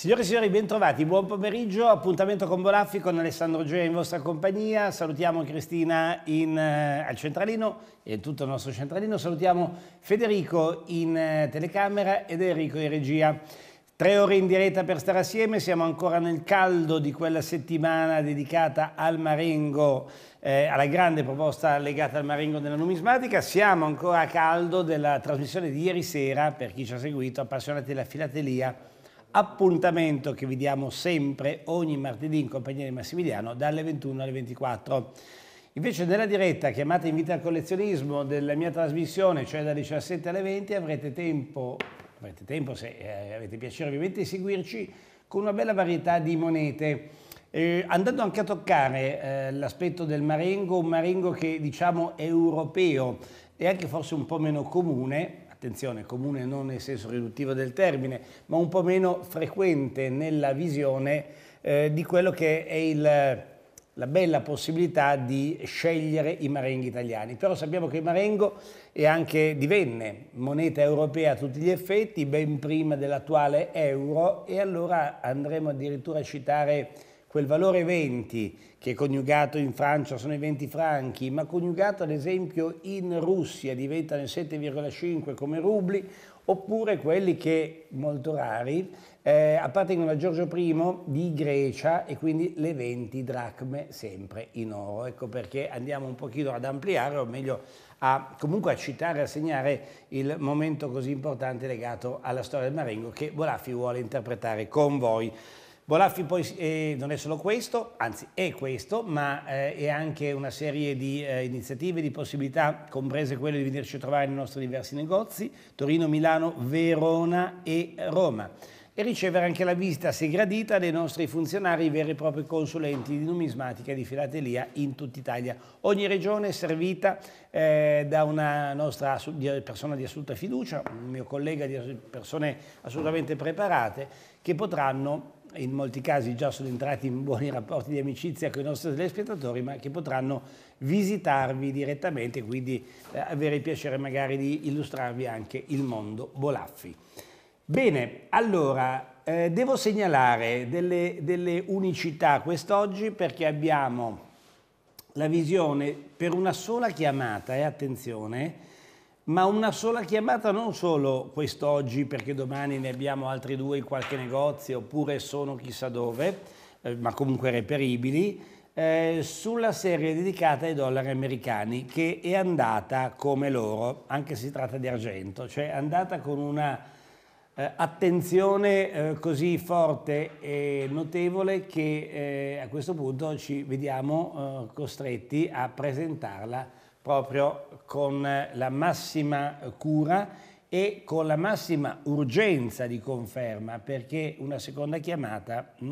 Signore e signori, bentrovati, buon pomeriggio, appuntamento con Bolaffi con Alessandro Gea in vostra compagnia, salutiamo Cristina in, uh, al centralino e tutto il nostro centralino, salutiamo Federico in uh, telecamera ed Enrico in regia. Tre ore in diretta per stare assieme, siamo ancora nel caldo di quella settimana dedicata al Marengo, eh, alla grande proposta legata al Marengo della numismatica, siamo ancora a caldo della trasmissione di ieri sera, per chi ci ha seguito, appassionati della filatelia appuntamento che vi diamo sempre ogni martedì in compagnia di Massimiliano dalle 21 alle 24. Invece nella diretta chiamata in vita al collezionismo della mia trasmissione, cioè dalle 17 alle 20, avrete tempo, avrete tempo se eh, avete piacere ovviamente di seguirci, con una bella varietà di monete. Eh, andando anche a toccare eh, l'aspetto del marengo, un marengo che diciamo europeo e anche forse un po' meno comune, attenzione, comune non nel senso riduttivo del termine, ma un po' meno frequente nella visione eh, di quello che è il, la bella possibilità di scegliere i marenghi italiani. Però sappiamo che il marengo è anche, divenne moneta europea a tutti gli effetti, ben prima dell'attuale euro, e allora andremo addirittura a citare quel valore 20 che coniugato in Francia sono i 20 franchi, ma coniugato ad esempio in Russia diventano i 7,5 come rubli, oppure quelli che, molto rari, eh, appartengono a Giorgio I di Grecia e quindi le 20 dracme sempre in oro. Ecco perché andiamo un pochino ad ampliare, o meglio a, comunque a citare, a segnare il momento così importante legato alla storia del Marengo che Bolaffi vuole interpretare con voi. Bolaffi poi eh, non è solo questo, anzi è questo, ma eh, è anche una serie di eh, iniziative, di possibilità, comprese quelle di venirci a trovare nei nostri diversi negozi, Torino, Milano, Verona e Roma. E ricevere anche la visita, se gradita, dei nostri funzionari, veri e propri consulenti di numismatica e di filatelia in tutta Italia. Ogni regione è servita eh, da una nostra persona di assoluta fiducia, un mio collega di persone assolutamente preparate, che potranno in molti casi già sono entrati in buoni rapporti di amicizia con i nostri telespettatori, ma che potranno visitarvi direttamente, quindi eh, avere il piacere magari di illustrarvi anche il mondo Bolaffi. Bene, allora eh, devo segnalare delle, delle unicità quest'oggi perché abbiamo la visione per una sola chiamata e eh, attenzione ma una sola chiamata, non solo quest'oggi perché domani ne abbiamo altri due in qualche negozio oppure sono chissà dove, eh, ma comunque reperibili, eh, sulla serie dedicata ai dollari americani che è andata come loro, anche se si tratta di argento, cioè è andata con una eh, attenzione eh, così forte e notevole che eh, a questo punto ci vediamo eh, costretti a presentarla proprio con la massima cura e con la massima urgenza di conferma, perché una seconda chiamata mh, mm,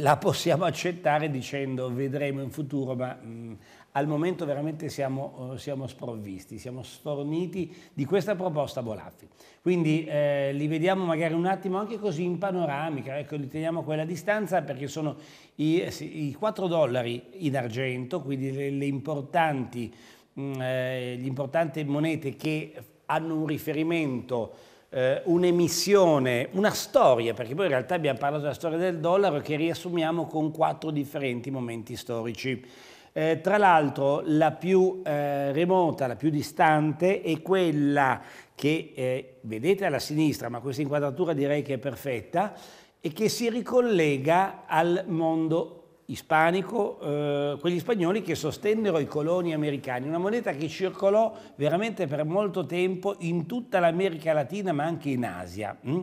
la possiamo accettare dicendo vedremo in futuro, ma mh, mm, al momento veramente siamo, oh, siamo, sprovvisti, siamo storniti di questa proposta Bolaffi. Quindi eh, li vediamo magari un attimo anche così in panoramica, ecco, li teniamo a quella distanza perché sono i, i 4 dollari in argento, quindi le, le importanti Mm, eh, gli importanti monete che hanno un riferimento, eh, un'emissione, una storia, perché poi in realtà abbiamo parlato della storia del dollaro che riassumiamo con quattro differenti momenti storici. Eh, tra l'altro la più eh, remota, la più distante è quella che eh, vedete alla sinistra, ma questa inquadratura direi che è perfetta, e che si ricollega al mondo ispanico, eh, quegli spagnoli che sostennero i coloni americani, una moneta che circolò veramente per molto tempo in tutta l'America Latina ma anche in Asia. Mm?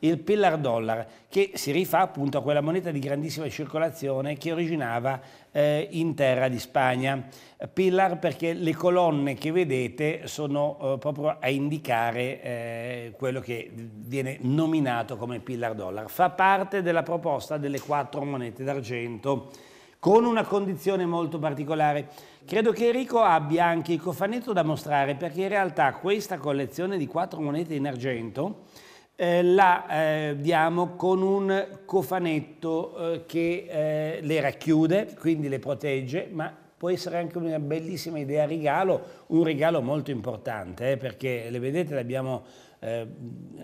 il pillar dollar, che si rifà appunto a quella moneta di grandissima circolazione che originava eh, in terra di Spagna. Pillar perché le colonne che vedete sono eh, proprio a indicare eh, quello che viene nominato come pillar dollar. Fa parte della proposta delle quattro monete d'argento con una condizione molto particolare. Credo che Enrico abbia anche il cofanetto da mostrare perché in realtà questa collezione di quattro monete in argento eh, la eh, diamo con un cofanetto eh, che eh, le racchiude, quindi le protegge, ma può essere anche una bellissima idea regalo, un regalo molto importante, eh, perché le vedete l'abbiamo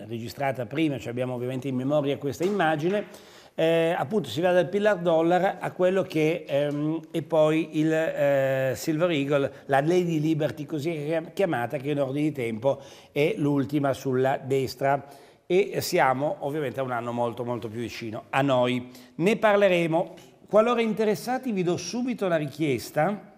registrata prima, cioè abbiamo ovviamente in memoria questa immagine, eh, appunto si va dal pillar dollar a quello che ehm, è poi il eh, Silver Eagle, la Lady Liberty così chiamata che in ordine di tempo è l'ultima sulla destra e siamo ovviamente a un anno molto molto più vicino a noi. Ne parleremo. Qualora interessati vi do subito la richiesta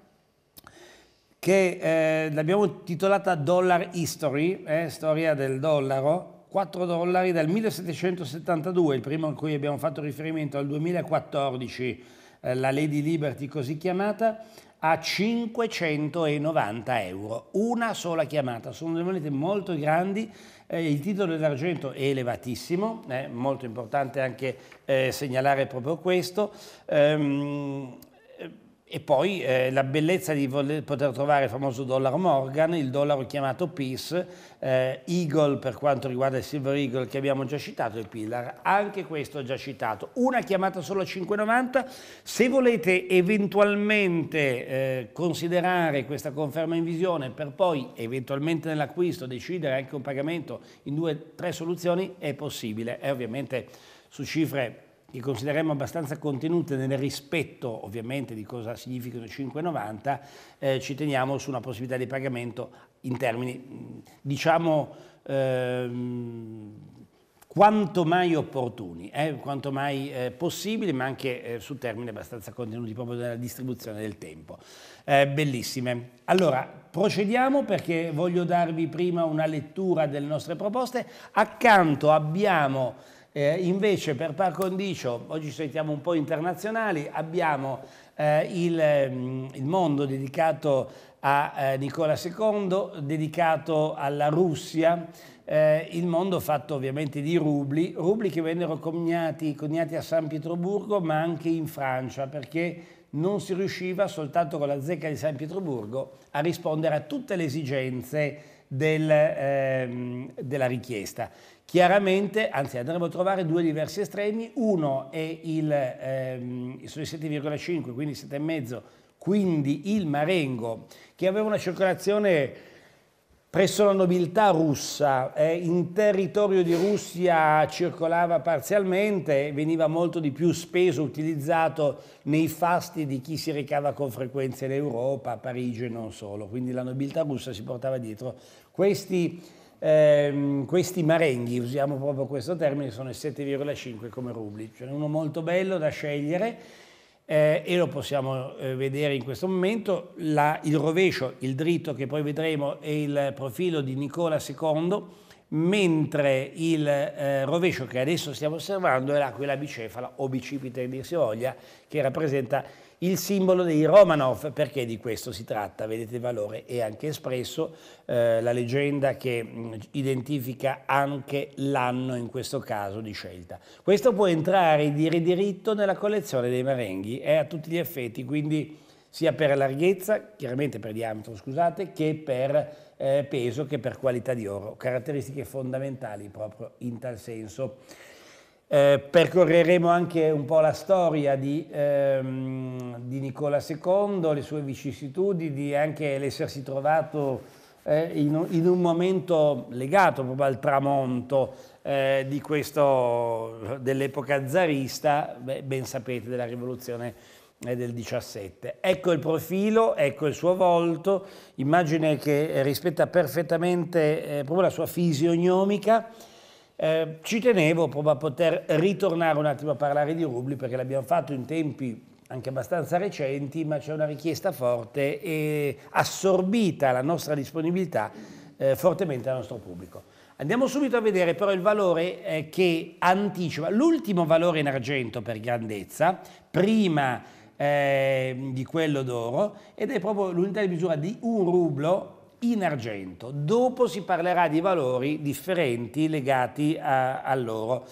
che eh, l'abbiamo titolata Dollar History, eh, storia del dollaro, 4 dollari dal 1772, il primo a cui abbiamo fatto riferimento al 2014, eh, la Lady Liberty così chiamata, a 590 euro. Una sola chiamata, sono delle monete molto grandi eh, il titolo d'argento è elevatissimo, è eh, molto importante anche eh, segnalare proprio questo. Ehm, e poi eh, la bellezza di voler, poter trovare il famoso dollaro Morgan, il dollaro chiamato Peace, eh, Eagle per quanto riguarda il Silver Eagle che abbiamo già citato e Pillar, anche questo già citato. Una chiamata solo a 5,90. Se volete eventualmente eh, considerare questa conferma in visione per poi eventualmente nell'acquisto decidere anche un pagamento in due o tre soluzioni, è possibile. È ovviamente su cifre li consideriamo abbastanza contenute nel rispetto ovviamente di cosa significano i 5,90, eh, ci teniamo su una possibilità di pagamento in termini diciamo ehm, quanto mai opportuni, eh, quanto mai eh, possibili, ma anche eh, su termini abbastanza contenuti proprio nella distribuzione del tempo. Eh, bellissime. Allora, procediamo perché voglio darvi prima una lettura delle nostre proposte. Accanto abbiamo eh, invece per par condicio, oggi sentiamo un po' internazionali, abbiamo eh, il, mm, il, mondo dedicato a eh, Nicola II, dedicato alla Russia, eh, il mondo fatto ovviamente di rubli, rubli che vennero coniati, coniati a San Pietroburgo ma anche in Francia perché non si riusciva soltanto con la zecca di San Pietroburgo a rispondere a tutte le esigenze del, ehm, della richiesta. Chiaramente, anzi andremo a trovare due diversi estremi, uno è il, ehm, sono 7,5, quindi 7,5, quindi il Marengo, che aveva una circolazione presso la nobiltà russa, eh, in territorio di Russia circolava parzialmente, veniva molto di più speso, utilizzato nei fasti di chi si recava con frequenza in Europa, a Parigi e non solo, quindi la nobiltà russa si portava dietro questi eh, questi marenghi, usiamo proprio questo termine, sono i 7,5 come rubli, ce n'è uno molto bello da scegliere eh, e lo possiamo eh, vedere in questo momento, La, il rovescio, il dritto che poi vedremo è il profilo di Nicola II, mentre il eh, rovescio che adesso stiamo osservando è l'aquila bicefala o bicipite dir si voglia, che rappresenta il simbolo dei Romanov, perché di questo si tratta, vedete il valore è anche espresso, eh, la leggenda che mh, identifica anche l'anno in questo caso di scelta. Questo può entrare di diritto nella collezione dei Marenghi, è a tutti gli effetti, quindi sia per larghezza, chiaramente per diametro, scusate, che per eh, peso, che per qualità di oro, caratteristiche fondamentali proprio in tal senso. Eh, percorreremo anche un po' la storia di, ehm, di Nicola II, le sue vicissitudini, anche l'essersi trovato eh, in, in, un momento legato proprio al tramonto eh, dell'epoca zarista, beh, ben sapete, della rivoluzione eh, del 17. Ecco il profilo, ecco il suo volto, immagine che rispetta perfettamente eh, proprio la sua fisionomica, Ehm, ci tenevo proprio a poter ritornare un attimo a parlare di rubli perché l'abbiamo fatto in tempi anche abbastanza recenti, ma c'è una richiesta forte e assorbita la nostra disponibilità eh, fortemente dal nostro pubblico. Andiamo subito a vedere però il valore eh, che anticipa, l'ultimo valore in argento per grandezza, prima eh, di quello d'oro, ed è proprio l'unità di misura di un rublo in argento. Dopo si parlerà di valori differenti legati a, a loro.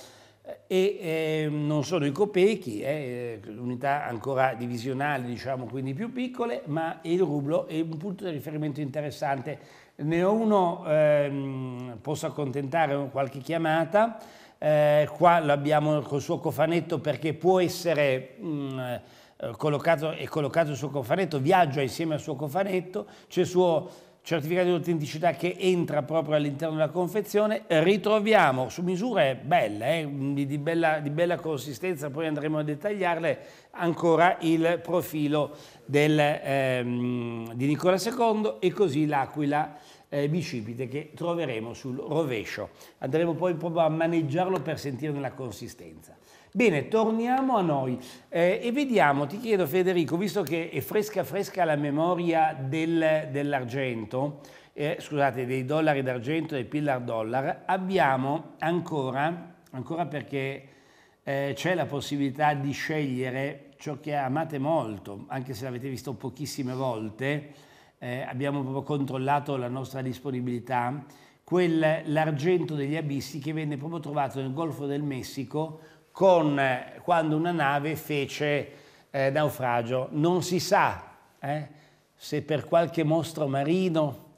E eh, non sono i copechi, eh, l'unità ancora divisionale, diciamo quindi più piccole, ma il rublo è un punto di riferimento interessante. Ne ho uno, ehm, posso accontentare qualche chiamata, eh, qua l'abbiamo col suo cofanetto perché può essere... Mh, mm, eh, collocato, è collocato il suo cofanetto, viaggia insieme al suo cofanetto, c'è il suo certificato di autenticità che entra proprio all'interno della confezione, ritroviamo su misure belle, eh, di, bella, di, bella, consistenza, poi andremo a dettagliarle, ancora il profilo del, ehm, di Nicola II e così l'aquila eh, bicipite che troveremo sul rovescio. Andremo poi proprio a maneggiarlo per sentirne la consistenza. Bene, torniamo a noi eh, e vediamo, ti chiedo Federico, visto che è fresca fresca la memoria del, dell'argento, eh, scusate, dei dollari d'argento, dei pillar dollar, abbiamo ancora, ancora perché eh, c'è la possibilità di scegliere ciò che amate molto, anche se l'avete visto pochissime volte, eh, abbiamo proprio controllato la nostra disponibilità, quell'argento degli abissi che venne proprio trovato nel Golfo del Messico con eh, quando una nave fece eh, naufragio. Non si sa eh, se per qualche mostro marino,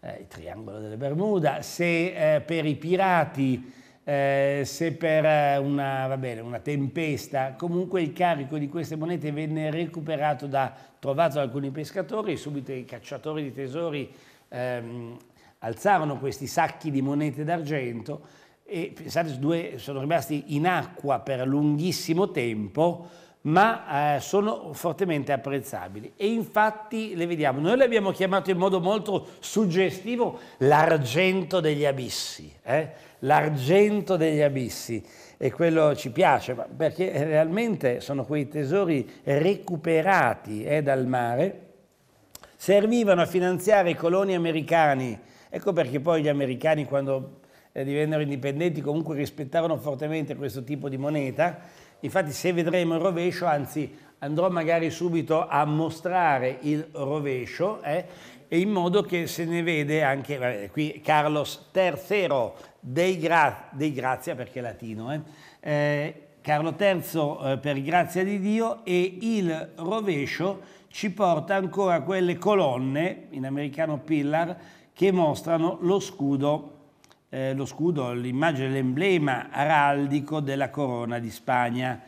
eh, il triangolo delle Bermuda, se eh, per i pirati, eh, se per una, bene, una, tempesta. Comunque il carico di queste monete venne recuperato da, trovato da alcuni pescatori e subito i cacciatori di tesori ehm, alzarono questi sacchi di monete d'argento e pensate, due sono rimasti in acqua per lunghissimo tempo, ma eh, sono fortemente apprezzabili e infatti le vediamo, noi le abbiamo chiamate in modo molto suggestivo l'argento degli abissi, eh? l'argento degli abissi e quello ci piace perché realmente sono quei tesori recuperati eh, dal mare, servivano a finanziare i coloni americani, ecco perché poi gli americani quando eh, divennero indipendenti, comunque rispettavano fortemente questo tipo di moneta. Infatti se vedremo il rovescio, anzi andrò magari subito a mostrare il rovescio, eh, in modo che se ne vede anche vabbè, qui Carlos III dei, gra dei Grazia, perché è latino, eh, eh, Carlo III eh, per grazia di Dio e il rovescio ci porta ancora quelle colonne, in americano pillar, che mostrano lo scudo eh, lo scudo, l'immagine, l'emblema araldico della corona di Spagna.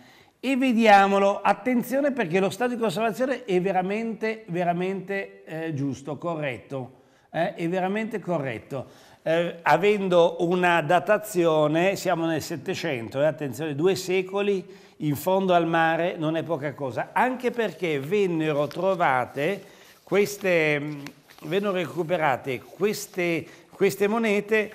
E vediamolo, attenzione perché lo stato di conservazione è veramente, veramente eh, giusto, corretto. Eh, è veramente corretto. Eh, avendo una datazione, siamo nel Settecento, eh, attenzione, due secoli in fondo al mare non è poca cosa, anche perché vennero trovate queste, mm, vennero recuperate queste, queste monete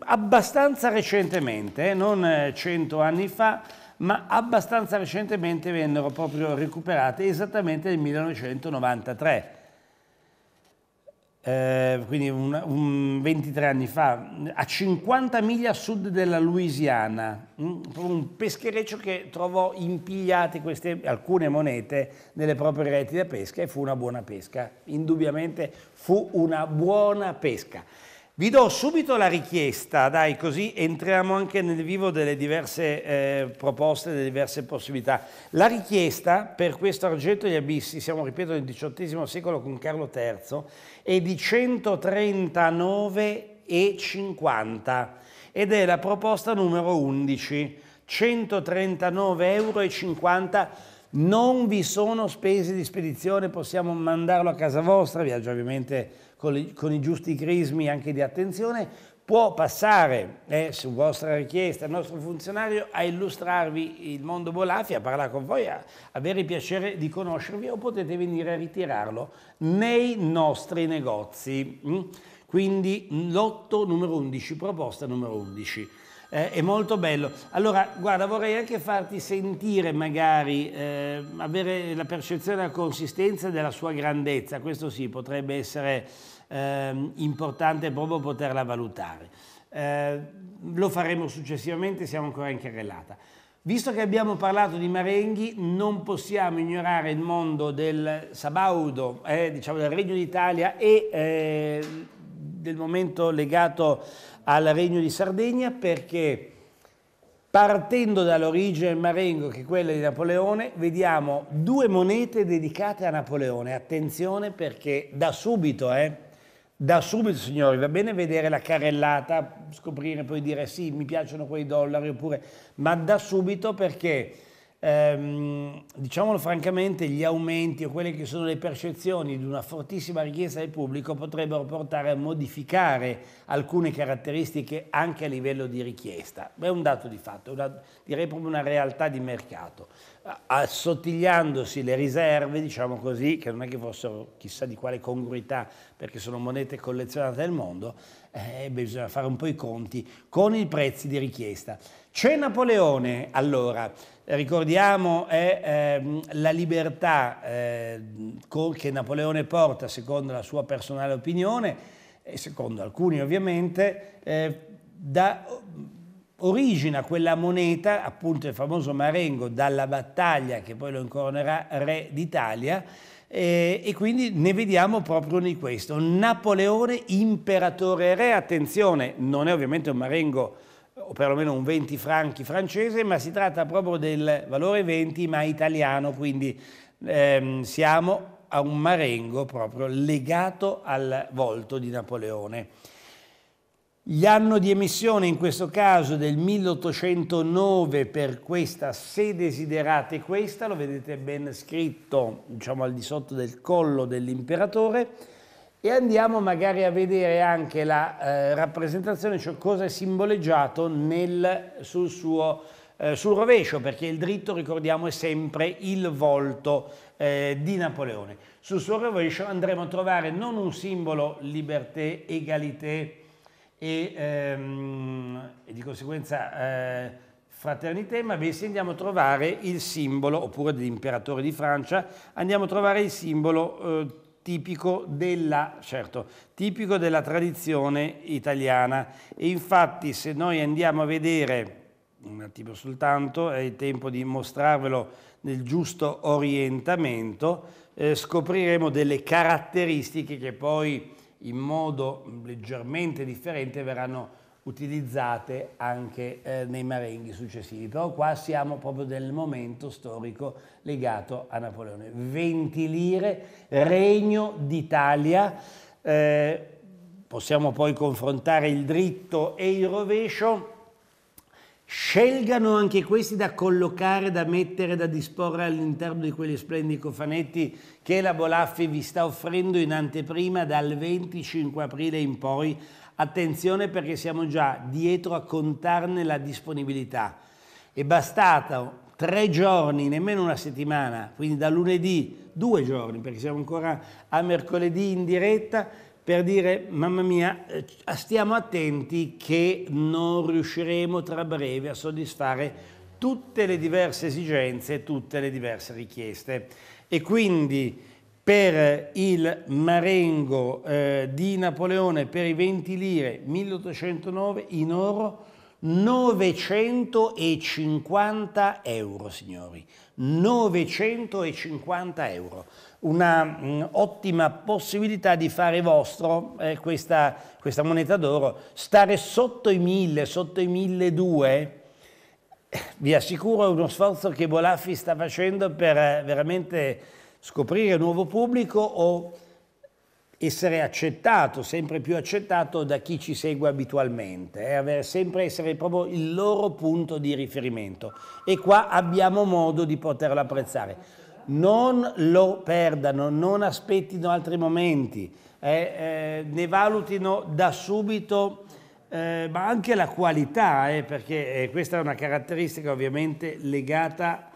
abbastanza recentemente, eh, non eh, cento anni fa, ma abbastanza recentemente vennero proprio recuperate esattamente nel 1993. Eh, quindi un, un 23 anni fa, a 50 miglia a sud della Louisiana, mm, un peschereccio che trovò impigliate queste, alcune monete nelle proprie reti da pesca e fu una buona pesca, indubbiamente fu una buona pesca. Vi do subito la richiesta, dai, così entriamo anche nel vivo delle diverse eh, proposte, delle diverse possibilità. La richiesta per questo argento degli abissi, siamo ripeto nel XVIII secolo con Carlo III, è di 139,50 ed è la proposta numero 11, 139,50 euro. Non vi sono spese di spedizione, possiamo mandarlo a casa vostra, viaggio ovviamente con, le, con i giusti crismi anche di attenzione, può passare, eh, su vostra richiesta, il nostro funzionario a illustrarvi il mondo Bolaffi, a parlare con voi, a avere il piacere di conoscervi o potete venire a ritirarlo nei nostri negozi. Mm? Quindi mm, lotto numero 11, proposta numero 11 eh, è molto bello. Allora, guarda, vorrei anche farti sentire magari, eh, avere la percezione e la consistenza della sua grandezza, questo sì, potrebbe essere eh, importante proprio poterla valutare. Eh, lo faremo successivamente, siamo ancora in carrellata. Visto che abbiamo parlato di Marenghi, non possiamo ignorare il mondo del Sabaudo, eh, diciamo del Regno d'Italia e eh, del momento legato al Regno di Sardegna perché partendo dall'origine del marengo che è quella di Napoleone vediamo due monete dedicate a Napoleone. Attenzione perché da subito, eh, da subito signori, va bene vedere la carrellata, scoprire poi dire sì mi piacciono quei dollari oppure, ma da subito perché ehm, diciamolo francamente, gli aumenti o quelle che sono le percezioni di una fortissima richiesta del pubblico potrebbero portare a modificare alcune caratteristiche anche a livello di richiesta. È un dato di fatto, una, direi proprio una realtà di mercato. Assottigliandosi le riserve, diciamo così, che non è che fossero chissà di quale congruità, perché sono monete collezionate nel mondo, eh, bisogna fare un po' i conti con i prezzi di richiesta. C'è Napoleone allora ricordiamo è eh, la libertà eh, che Napoleone porta, secondo la sua personale opinione, e secondo alcuni ovviamente, eh, da, origina quella moneta, appunto il famoso Marengo, dalla battaglia che poi lo incoronerà re d'Italia, eh, e quindi ne vediamo proprio di questo. Napoleone imperatore re, attenzione, non è ovviamente un Marengo o perlomeno un 20 franchi francese, ma si tratta proprio del valore 20 ma italiano, quindi ehm, siamo a un marengo proprio legato al volto di Napoleone. Gli anno di emissione in questo caso del 1809 per questa se desiderate questa, lo vedete ben scritto diciamo al di sotto del collo dell'imperatore, e andiamo magari a vedere anche la eh, rappresentazione, cioè cosa è simboleggiato nel, sul, suo, eh, sul rovescio, perché il dritto, ricordiamo, è sempre il volto eh, di Napoleone. Sul suo rovescio andremo a trovare non un simbolo liberté, egalité e, ehm, e di conseguenza eh, fraternité, ma invece andiamo a trovare il simbolo, oppure dell'imperatore di Francia, andiamo a trovare il simbolo eh, tipico della, certo, tipico della tradizione italiana. E infatti se noi andiamo a vedere, un attimo soltanto, è il tempo di mostrarvelo nel giusto orientamento, eh, scopriremo delle caratteristiche che poi in modo leggermente differente verranno utilizzate anche eh, nei marenghi successivi. Però qua siamo proprio nel momento storico legato a Napoleone. 20 lire, regno d'Italia, eh, possiamo poi confrontare il dritto e il rovescio. Scelgano anche questi da collocare, da mettere, da disporre all'interno di quegli splendidi cofanetti che la Bolaffi vi sta offrendo in anteprima dal 25 aprile in poi Attenzione perché siamo già dietro a contarne la disponibilità. È bastato tre giorni, nemmeno una settimana, quindi da lunedì due giorni, perché siamo ancora a mercoledì in diretta, per dire mamma mia, eh, stiamo attenti che non riusciremo tra breve a soddisfare tutte le diverse esigenze, tutte le diverse richieste. E quindi per il marengo eh, di Napoleone per i 20 lire 1809 in oro 950 euro signori 950 euro una mh, mm, ottima possibilità di fare vostro eh, questa, questa, moneta d'oro stare sotto i 1000 sotto i 1200 eh, vi assicuro è uno sforzo che Bolaffi sta facendo per eh, veramente scoprire un nuovo pubblico o essere accettato, sempre più accettato da chi ci segue abitualmente, eh? Avere, sempre essere proprio il loro punto di riferimento. E qua abbiamo modo di poterlo apprezzare. Non lo perdano, non aspettino altri momenti, eh, eh, ne valutino da subito, eh, ma anche la qualità, eh, perché eh, questa è una caratteristica ovviamente legata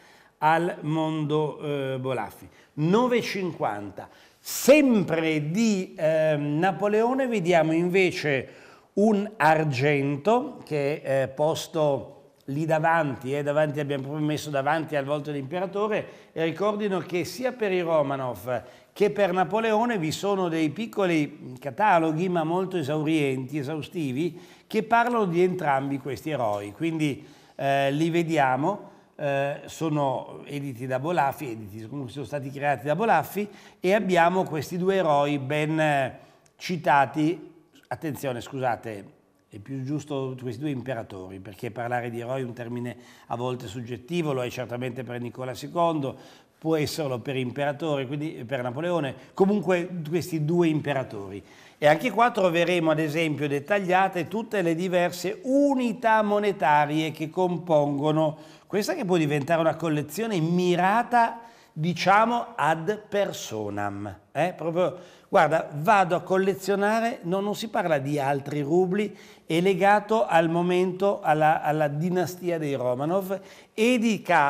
al mondo Bolaffi. 9,50. Sempre di eh, Napoleone vediamo invece un argento che è eh, posto lì davanti, eh, davanti abbiamo proprio messo davanti al volto dell'imperatore e ricordino che sia per i Romanov che per Napoleone vi sono dei piccoli cataloghi ma molto esaurienti, esaustivi, che parlano di entrambi questi eroi, quindi eh, li vediamo eh, sono editi da Bolaffi, editi, comunque sono stati creati da Bolaffi e abbiamo questi due eroi ben eh, citati, attenzione scusate, è più giusto questi due imperatori, perché parlare di eroi è un termine a volte soggettivo, lo è certamente per Nicola II, può esserlo per imperatore, quindi per Napoleone, comunque questi due imperatori. E anche qua troveremo ad esempio dettagliate tutte le diverse unità monetarie che compongono questa che può diventare una collezione mirata, diciamo, ad personam. Eh? Proprio, guarda, vado a collezionare, no, non si parla di altri rubli, è legato al momento, alla, alla dinastia dei Romanov, è,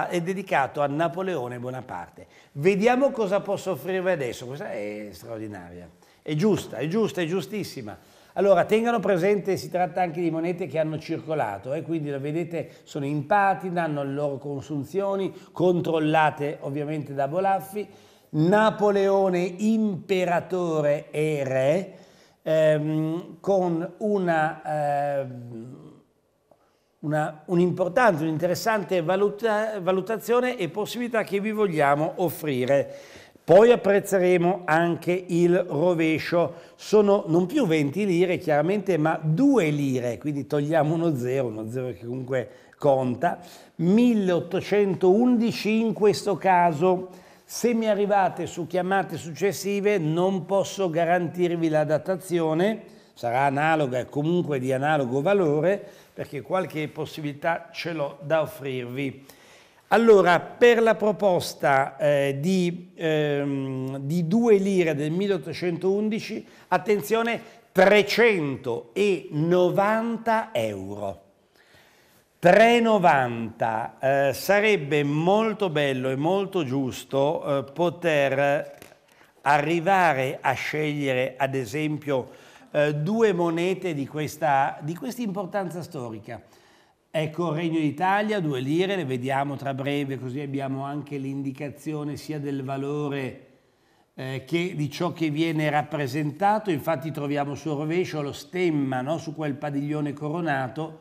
è dedicato a Napoleone Bonaparte. Vediamo cosa posso offrirvi adesso, questa è straordinaria. È giusta, è giusta, è giustissima. Allora, tengano presente, si tratta anche di monete che hanno circolato, eh, quindi lo vedete, sono in patina, hanno le loro consunzioni, controllate ovviamente da Bolaffi. Napoleone imperatore e re, ehm, con una... Ehm, una, un'importante, un'interessante valuta, valutazione e possibilità che vi vogliamo offrire. Poi apprezzeremo anche il rovescio, sono non più 20 lire chiaramente ma 2 lire, quindi togliamo uno zero, uno zero che comunque conta, 1811 in questo caso. Se mi arrivate su chiamate successive non posso garantirvi la datazione, sarà analoga e comunque di analogo valore perché qualche possibilità ce l'ho da offrirvi. Allora, per la proposta eh, di, ehm, di 2 lire del 1811, attenzione, 390 euro. 3,90 eh, sarebbe molto bello e molto giusto eh, poter arrivare a scegliere ad esempio eh, due monete di questa, di questa importanza storica. Ecco, il Regno d'Italia, due lire, le vediamo tra breve, così abbiamo anche l'indicazione sia del valore eh, che di ciò che viene rappresentato. Infatti troviamo sul rovescio lo stemma no? su quel padiglione coronato,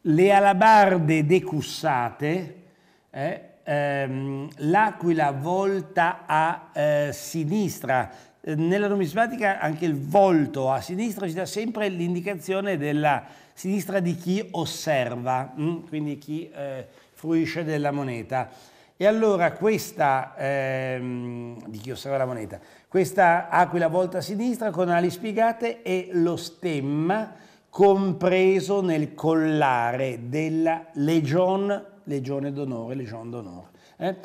le alabarde decussate, eh, ehm, l'aquila volta a eh, sinistra. Nella numismatica anche il volto a sinistra ci dà sempre l'indicazione della sinistra di chi osserva, mm? quindi chi eh, fruisce della moneta. E allora questa, ehm, di chi osserva la moneta, questa aquila volta a sinistra con ali spiegate e lo stemma compreso nel collare della legion, legione d'onore, legion d'onore. Eh?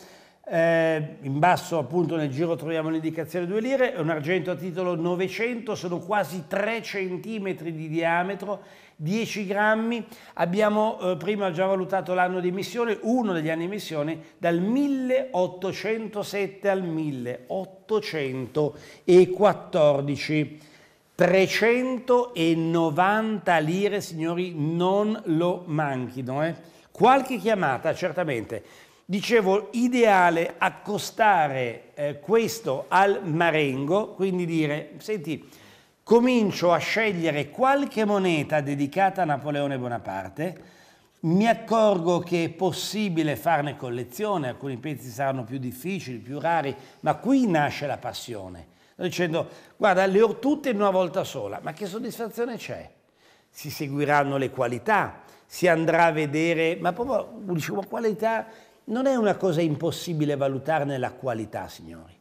Eh, in basso appunto nel giro troviamo l'indicazione 2 lire, è un argento a titolo 900, sono quasi 3 cm di diametro 10 grammi. Abbiamo eh, prima già valutato l'anno di emissione, uno degli anni di emissione, dal 1807 al 1814. 390 lire, signori, non lo manchino. Eh? Qualche chiamata, certamente. Dicevo, ideale accostare eh, questo al marengo, quindi dire, senti, comincio a scegliere qualche moneta dedicata a Napoleone Bonaparte, mi accorgo che è possibile farne collezione, alcuni pezzi saranno più difficili, più rari, ma qui nasce la passione. Sto dicendo, guarda, le ho tutte in una volta sola, ma che soddisfazione c'è? Si seguiranno le qualità, si andrà a vedere, ma proprio, diciamo, qualità non è una cosa impossibile valutarne la qualità, signori.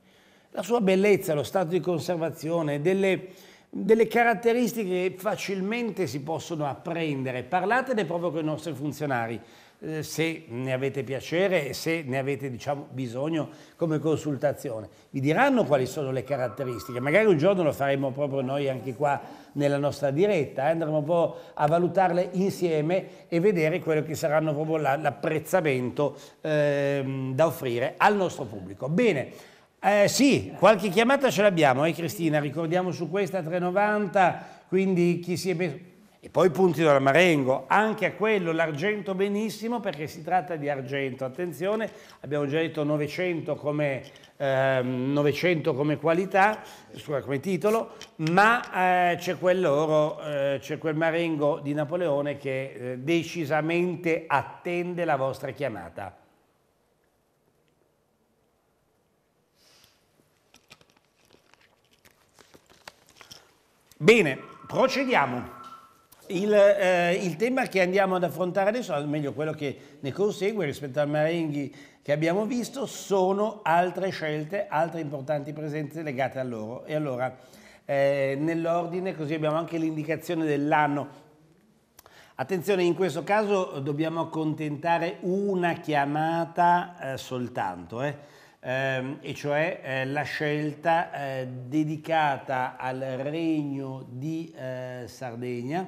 La sua bellezza, lo stato di conservazione, delle delle caratteristiche che facilmente si possono apprendere. Parlatene proprio con i nostri funzionari, eh, se ne avete piacere e se ne avete diciamo, bisogno come consultazione. Vi diranno quali sono le caratteristiche, magari un giorno lo faremo proprio noi anche qua nella nostra diretta, eh. andremo un po' a valutarle insieme e vedere quello che saranno proprio l'apprezzamento ehm, da offrire al nostro pubblico. Bene. Eh, sì, qualche chiamata ce l'abbiamo, eh Cristina, ricordiamo su questa 390, quindi chi si è... Messo... E poi punti Marengo, anche a quello l'argento benissimo perché si tratta di argento, attenzione, abbiamo già detto 900 come, ehm, 900 come qualità, come titolo, ma eh, c'è quell'oro, eh, c'è quel marengo di Napoleone che eh, decisamente attende la vostra chiamata. Bene, procediamo. Il, eh, il, tema che andiamo ad affrontare adesso, o meglio quello che ne consegue rispetto al Marenghi che abbiamo visto, sono altre scelte, altre importanti presenze legate a loro. E allora, eh, nell'ordine, così abbiamo anche l'indicazione dell'anno. Attenzione, in questo caso dobbiamo accontentare una chiamata eh, soltanto. Eh ehm, e cioè eh, la scelta eh, dedicata al Regno di eh, Sardegna,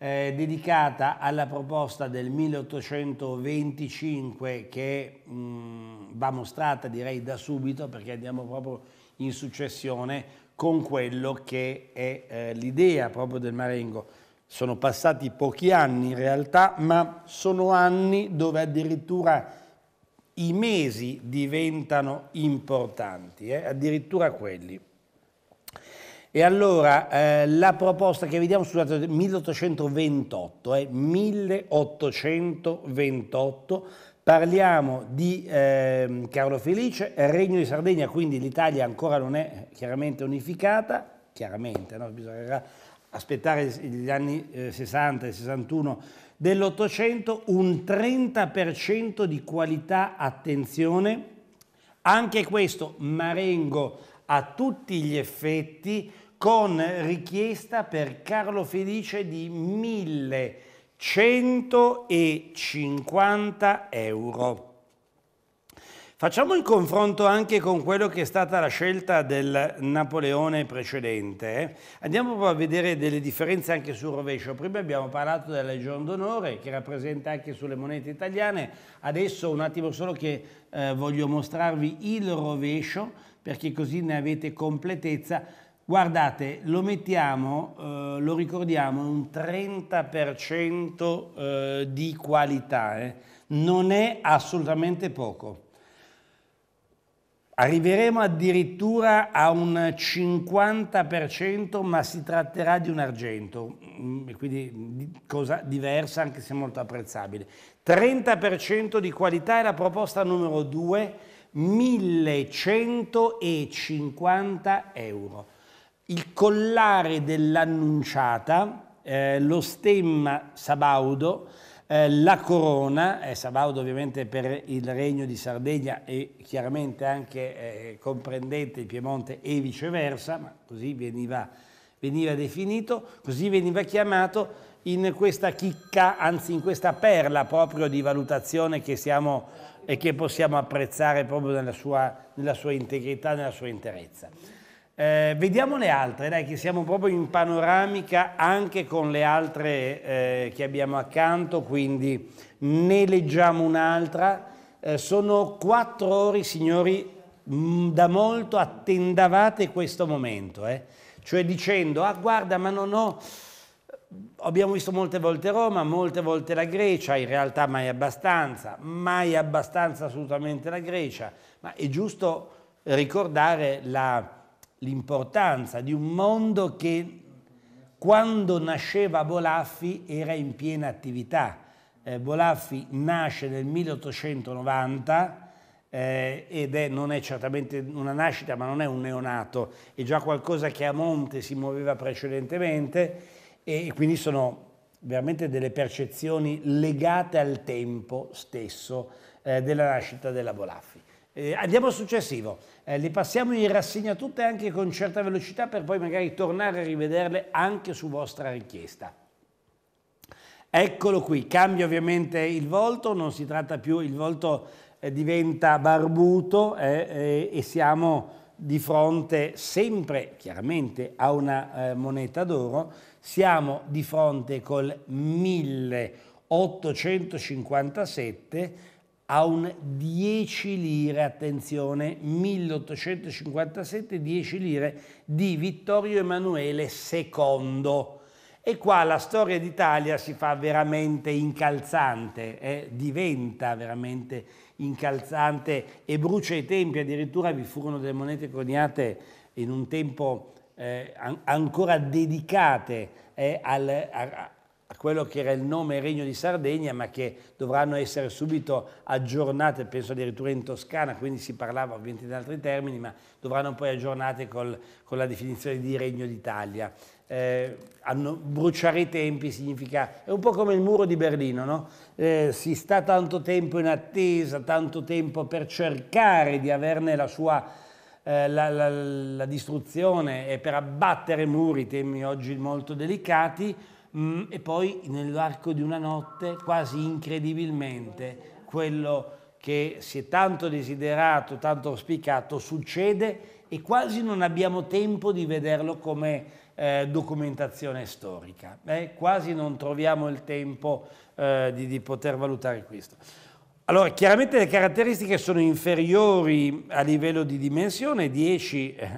eh, dedicata alla proposta del 1825 che mh, mm, va mostrata direi da subito perché andiamo proprio in successione con quello che è eh, l'idea proprio del Marengo. Sono passati pochi anni in realtà, ma sono anni dove addirittura i mesi diventano importanti, eh? addirittura quelli. E allora eh, la proposta che vediamo, scusate, 1828, eh, 1828, parliamo di eh, Carlo Felice, Regno di Sardegna, quindi l'Italia ancora non è chiaramente unificata, chiaramente, no? bisognerà aspettare gli anni 60 eh, e 61 dell'Ottocento un 30% di qualità attenzione. Anche questo Marengo a tutti gli effetti con richiesta per Carlo Felice di 1150 euro. Facciamo il confronto anche con quello che è stata la scelta del Napoleone precedente. Andiamo a vedere delle differenze anche sul rovescio. Prima abbiamo parlato della Legion d'Onore che rappresenta anche sulle monete italiane. Adesso un attimo solo che eh, voglio mostrarvi il rovescio perché così ne avete completezza. Guardate, lo mettiamo, eh, lo ricordiamo, un 30% eh, di qualità. Eh. Non è assolutamente poco. Arriveremo addirittura a un 50%, ma si tratterà di un argento, mm, quindi cosa diversa anche se molto apprezzabile. 30% di qualità è la proposta numero 2, 1150 euro. Il collare dell'annunciata, eh, lo stemma Sabaudo, eh, la corona, eh, Sabaudo ovviamente per il regno di Sardegna e chiaramente anche eh, comprendente il Piemonte e viceversa, ma così veniva, veniva definito, così veniva chiamato in questa chicca, anzi in questa perla proprio di valutazione che siamo e che possiamo apprezzare proprio nella sua, nella sua integrità, nella sua interezza. Eh, vediamo le altre, dai, che siamo proprio in panoramica anche con le altre eh, che abbiamo accanto, quindi ne leggiamo un'altra. Eh, sono quattro ore, signori, mh, mm, da molto attendavate questo momento, eh. cioè dicendo, ah guarda, ma non ho... Abbiamo visto molte volte Roma, molte volte la Grecia, in realtà mai abbastanza, mai abbastanza assolutamente la Grecia, ma è giusto ricordare la l'importanza di un mondo che quando nasceva Bolaffi era in piena attività. Eh, Bolaffi nasce nel 1890 eh, ed è, non è certamente una nascita ma non è un neonato, è già qualcosa che a monte si muoveva precedentemente e quindi sono veramente delle percezioni legate al tempo stesso eh, della nascita della Bolaffi. Eh, andiamo al successivo eh, le passiamo in rassegna tutte anche con certa velocità per poi magari tornare a rivederle anche su vostra richiesta. Eccolo qui, cambia ovviamente il volto, non si tratta più, il volto eh, diventa barbuto eh, eh e siamo di fronte sempre chiaramente a una eh, moneta d'oro, siamo di fronte col 1857 a un 10 lire, attenzione, 1857 10 lire di Vittorio Emanuele II. E qua la storia d'Italia si fa veramente incalzante, eh? diventa veramente incalzante e brucia i tempi, addirittura vi furono delle monete coniate in un tempo eh, an ancora dedicate eh, al, a, a quello che era il nome Regno di Sardegna, ma che dovranno essere subito aggiornate, penso addirittura in Toscana, quindi si parlava ovviamente in altri termini, ma dovranno poi aggiornate col, con la definizione di Regno d'Italia. Eh, hanno, bruciare i tempi significa, è un po' come il muro di Berlino, no? eh, si sta tanto tempo in attesa, tanto tempo per cercare di averne la sua... Eh, la, la, la distruzione e per abbattere muri, temi oggi molto delicati, Mm, e poi nell'arco di una notte, quasi incredibilmente, quello che si è tanto desiderato, tanto auspicato, succede e quasi non abbiamo tempo di vederlo come eh, documentazione storica. Eh? Quasi non troviamo il tempo eh, di, di poter valutare questo. Allora, chiaramente le caratteristiche sono inferiori a livello di dimensione, 10 eh,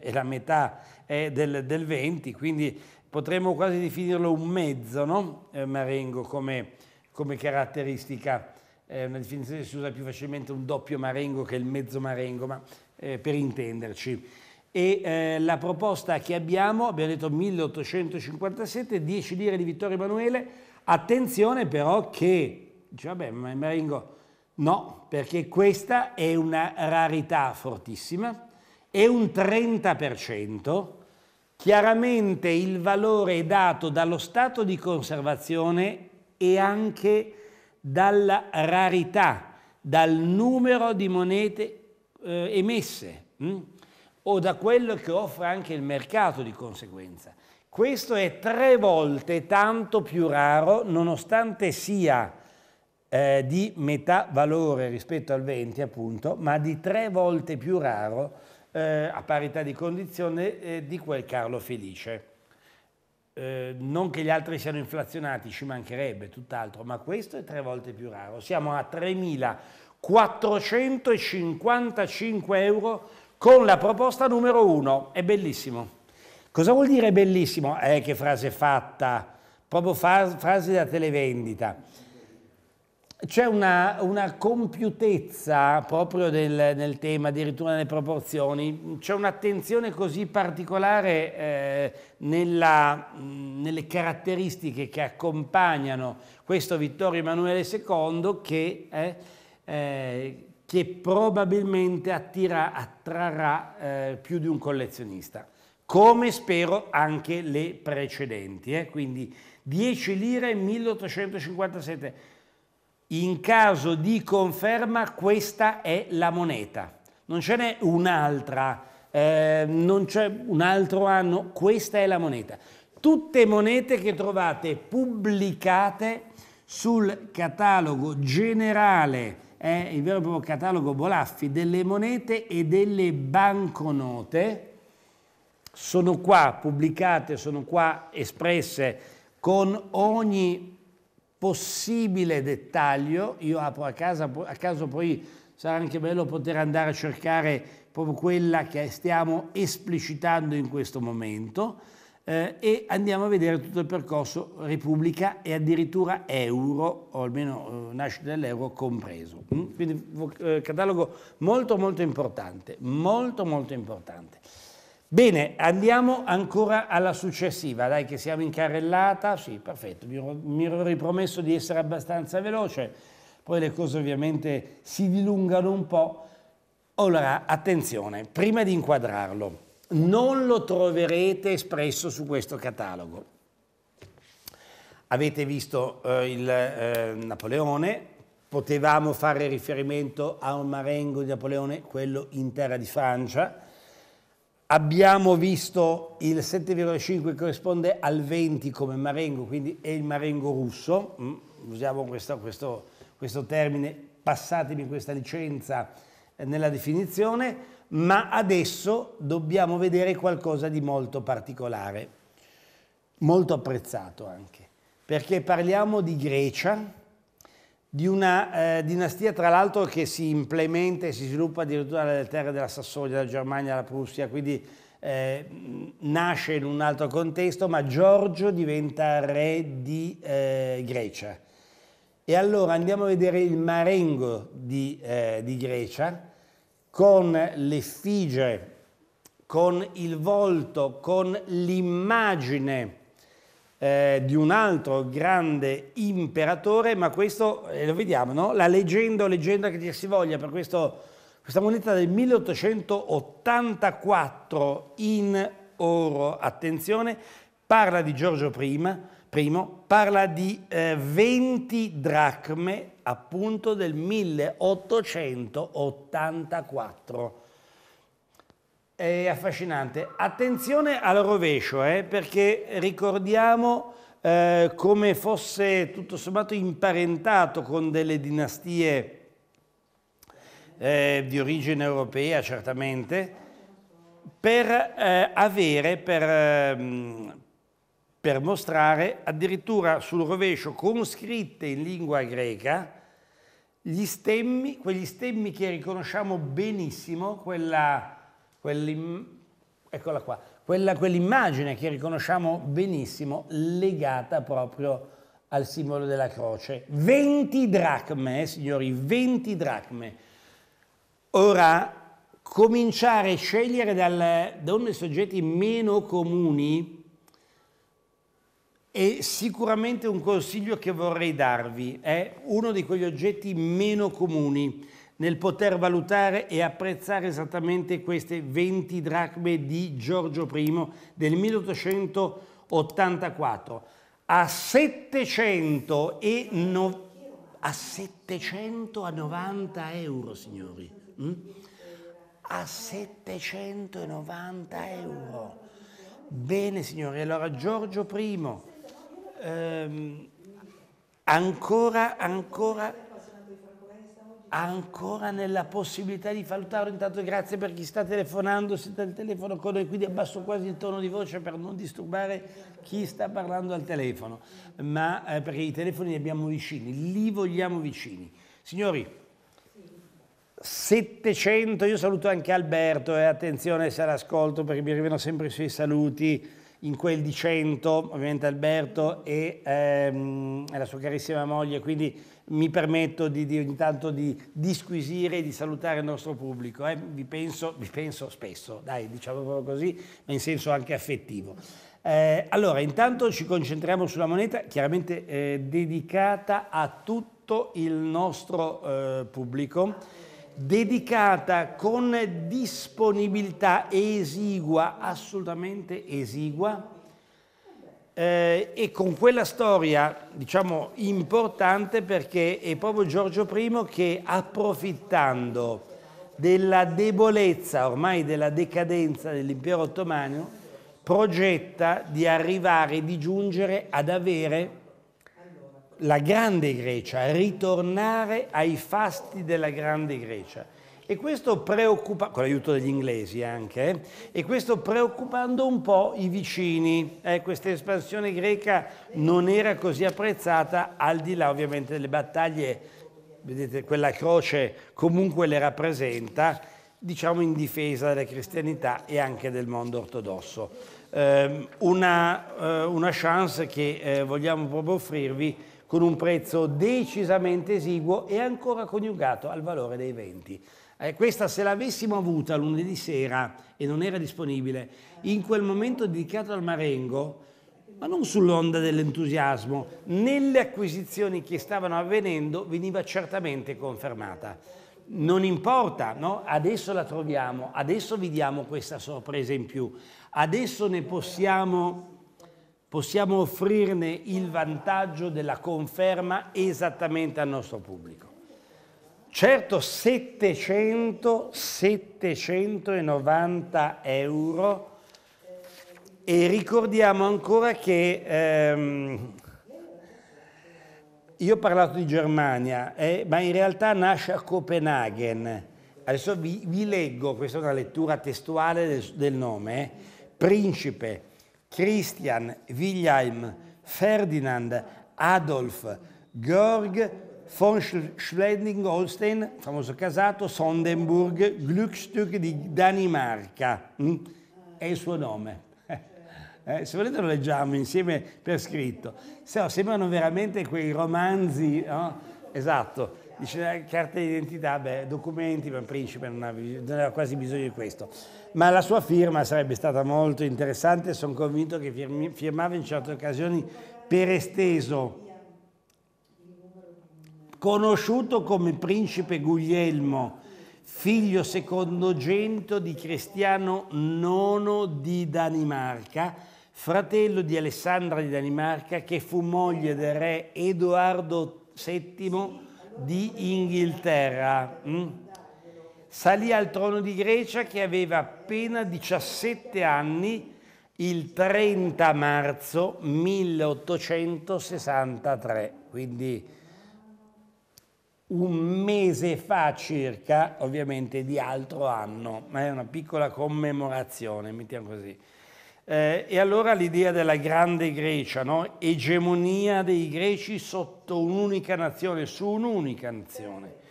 è la metà eh, del, del, 20, quindi potremmo quasi definirlo un mezzo, no? eh, Marengo come, come caratteristica, eh, una definizione che si usa più facilmente un doppio Marengo che il mezzo Marengo, ma eh, per intenderci. E eh, la proposta che abbiamo, abbiamo detto 1857, 10 lire di Vittorio Emanuele, attenzione però che, dice vabbè ma il Marengo no, perché questa è una rarità fortissima, è un 30%, Chiaramente il valore è dato dallo stato di conservazione e anche dalla rarità, dal numero di monete eh, emesse mh? Hm? o da quello che offre anche il mercato di conseguenza. Questo è tre volte tanto più raro nonostante sia eh, di metà valore rispetto al 20 appunto, ma di tre volte più raro eh, a parità di condizione eh, di quel Carlo Felice. Eh, non che gli altri siano inflazionati, ci mancherebbe tutt'altro, ma questo è tre volte più raro. Siamo a 3.455 euro con la proposta numero uno. È bellissimo. Cosa vuol dire bellissimo? Eh, che frase fatta, proprio frase da televendita c'è una, una, compiutezza proprio del, nel tema, addirittura nelle proporzioni, c'è un'attenzione così particolare eh, nella, mh, nelle caratteristiche che accompagnano questo Vittorio Emanuele II che, eh, eh, che probabilmente attira, attrarrà eh, più di un collezionista, come spero anche le precedenti. Eh. Quindi 10 lire 1857 in caso di conferma questa è la moneta. Non ce n'è un'altra, eh, non c'è un altro anno, questa è la moneta. Tutte monete che trovate pubblicate sul catalogo generale, eh, il vero e proprio catalogo Bolaffi, delle monete e delle banconote, sono qua pubblicate, sono qua espresse con ogni possibile dettaglio, io apro a, casa, a caso poi sarà anche bello poter andare a cercare proprio quella che stiamo esplicitando in questo momento eh, e andiamo a vedere tutto il percorso Repubblica e addirittura Euro, o almeno eh, nascita dell'Euro compreso. Mm? Quindi eh, catalogo molto molto importante, molto molto importante. Bene, andiamo ancora alla successiva, dai che siamo in carrellata, sì, perfetto, mi, mi ero ripromesso di essere abbastanza veloce, poi le cose ovviamente si dilungano un po'. Allora, attenzione, prima di inquadrarlo, non lo troverete espresso su questo catalogo. Avete visto eh, il eh, Napoleone, potevamo fare riferimento a un marengo di Napoleone, quello in terra di Francia, Abbiamo visto il 7,5 corrisponde al 20 come marengo, quindi è il marengo russo, mm, usiamo questo, questo, questo termine, passatemi questa licenza eh, nella definizione, ma adesso dobbiamo vedere qualcosa di molto particolare, molto apprezzato anche, perché parliamo di Grecia, di una eh, dinastia tra l'altro che si implementa e si sviluppa addirittura nelle terre della Sassonia, della Germania, della Prussia, quindi eh, nasce in un altro contesto, ma Giorgio diventa re di eh, Grecia. E allora andiamo a vedere il Marengo di, eh, di Grecia con l'effigie, con il volto, con l'immagine eh, di un altro grande imperatore, ma questo eh, lo vediamo, no? la leggenda o leggenda che dir si voglia per questo, questa moneta del 1884 in oro, attenzione, parla di Giorgio I, primo, parla di eh, 20 dracme appunto del 1884 è affascinante. Attenzione al rovescio, eh, perché ricordiamo eh, come fosse tutto sommato imparentato con delle dinastie eh, di origine europea, certamente, per eh, avere, per, ehm, per mostrare addirittura sul rovescio con scritte in lingua greca gli stemmi, quegli stemmi che riconosciamo benissimo, quella Eccola qua, quella, quell'immagine che riconosciamo benissimo legata proprio al simbolo della croce. 20 dracme, eh, signori, 20 dracme. Ora cominciare a scegliere dal, da uno dei soggetti meno comuni è sicuramente un consiglio che vorrei darvi, è uno di quegli oggetti meno comuni nel poter valutare e apprezzare esattamente queste 20 dracme di Giorgio I del 1884 a 790 a 790 euro, signori. Mm? A 790 euro. Bene, signori, allora Giorgio I, ehm, ancora, ancora ancora nella possibilità di valutare. Intanto grazie per chi sta telefonando, siete al telefono con noi, quindi abbasso quasi il tono di voce per non disturbare chi sta parlando al telefono, ma eh, perché i telefoni li abbiamo vicini, li vogliamo vicini. Signori, 700, io saluto anche Alberto e eh, attenzione se l'ascolto perché mi arrivano sempre i suoi saluti in quel di 100, ovviamente Alberto e ehm, la sua carissima moglie, quindi mi permetto di, di, ogni tanto di disquisire e di salutare il nostro pubblico, eh? vi, penso, vi, penso, spesso, dai, diciamo proprio così, ma in senso anche affettivo. Eh, allora, intanto ci concentriamo sulla moneta, chiaramente eh, dedicata a tutto il nostro eh, pubblico, dedicata con disponibilità esigua, assolutamente esigua, eh, e con quella storia, diciamo, importante perché è proprio Giorgio I che approfittando della debolezza, ormai della decadenza dell'impero ottomano, progetta di arrivare, di giungere ad avere la grande Grecia, ritornare ai fasti della grande Grecia. E questo preoccupa, con l'aiuto degli inglesi anche, eh? e questo preoccupando un po' i vicini. Eh, questa espansione greca non era così apprezzata, al di là ovviamente delle battaglie, vedete quella croce comunque le rappresenta, diciamo in difesa della cristianità e anche del mondo ortodosso. Ehm, eh, una, una, chance che eh, vogliamo proprio offrirvi con un prezzo decisamente esiguo e ancora coniugato al valore dei venti. Eh, questa se l'avessimo avuta lunedì sera e non era disponibile, in quel momento dedicato al Marengo, ma non sull'onda dell'entusiasmo, nelle acquisizioni che stavano avvenendo veniva certamente confermata. Non importa, no? adesso la troviamo, adesso vi diamo questa sorpresa in più, adesso ne possiamo possiamo offrirne il vantaggio della conferma esattamente al nostro pubblico. Certo 700, 790 euro e ricordiamo ancora che ehm, io ho parlato di Germania, eh, ma in realtà nasce a Copenaghen. Adesso vi, vi leggo, questa è una lettura testuale del, del nome, eh. Principe Christian Wilhelm Ferdinand Adolf Georg von Schleswig-Holstein, famoso casato, Sondenburg, Glückstück di Danimarca. Hm? È il suo nome. Eh, se volete lo leggiamo insieme per scritto. Se no, sembrano veramente quei romanzi, no? Esatto. Dice eh, carta d'identità, beh, documenti, ma il principe non aveva, quasi bisogno di questo. Ma la sua firma sarebbe stata molto interessante, sono convinto che firmava in certe occasioni per esteso conosciuto come principe Guglielmo, figlio secondogenito di Cristiano IX di Danimarca, fratello di Alessandra di Danimarca, che fu moglie del re Edoardo VII di Inghilterra. Mm? Salì al trono di Grecia che aveva appena 17 anni il 30 marzo 1863, quindi un mese fa circa, ovviamente di altro anno, ma è una piccola commemorazione, mettiamo così. Eh, e allora l'idea della grande Grecia, no? egemonia dei greci sotto un'unica nazione, su un'unica nazione.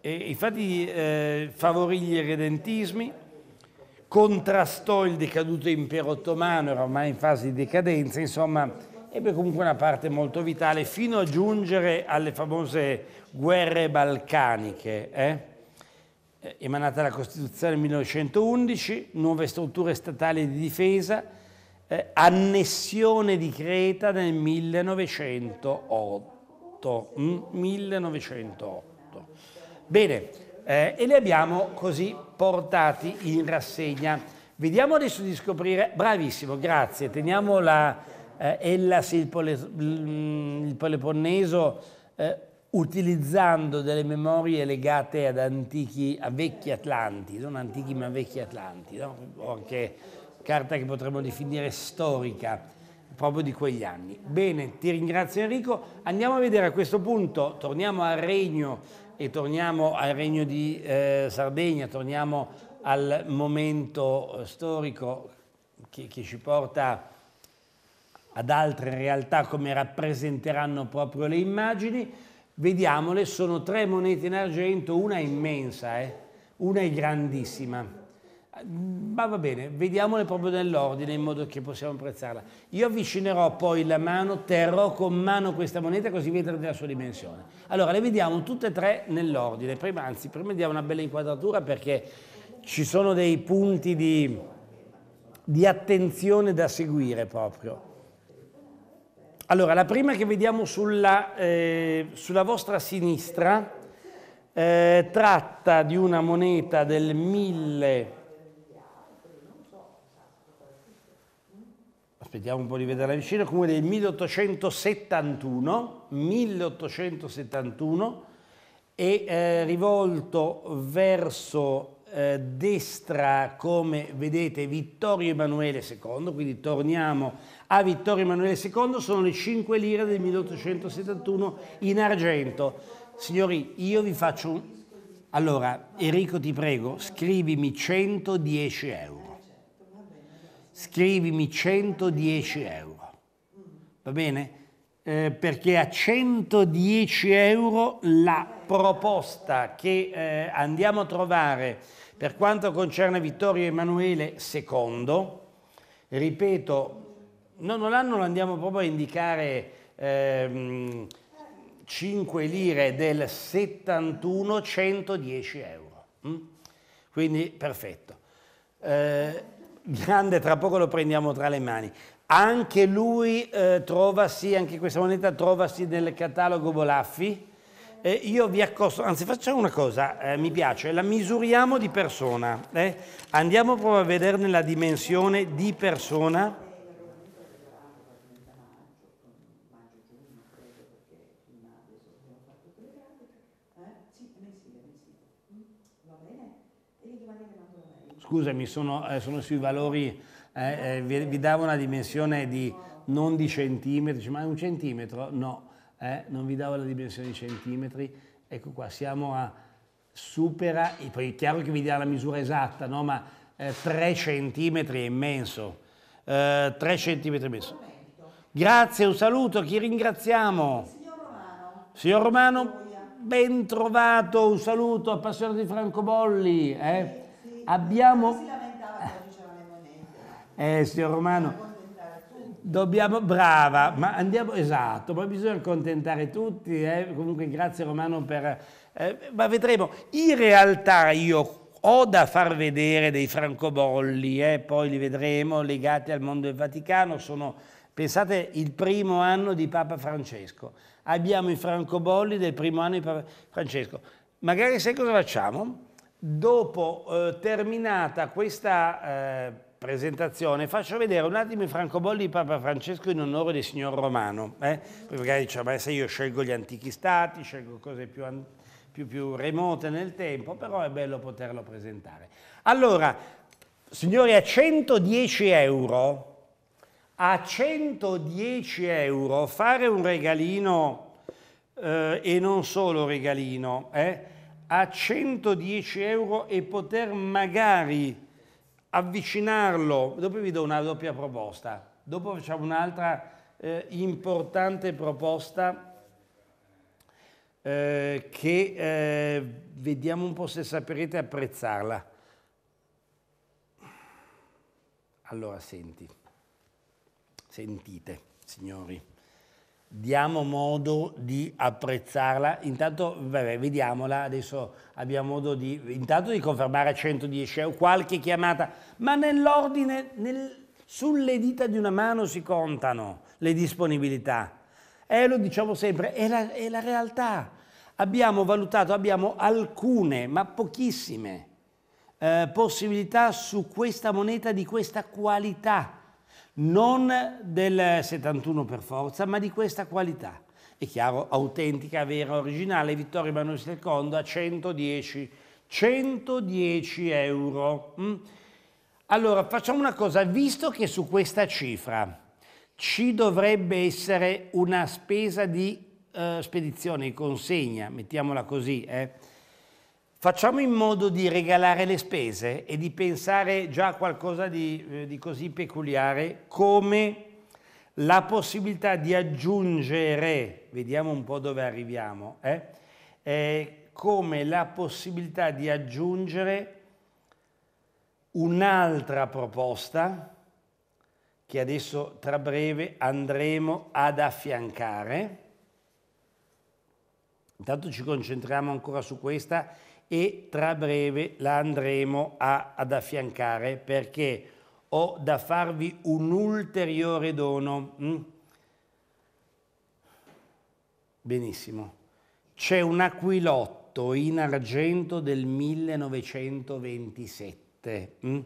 E, infatti eh, favorì gli irredentismi, contrastò il decaduto impero ottomano, era ormai in fase di decadenza, insomma ebbe comunque una parte molto vitale fino a giungere alle famose guerre balcaniche. Eh? eh emanata la Costituzione nel 1911, nuove strutture statali di difesa, eh, annessione di Creta nel 1908. Mm? 1908. Bene, eh, e li abbiamo così portati in rassegna. Vediamo adesso di scoprire, bravissimo, grazie, teniamo la, eh, Hellas mm, il, pole, il Peloponneso eh, utilizzando delle memorie legate ad antichi, a vecchi Atlanti, non antichi ma vecchi Atlanti, no? o anche carta che potremmo definire storica proprio di quegli anni. Bene, ti ringrazio Enrico, andiamo a vedere a questo punto, torniamo al regno e torniamo al regno di eh, Sardegna, torniamo al momento eh, storico che, che ci porta ad altre realtà come rappresenteranno proprio le immagini. Vediamole, sono tre monete in argento, una è immensa, eh? una è grandissima. Ma va bene, vediamole proprio nell'ordine in modo che possiamo apprezzarla. Io avvicinerò poi la mano, terrò con mano questa moneta così vedrete la sua dimensione. Allora, le vediamo tutte e tre nell'ordine. Prima, anzi, prima diamo una bella inquadratura perché ci sono dei punti di, di attenzione da seguire proprio. Allora, la prima che vediamo sulla, eh, sulla vostra sinistra eh, tratta di una moneta del 1000... Aspettiamo un po' di vederla vicino, comunque del 1871, 1871 e eh, rivolto verso eh, destra, come vedete, Vittorio Emanuele II, quindi torniamo a Vittorio Emanuele II sono le 5 lire del 1871 in argento. Signori, io vi faccio un... Allora, Enrico ti prego, scrivimi 110 euro. Scrivimi 110 euro. Va bene? Eh, perché a 110 euro la proposta che eh, andiamo a trovare per quanto concerne Vittorio Emanuele II, ripeto, No, non l'anno lo andiamo proprio a indicare ehm, 5 lire del 71, 110 euro. Mm? Quindi perfetto. Eh, grande, tra poco lo prendiamo tra le mani. Anche lui eh, trovasi, anche questa moneta trovasi nel catalogo Bolaffi. Eh, io vi accosto, anzi facciamo una cosa, eh, mi piace, la misuriamo di persona, eh? andiamo proprio a vederne la dimensione di persona, scusami, sono, eh, sono sui valori, eh, eh, vi, vi, davo una dimensione di, non di centimetri, ma è un centimetro? No, eh, non vi davo la dimensione di centimetri, ecco qua, siamo a supera, poi è chiaro che vi dà la misura esatta, no? ma 3 eh, centimetri è immenso, 3 centimetri è immenso. Grazie, un saluto, chi ringraziamo? Signor Romano. Signor Romano ben trovato, un saluto appassionato di francobolli. Eh? abbiamo... Eh, signor Romano, dobbiamo, brava, ma andiamo, esatto, ma bisogna accontentare tutti, eh? comunque grazie Romano per, eh, ma vedremo, in realtà io ho da far vedere dei francobolli, eh, poi li vedremo, legati al mondo del Vaticano, sono, pensate, il primo anno di Papa Francesco, abbiamo i francobolli del primo anno di Papa Francesco, magari sai cosa facciamo? dopo eh, terminata questa eh, presentazione faccio vedere un attimo i francobolli di Papa Francesco in onore del signor Romano eh? perché cioè, dice ma se io scelgo gli antichi stati scelgo cose più, più, più remote nel tempo però è bello poterlo presentare allora signori a 110 euro a 110 euro fare un regalino eh, e non solo regalino eh? a 110 euro e poter magari avvicinarlo, dopo vi do una doppia proposta, dopo facciamo un'altra eh, importante proposta eh, che eh, vediamo un po' se saprete apprezzarla. Allora senti, sentite signori diamo modo di apprezzarla, intanto vabbè, vediamola, adesso abbiamo modo di, intanto di confermare 110 euro, qualche chiamata, ma nell'ordine, nel, sulle dita di una mano si contano le disponibilità, e eh, lo diciamo sempre, è la, è la realtà, abbiamo valutato, abbiamo alcune, ma pochissime, eh, possibilità su questa moneta di questa qualità, non del 71 per forza, ma di questa qualità. È chiaro, autentica, vera, originale, Vittorio Emanuele II a 110, 110 euro. Mm? Allora, facciamo una cosa, visto che su questa cifra ci dovrebbe essere una spesa di eh, spedizione, di consegna, mettiamola così, eh, Facciamo in modo di regalare le spese e di pensare già a qualcosa di, eh, di così peculiare come la possibilità di aggiungere, vediamo un po' dove arriviamo, eh, eh, come la possibilità di aggiungere un'altra proposta che adesso tra breve andremo ad affiancare. Intanto ci concentriamo ancora su questa e tra breve la andremo a, ad affiancare perché ho da farvi un ulteriore dono. Mm? Benissimo. C'è un aquilotto in argento del 1927. Mm?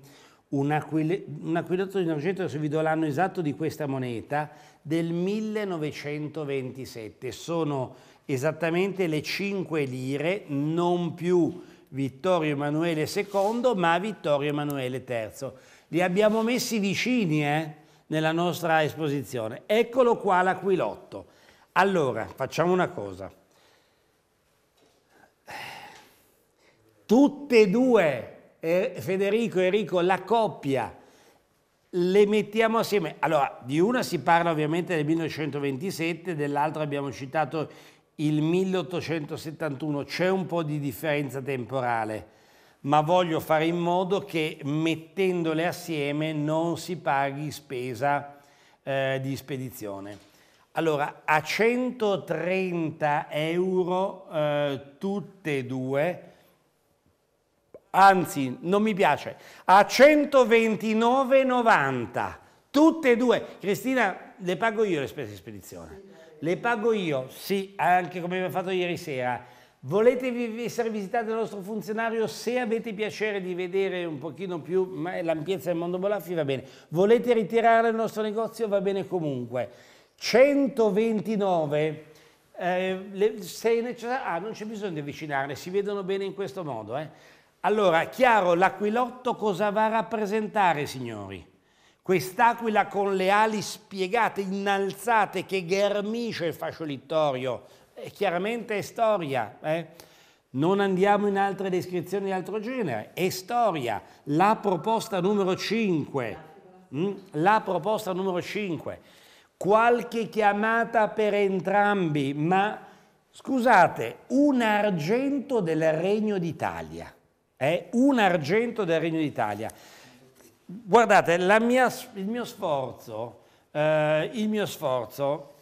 Un, aquil un, aquilotto in argento, adesso vi do l'anno esatto di questa moneta, del 1927. Sono esattamente le 5 lire, non più Vittorio Emanuele II, ma Vittorio Emanuele III. Li abbiamo messi vicini eh, nella nostra esposizione. Eccolo qua l'aquilotto. Allora, facciamo una cosa. Tutte e due, eh, Federico e Enrico, la coppia, le mettiamo assieme. Allora, di una si parla ovviamente del 1927, dell'altra abbiamo citato il 1871, c'è un po' di differenza temporale, ma voglio fare in modo che mettendole assieme non si paghi spesa eh, di spedizione. Allora, a 130 euro eh, tutte e due, anzi, non mi piace, a 129,90, tutte e due. Cristina, le pago io le spese di spedizione le pago io, sì, anche come abbiamo fatto ieri sera. Volete essere visitati dal nostro funzionario? Se avete piacere di vedere un pochino più l'ampiezza del mondo Bolaffi va bene. Volete ritirare il nostro negozio? Va bene comunque. 129, eh, le, se necessario, ah, non c'è bisogno di avvicinarle, si vedono bene in questo modo. Eh. Allora, chiaro, l'aquilotto cosa va a rappresentare, signori? quest'aquila con le ali spiegate, innalzate, che ghermisce il fasciolittorio. E chiaramente è storia. Eh? Non andiamo in altre descrizioni di altro genere, è storia. La proposta numero 5. Mm? La proposta numero 5. Qualche chiamata per entrambi, ma scusate, un argento del Regno d'Italia. Eh? Un argento del Regno d'Italia. Guardate, mia, il mio sforzo, eh, il mio sforzo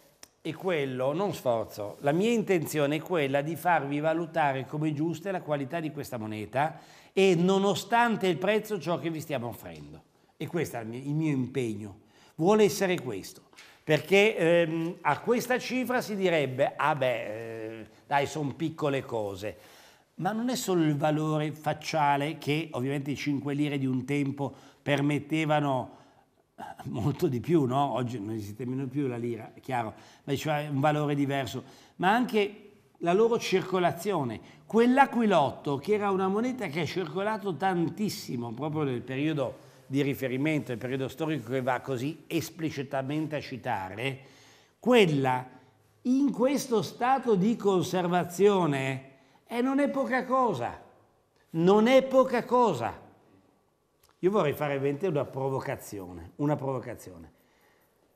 è quello, non sforzo, la mia intenzione è quella di farvi valutare come giusta la qualità di questa moneta e nonostante il prezzo ciò che vi stiamo offrendo. E questo è il mio, il mio impegno, vuole essere questo, perché ehm, a questa cifra si direbbe, ah beh, eh, dai, sono piccole cose, ma non è solo il valore facciale che ovviamente i 5 lire di un tempo permettevano eh, molto di più, no? oggi non esiste meno più la lira, è chiaro, ma cioè un valore diverso, ma anche la loro circolazione. Quell'aquilotto, che era una moneta che è circolato tantissimo proprio nel periodo di riferimento, il periodo storico che va così esplicitamente a citare, quella in questo stato di conservazione eh, non è poca cosa, non è poca cosa. Io vorrei fare veramente una provocazione, una provocazione.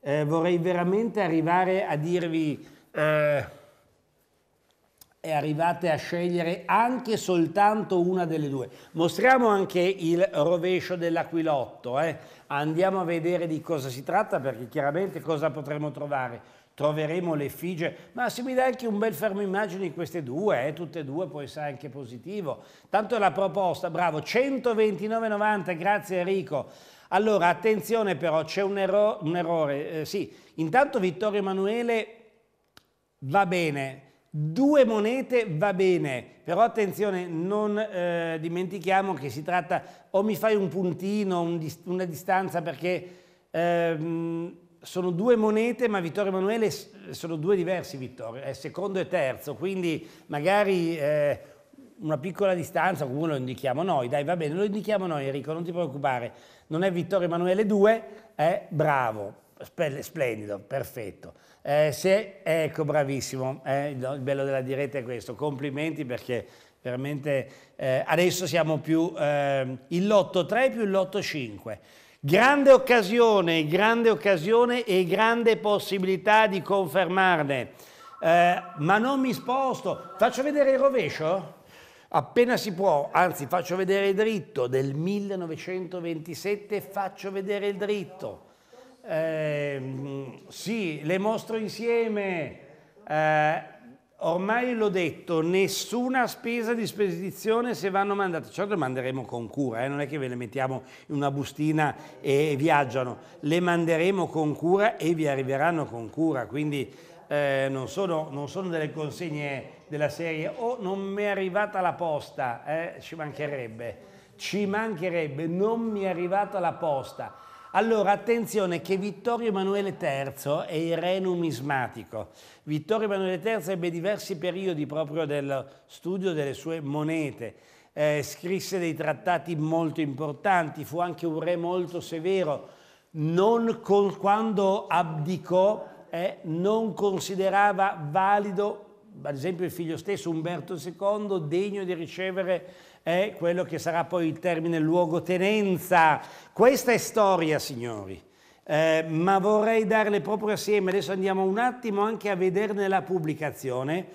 Eh, vorrei veramente arrivare a dirvi eh, e arrivate a scegliere anche soltanto una delle due. Mostriamo anche il rovescio dell'aquilotto, eh. andiamo a vedere di cosa si tratta perché chiaramente cosa potremo trovare troveremo l'effigie, ma se mi dai anche un bel fermo immagine di queste due, eh, tutte e due può essere anche positivo. Tanto la proposta, bravo, 129,90, grazie Enrico. Allora, attenzione però, c'è un, erro un, errore, eh, sì, intanto Vittorio Emanuele va bene, Due monete va bene, però attenzione, non eh, dimentichiamo che si tratta o mi fai un puntino, un, una distanza perché ehm, sono due monete, ma Vittorio Emanuele sono due diversi Vittorio, è secondo e terzo, quindi magari eh, una piccola distanza, comunque lo indichiamo noi, dai va bene, lo indichiamo noi Enrico, non ti preoccupare, non è Vittorio Emanuele 2, è bravo, splendido, perfetto. Eh, se, ecco, bravissimo, eh, il bello della diretta è questo, complimenti perché veramente eh, adesso siamo più ehm, il lotto 3 più il lotto 5. Grande occasione, grande occasione e grande possibilità di confermarne. Eh, ma non mi sposto, faccio vedere il rovescio? Appena si può, anzi faccio vedere il dritto del 1927, faccio vedere il dritto. Eh, sì, le mostro insieme. Eh, ormai l'ho detto, nessuna spesa di spedizione se vanno mandate. Certo le manderemo con cura, eh? non è che ve le mettiamo in una bustina e viaggiano. Le manderemo con cura e vi arriveranno con cura, quindi eh, non, sono, non, sono, delle consegne della serie o oh, non mi è arrivata la posta, eh? ci mancherebbe. Ci mancherebbe, non mi è arrivata la posta allora, attenzione che Vittorio Emanuele III è il re numismatico. Vittorio Emanuele III ebbe diversi periodi proprio del studio delle sue monete. Eh, scrisse dei trattati molto importanti, fu anche un re molto severo. Col, quando abdicò eh, non considerava valido, ad esempio il figlio stesso Umberto II, degno di ricevere è quello che sarà poi il termine luogotenenza. Questa è storia, signori. Eh, ma vorrei darle proprio assieme, adesso andiamo un attimo anche a vederne la pubblicazione.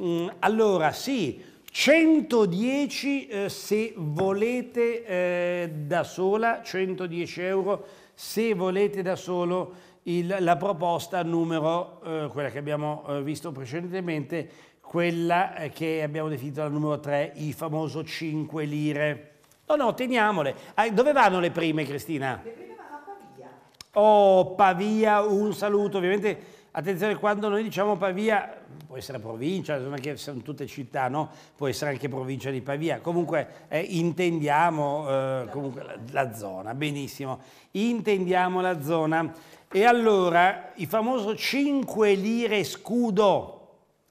Mm, allora, sì, 110 eh, se volete eh, da sola, 110 euro se volete da solo il, la proposta numero, eh, quella che abbiamo eh, visto precedentemente, quella eh, che abbiamo definito la numero 3, i famoso 5 lire. No, no, teniamole. Dove vanno le prime, Cristina? Le prime vanno a Pavia. Oh, Pavia, un saluto. Ovviamente, attenzione, quando noi diciamo Pavia, può essere provincia, non è che sono tutte città, no? Può essere anche provincia di Pavia. Comunque, eh, intendiamo eh, comunque, la, la zona, benissimo. Intendiamo la zona. E allora, i famoso 5 lire scudo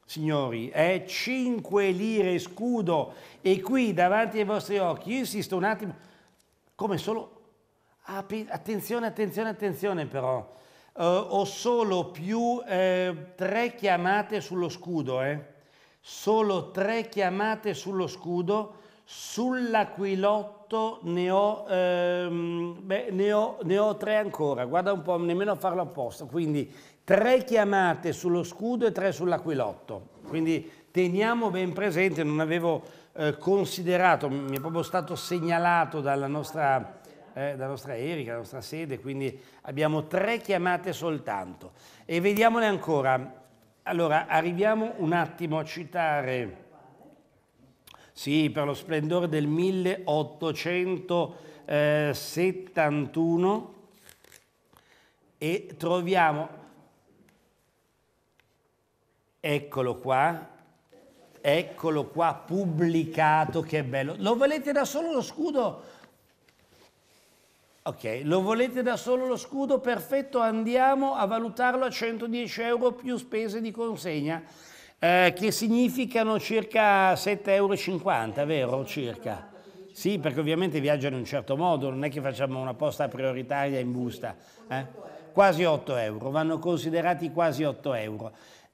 signori, è 5 lire scudo e qui davanti ai vostri occhi io insisto un attimo, come solo... Attenzione, attenzione, attenzione però, uh, ho solo più uh, tre chiamate sullo scudo, eh? solo tre chiamate sullo scudo, sull'aquilotto ne ho, ehm, beh, ne, ho, ne ho tre ancora, guarda un po', nemmeno a farlo apposta, quindi tre chiamate sullo scudo e tre sull'aquilotto. Quindi teniamo ben presente, non avevo eh, considerato, mi è proprio stato segnalato dalla nostra, eh, dalla nostra Erika, la nostra sede, quindi abbiamo tre chiamate soltanto. E vediamole ancora. Allora, arriviamo un attimo a citare, sì, per lo splendore del 1871 e troviamo Eccolo qua, eccolo qua, pubblicato, che bello. Lo volete da solo lo scudo? Ok, lo volete da solo lo scudo? Perfetto, andiamo a valutarlo a 110 euro più spese di consegna, eh, che significano circa 7,50 euro, vero? Circa. Sì, perché ovviamente viaggiano in un certo modo, non è che facciamo una posta prioritaria in busta. Eh? Quasi 8 euro, vanno considerati quasi 8 euro.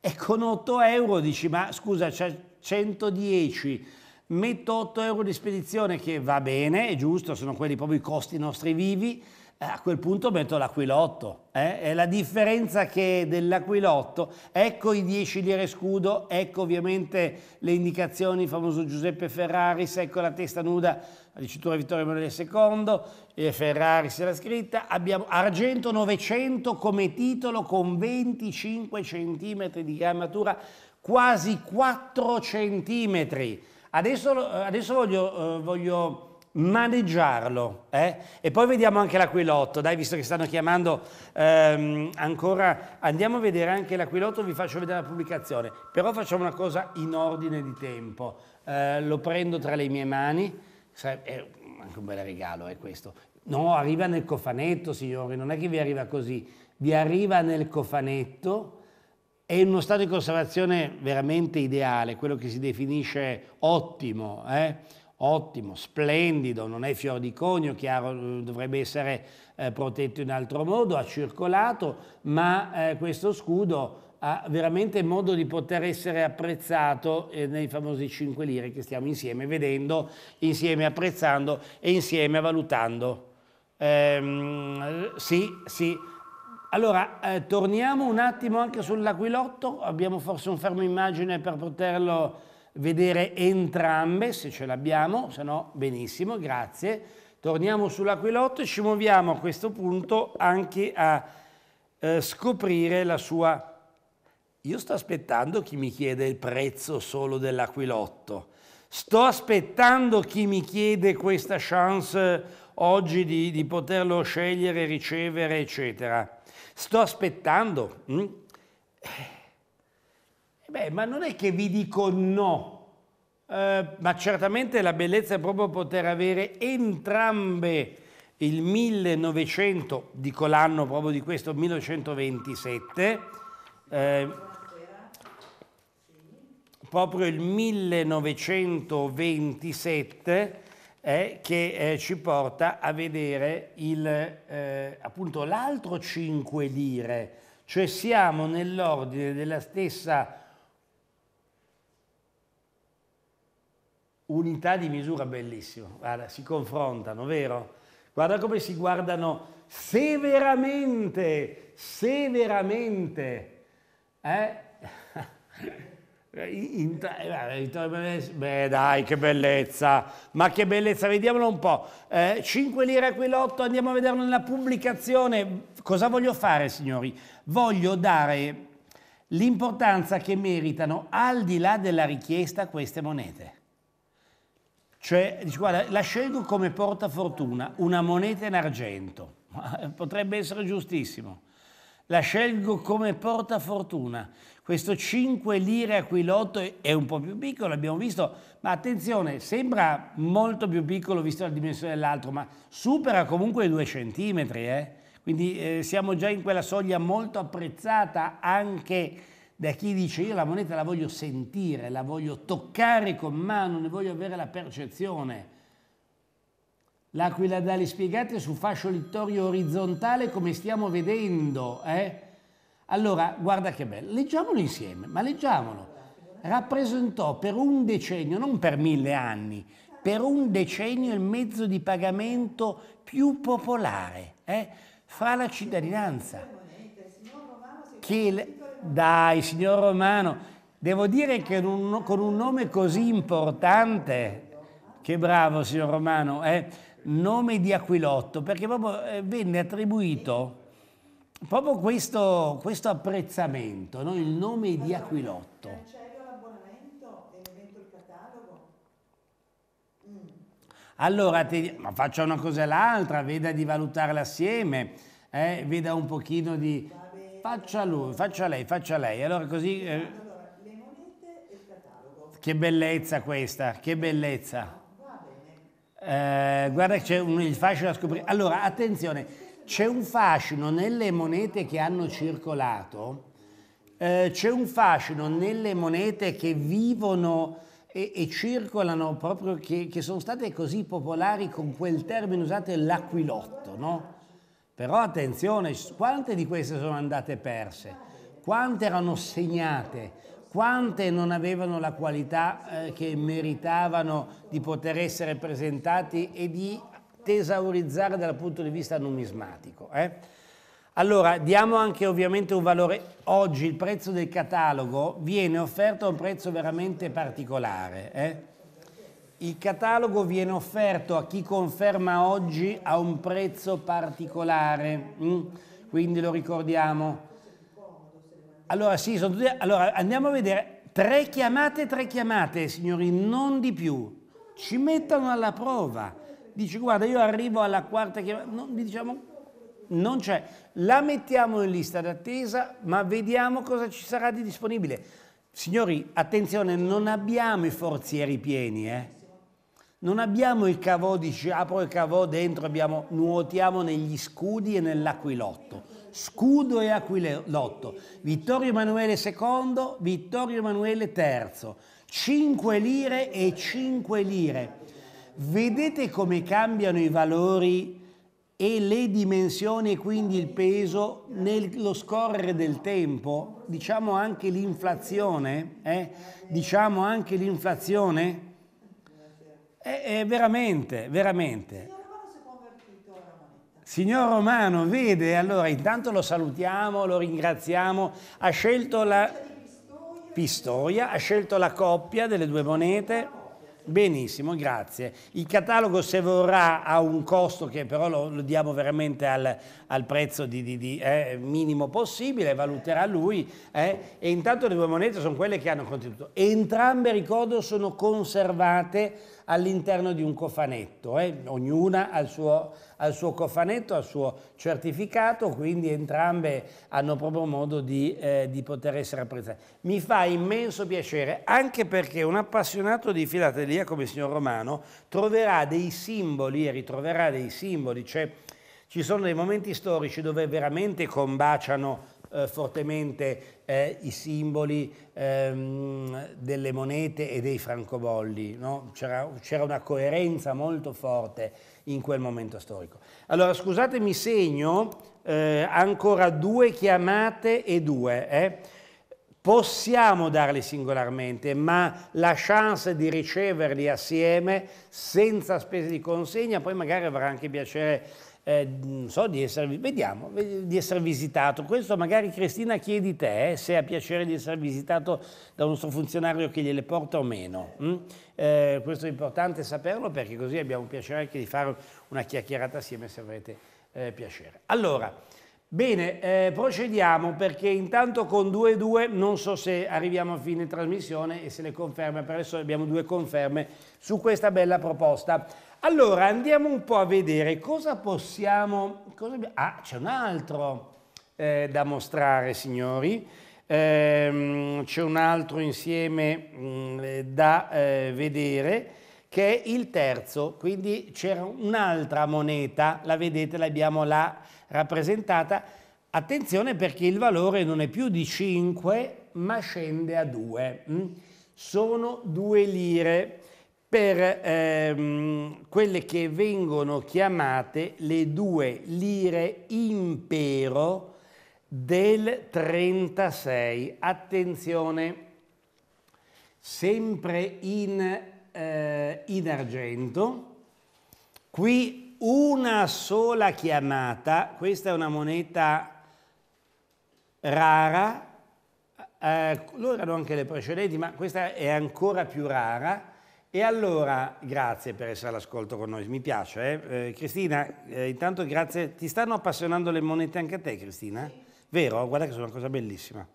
E con 8 euro dici, ma scusa, c'è 110, metto 8 euro di spedizione che va bene, è giusto, sono quelli proprio i costi nostri vivi, eh, a quel punto metto l'aquilotto. Eh? È la differenza che dell'aquilotto, ecco i 10 lire scudo, ecco ovviamente le indicazioni, il famoso Giuseppe Ferraris, ecco la testa nuda la dicitura Vittorio Emanuele II, e Ferrari si era scritta, abbiamo argento 900 come titolo con 25 cm di grammatura, quasi 4 cm. Adesso, adesso voglio, eh, voglio maneggiarlo. Eh? E poi vediamo anche l'aquilotto, dai, visto che stanno chiamando ehm, ancora, andiamo a vedere anche l'aquilotto, vi faccio vedere la pubblicazione, però facciamo una cosa in ordine di tempo, eh, lo prendo tra le mie mani, è anche un bel regalo è questo. No, arriva nel cofanetto, signori, non è che vi arriva così, vi arriva nel cofanetto, è in uno stato di conservazione veramente ideale, quello che si definisce ottimo, eh? ottimo, splendido, non è fior di conio, chiaro, dovrebbe essere eh, protetto in altro modo, ha circolato, ma eh, questo scudo ha veramente modo di poter essere apprezzato eh, nei famosi 5 lire che stiamo insieme vedendo, insieme apprezzando e insieme valutando. Ehm, sì, sì. Allora, eh, torniamo un attimo anche sull'aquilotto, abbiamo forse un fermo immagine per poterlo vedere entrambe, se ce l'abbiamo, se no benissimo, grazie. Torniamo sull'aquilotto e ci muoviamo a questo punto anche a eh, scoprire la sua io sto aspettando chi mi chiede il prezzo solo dell'aquilotto. Sto aspettando chi mi chiede questa chance oggi di, di poterlo scegliere, ricevere, eccetera. Sto aspettando. Mm? Eh, beh, ma non è che vi dico no. Eh, ma certamente la bellezza è proprio poter avere entrambe il 1900, dico l'anno proprio di questo, 1927, eh, proprio il 1927 eh, che eh, ci porta a vedere il, eh, appunto l'altro 5 lire, cioè siamo nell'ordine della stessa unità di misura bellissimo. Guarda, si confrontano, vero? Guarda come si guardano severamente, severamente. Eh? Eh, in, eh, in, beh dai, che bellezza, ma che bellezza, vediamolo un po'. Eh, 5 lire a quell'otto, andiamo a vederlo nella pubblicazione. Cosa voglio fare, signori? Voglio dare l'importanza che meritano al di là della richiesta queste monete. Cioè, dici, guarda, la scelgo come portafortuna, una moneta in argento, potrebbe essere giustissimo. La scelgo come portafortuna. Questo 5 lire aquilotto è un po' più piccolo, abbiamo visto, ma attenzione, sembra molto più piccolo visto la dimensione dell'altro, ma supera comunque i 2 cm. Eh? Quindi eh, siamo già in quella soglia molto apprezzata anche da chi dice io la moneta la voglio sentire, la voglio toccare con mano, ne voglio avere la percezione. L'aquila d'ali spiegate su fascio littorio orizzontale come stiamo vedendo, eh? Allora, guarda che bello, leggiamolo insieme, ma leggiamolo. Rappresentò per un decennio, non per mille anni, per un decennio il mezzo di pagamento più popolare eh, fra la cittadinanza. Che, dai, signor Romano, devo dire che con un nome così importante, che bravo signor Romano, eh, nome di Aquilotto, perché proprio eh, venne attribuito proprio questo, questo apprezzamento, no? il nome di Aquilotto. Eh, mm. Allora, te, ma faccia una cosa e l'altra, veda di valutarla assieme, eh? veda un pochino di... Faccia lui, faccia lei, faccia lei. Allora così... Eh... Che bellezza questa, che bellezza. Eh, guarda c'è un, il fascio da scoprire. Allora, attenzione, c'è un fascino nelle monete che hanno circolato, eh, c'è un fascino nelle monete che vivono e, e circolano proprio, che, che, sono state così popolari con quel termine usato, l'aquilotto, no? Però attenzione, quante di queste sono andate perse? Quante erano segnate? Quante non avevano la qualità eh, che meritavano di poter essere presentate e di tesaurizzare dal punto di vista numismatico. Eh? Allora, diamo anche ovviamente un valore. Oggi il prezzo del catalogo viene offerto a un prezzo veramente particolare. Eh? Il catalogo viene offerto a chi conferma oggi a un prezzo particolare, mm? quindi lo ricordiamo. Allora, sì, sono tutti... allora, andiamo a vedere. Tre chiamate, tre chiamate, signori, non di più. Ci mettono alla prova dici guarda io arrivo alla quarta chiamata, no, diciamo non c'è, la mettiamo in lista d'attesa ma vediamo cosa ci sarà di disponibile. Signori, attenzione, non abbiamo i forzieri pieni, eh? Non abbiamo il cavò, dici, apro il cavò, dentro abbiamo, nuotiamo negli scudi e nell'aquilotto. Scudo e aquilotto. Vittorio Emanuele II, Vittorio Emanuele III. 5 lire e 5 lire. Vedete come cambiano i valori e le dimensioni e quindi il peso nello scorrere del tempo? Diciamo anche l'inflazione? Eh? Diciamo anche l'inflazione? È, è veramente, veramente. Signor Romano, vede, allora intanto lo salutiamo, lo ringraziamo, ha scelto la Pistoia, ha scelto la coppia delle due monete. Benissimo, grazie. Il catalogo se vorrà ha un costo che però lo, lo diamo veramente al, al prezzo di, di, di, eh, minimo possibile, valuterà lui eh, e intanto le due monete sono quelle che hanno contribuito. Entrambe, ricordo, sono conservate all'interno di un cofanetto, eh? ognuna ha il suo, suo, cofanetto, il suo certificato, quindi entrambe hanno proprio modo di, eh, di poter essere apprezzate. Mi fa immenso piacere, anche perché un appassionato di filatelia come il signor Romano troverà dei simboli e ritroverà dei simboli, cioè ci sono dei momenti storici dove veramente combaciano eh, fortemente eh, i simboli ehm, delle monete e dei francobolli, no? c'era una coerenza molto forte in quel momento storico. Allora scusatemi segno eh, ancora due chiamate e due. Eh. Possiamo darli singolarmente, ma la chance di riceverli assieme senza spese di consegna, poi magari avrà anche piacere eh, so, di essere, vediamo, di essere visitato. Questo magari Cristina chiedi te eh, se ha piacere di essere visitato da un nostro funzionario che gliele porta o meno. Mm? Eh, questo è importante saperlo perché così abbiamo piacere anche di fare una chiacchierata assieme se avrete eh, piacere. Allora, bene, eh, procediamo perché intanto con 2-2 non so se arriviamo a fine trasmissione e se le conferme, per adesso abbiamo due conferme su questa bella proposta. Allora andiamo un po' a vedere cosa possiamo... Cosa, ah, c'è un altro eh, da mostrare, signori. Ehm, c'è un altro insieme mh, mm, eh, da eh, vedere che è il terzo, quindi c'era un'altra moneta, la vedete, l'abbiamo là rappresentata. Attenzione perché il valore non è più di 5 ma scende a 2. Mm. Sono due lire per ehm, quelle che vengono chiamate le due lire impero del 36. Attenzione, sempre in, eh, in argento. Qui una sola chiamata, questa è una moneta rara, eh, loro erano anche le precedenti, ma questa è ancora più rara e allora, grazie per essere all'ascolto con noi, mi piace. Eh? Eh, Cristina, eh, intanto grazie. Ti stanno appassionando le monete anche a te, Cristina? Vero? Guarda che sono una cosa bellissima.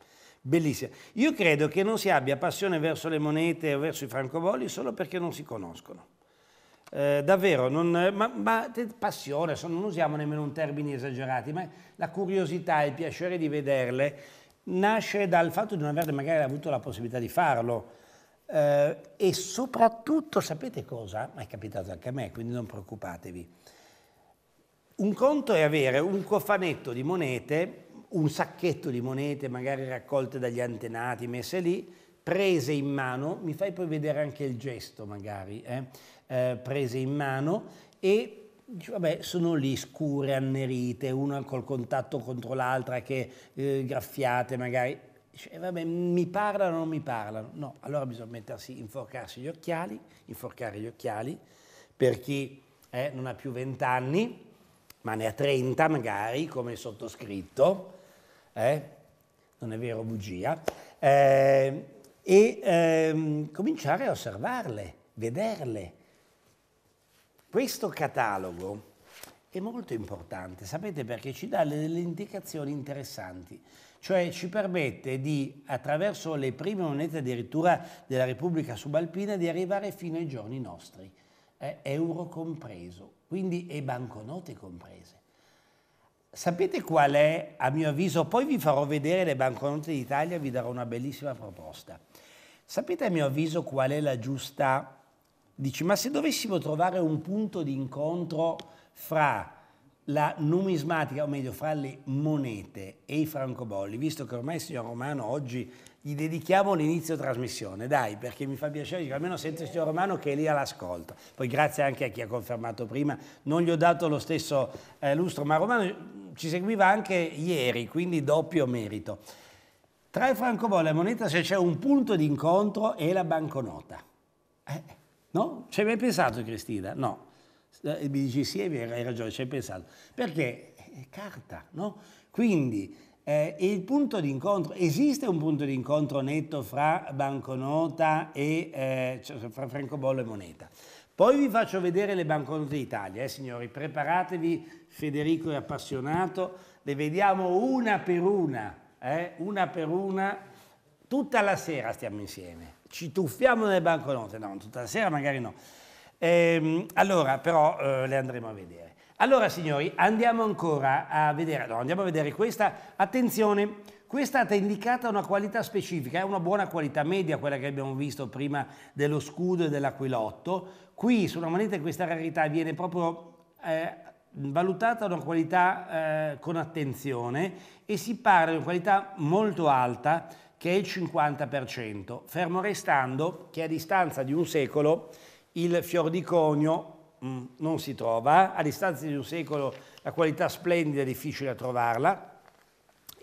Bellissima. Io credo che non si abbia passione verso le monete o verso i francobolli solo perché non si conoscono. Eh, davvero, non, ma, ma, passione, non usiamo nemmeno termini esagerati, ma la curiosità, il piacere di vederle nasce dal fatto di non aver magari avuto la possibilità di farlo eh, e soprattutto, sapete cosa? Ma è capitato anche a me, quindi non preoccupatevi. Un conto è avere un cofanetto di monete, un sacchetto di monete, magari raccolte dagli antenati, messe lì, prese in mano, mi fai poi vedere anche il gesto magari, eh? Eh, prese in mano e vabbè, sono lì scure, annerite, una col contatto contro l'altra che eh, graffiate magari, Dice, eh, vabbè, mi parlano o non mi parlano? No, allora bisogna mettersi, inforcarsi gli occhiali, inforcare gli occhiali, per chi eh, non ha più vent'anni, ma ne ha 30 magari, come sottoscritto, eh, non è vero bugia, eh, e ehm, cominciare a osservarle, vederle. Questo catalogo è molto importante, sapete perché ci dà delle indicazioni interessanti cioè ci permette di, attraverso le prime monete addirittura della Repubblica Subalpina, di arrivare fino ai giorni nostri, eh, euro compreso, quindi e banconote comprese. Sapete qual è, a mio avviso, poi vi farò vedere le banconote d'Italia, vi darò una bellissima proposta. Sapete a mio avviso qual è la giusta... Dici, ma se dovessimo trovare un punto di incontro fra la numismatica, o meglio, fra le monete e i francobolli, visto che ormai, il signor Romano, oggi gli dedichiamo l'inizio trasmissione, dai, perché mi fa piacere che almeno sento il signor Romano che è lì all'ascolto. Poi grazie anche a chi ha confermato prima, non gli ho dato lo stesso eh, lustro, ma Romano ci seguiva anche ieri, quindi doppio merito. Tra i francobolli e la moneta se c'è un punto di incontro è la banconota. Eh, no? Ci hai mai pensato Cristina? No e eh, mi dici sì, hai ragione, ci hai pensato. Perché è carta, no? Quindi eh, il punto di incontro, esiste un punto di incontro netto fra banconota e, eh, cioè, fra francobollo e moneta. Poi vi faccio vedere le banconote d'Italia, eh signori, preparatevi, Federico è appassionato, le vediamo una per una, eh, una per una, tutta la sera stiamo insieme, ci tuffiamo nelle banconote, no, tutta la sera magari no. Ehm, allora, però eh, le andremo a vedere. Allora signori, andiamo ancora a vedere, no, andiamo a vedere questa, attenzione, questa è indicata una qualità specifica, è una buona qualità media, quella che abbiamo visto prima dello scudo e dell'aquilotto. Qui sulla moneta questa rarità viene proprio eh, valutata una qualità eh, con attenzione e si parla di una qualità molto alta che è il 50%, fermo restando che a distanza di un secolo il fior di conio mm, non si trova, eh. a distanza di un secolo la qualità splendida è difficile a trovarla.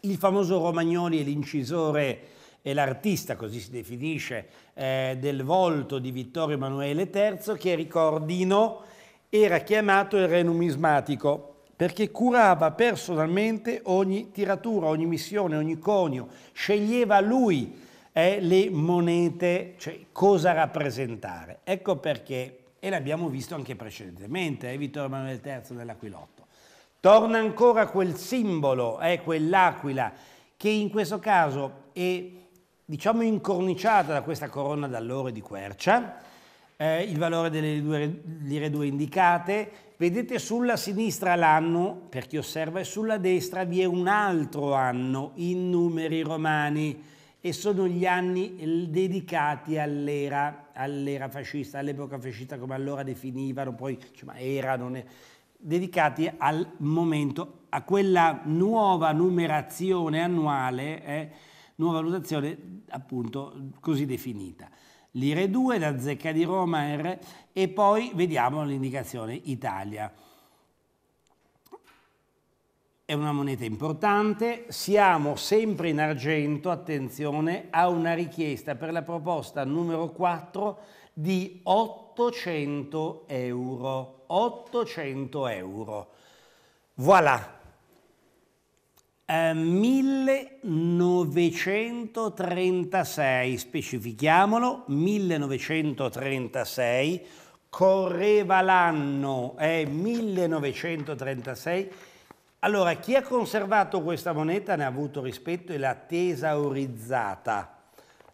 Il famoso Romagnoli è l'incisore e l'artista, così si definisce, eh, del volto di Vittorio Emanuele III, che ricordino era chiamato il re numismatico perché curava personalmente ogni tiratura, ogni missione, ogni conio, sceglieva lui è le monete, cioè cosa rappresentare. Ecco perché, e l'abbiamo visto anche precedentemente, eh, Vittorio Emanuele III nell'Aquilotto, torna ancora quel simbolo, è eh, quell'aquila, che in questo caso è diciamo incorniciata da questa corona d'alloro di quercia, eh, il valore delle due, lire due indicate, vedete sulla sinistra l'anno, per chi osserva, e sulla destra vi è un altro anno in numeri romani, e sono gli anni dedicati all'era, all'era fascista, all'epoca fascista come allora definivano, poi cioè, era, non era, dedicati al momento, a quella nuova numerazione annuale, eh, nuova valutazione appunto così definita. L'IRE 2, la zecca di Roma, R, e poi vediamo l'indicazione Italia è una moneta importante, siamo sempre in argento, attenzione, a una richiesta per la proposta numero 4 di 800 euro. 800 euro. Voilà. Eh, 1936, specifichiamolo, 1936, correva l'anno, è eh, 1936 allora, chi ha conservato questa moneta ne ha avuto rispetto e l'ha tesaurizzata.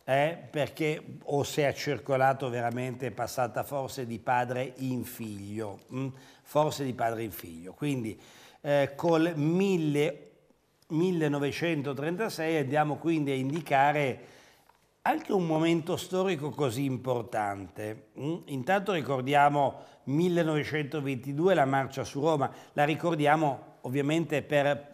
Eh, perché o se ha circolato veramente è passata forse di padre in figlio, mh? Mm? forse di padre in figlio. Quindi eh, col mille, 1936 andiamo quindi a indicare anche un momento storico così importante. Mh? Mm? Intanto ricordiamo 1922 la marcia su Roma, la ricordiamo ovviamente per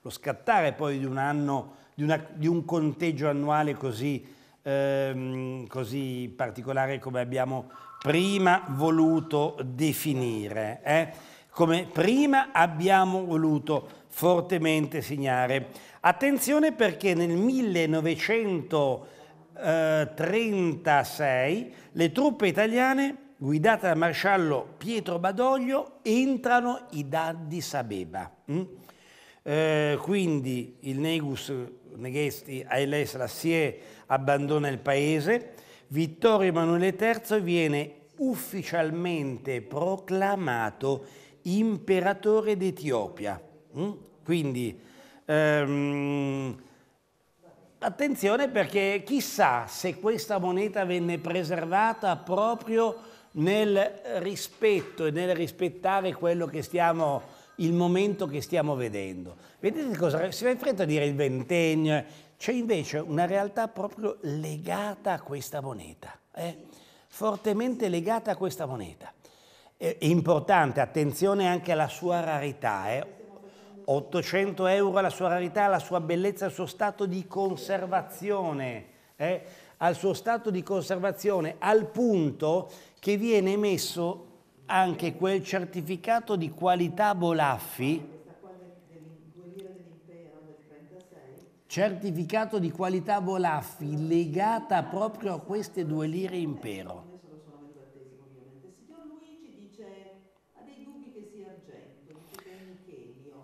lo scattare poi di un anno, di, una, di un conteggio annuale così, ehm, così, particolare come abbiamo prima voluto definire. Eh? Come prima abbiamo voluto fortemente segnare. Attenzione perché nel 1936 le truppe italiane guidata dal maresciallo Pietro Badoglio, entrano i Daddi Sabeba. Mm? Eh, quindi il Negus Neghesti Ailes Rassie abbandona il paese, Vittorio Emanuele III viene ufficialmente proclamato imperatore d'Etiopia. Mm? Quindi ehm, attenzione perché chissà se questa moneta venne preservata proprio nel rispetto e nel rispettare quello che stiamo, il momento che stiamo vedendo. Vedete cosa si va in fretta a dire il ventennio, eh. c'è invece una realtà proprio legata a questa moneta, eh? fortemente legata a questa moneta. Eh, è importante, attenzione anche alla sua rarità, eh? 800 euro alla sua rarità, alla sua bellezza, al suo stato di conservazione, eh? al suo stato di conservazione, al punto che viene emesso anche quel certificato di qualità Bolaffi, certificato di qualità Bolaffi legata proprio a queste due lire impero.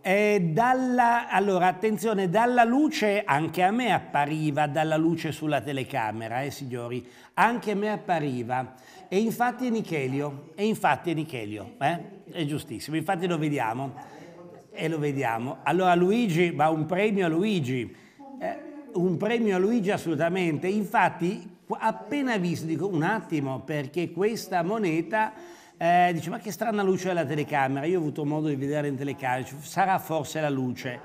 Eh, dalla, allora, attenzione, dalla luce, anche a me appariva, dalla luce sulla telecamera, eh signori, anche a me appariva. E infatti è Nichelio, e infatti è Nichelio, eh? è giustissimo, infatti lo vediamo. E lo vediamo. Allora Luigi, va un premio a Luigi, eh, un premio a Luigi assolutamente. Infatti appena visto, dico un attimo, perché questa moneta... Eh, dice ma che strana luce della telecamera, io ho avuto modo di vedere in telecamera, sarà forse la luce,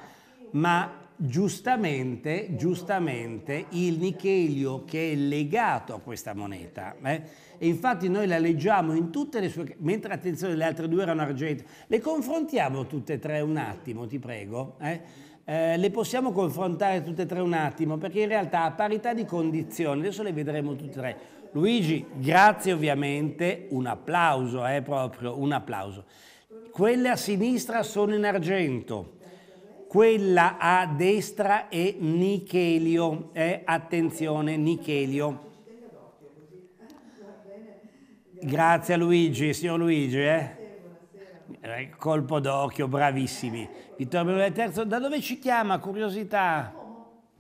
ma giustamente, giustamente il nichelio che è legato a questa moneta. Eh? E infatti noi la leggiamo in tutte le sue... Mentre attenzione, le altre due erano argento. Le confrontiamo tutte e tre un attimo, ti prego. Eh? Eh, le possiamo confrontare tutte e tre un attimo, perché in realtà a parità di condizioni, adesso le vedremo tutte e tre. Luigi, grazie ovviamente, un applauso, eh, proprio un applauso. Quelle a sinistra sono in argento, quella a destra è Nichelio, eh? attenzione Nichelio. Grazie a Luigi, signor Luigi, eh? eh colpo d'occhio, bravissimi. Vittorio Emanuele III, da dove ci chiama? Curiosità.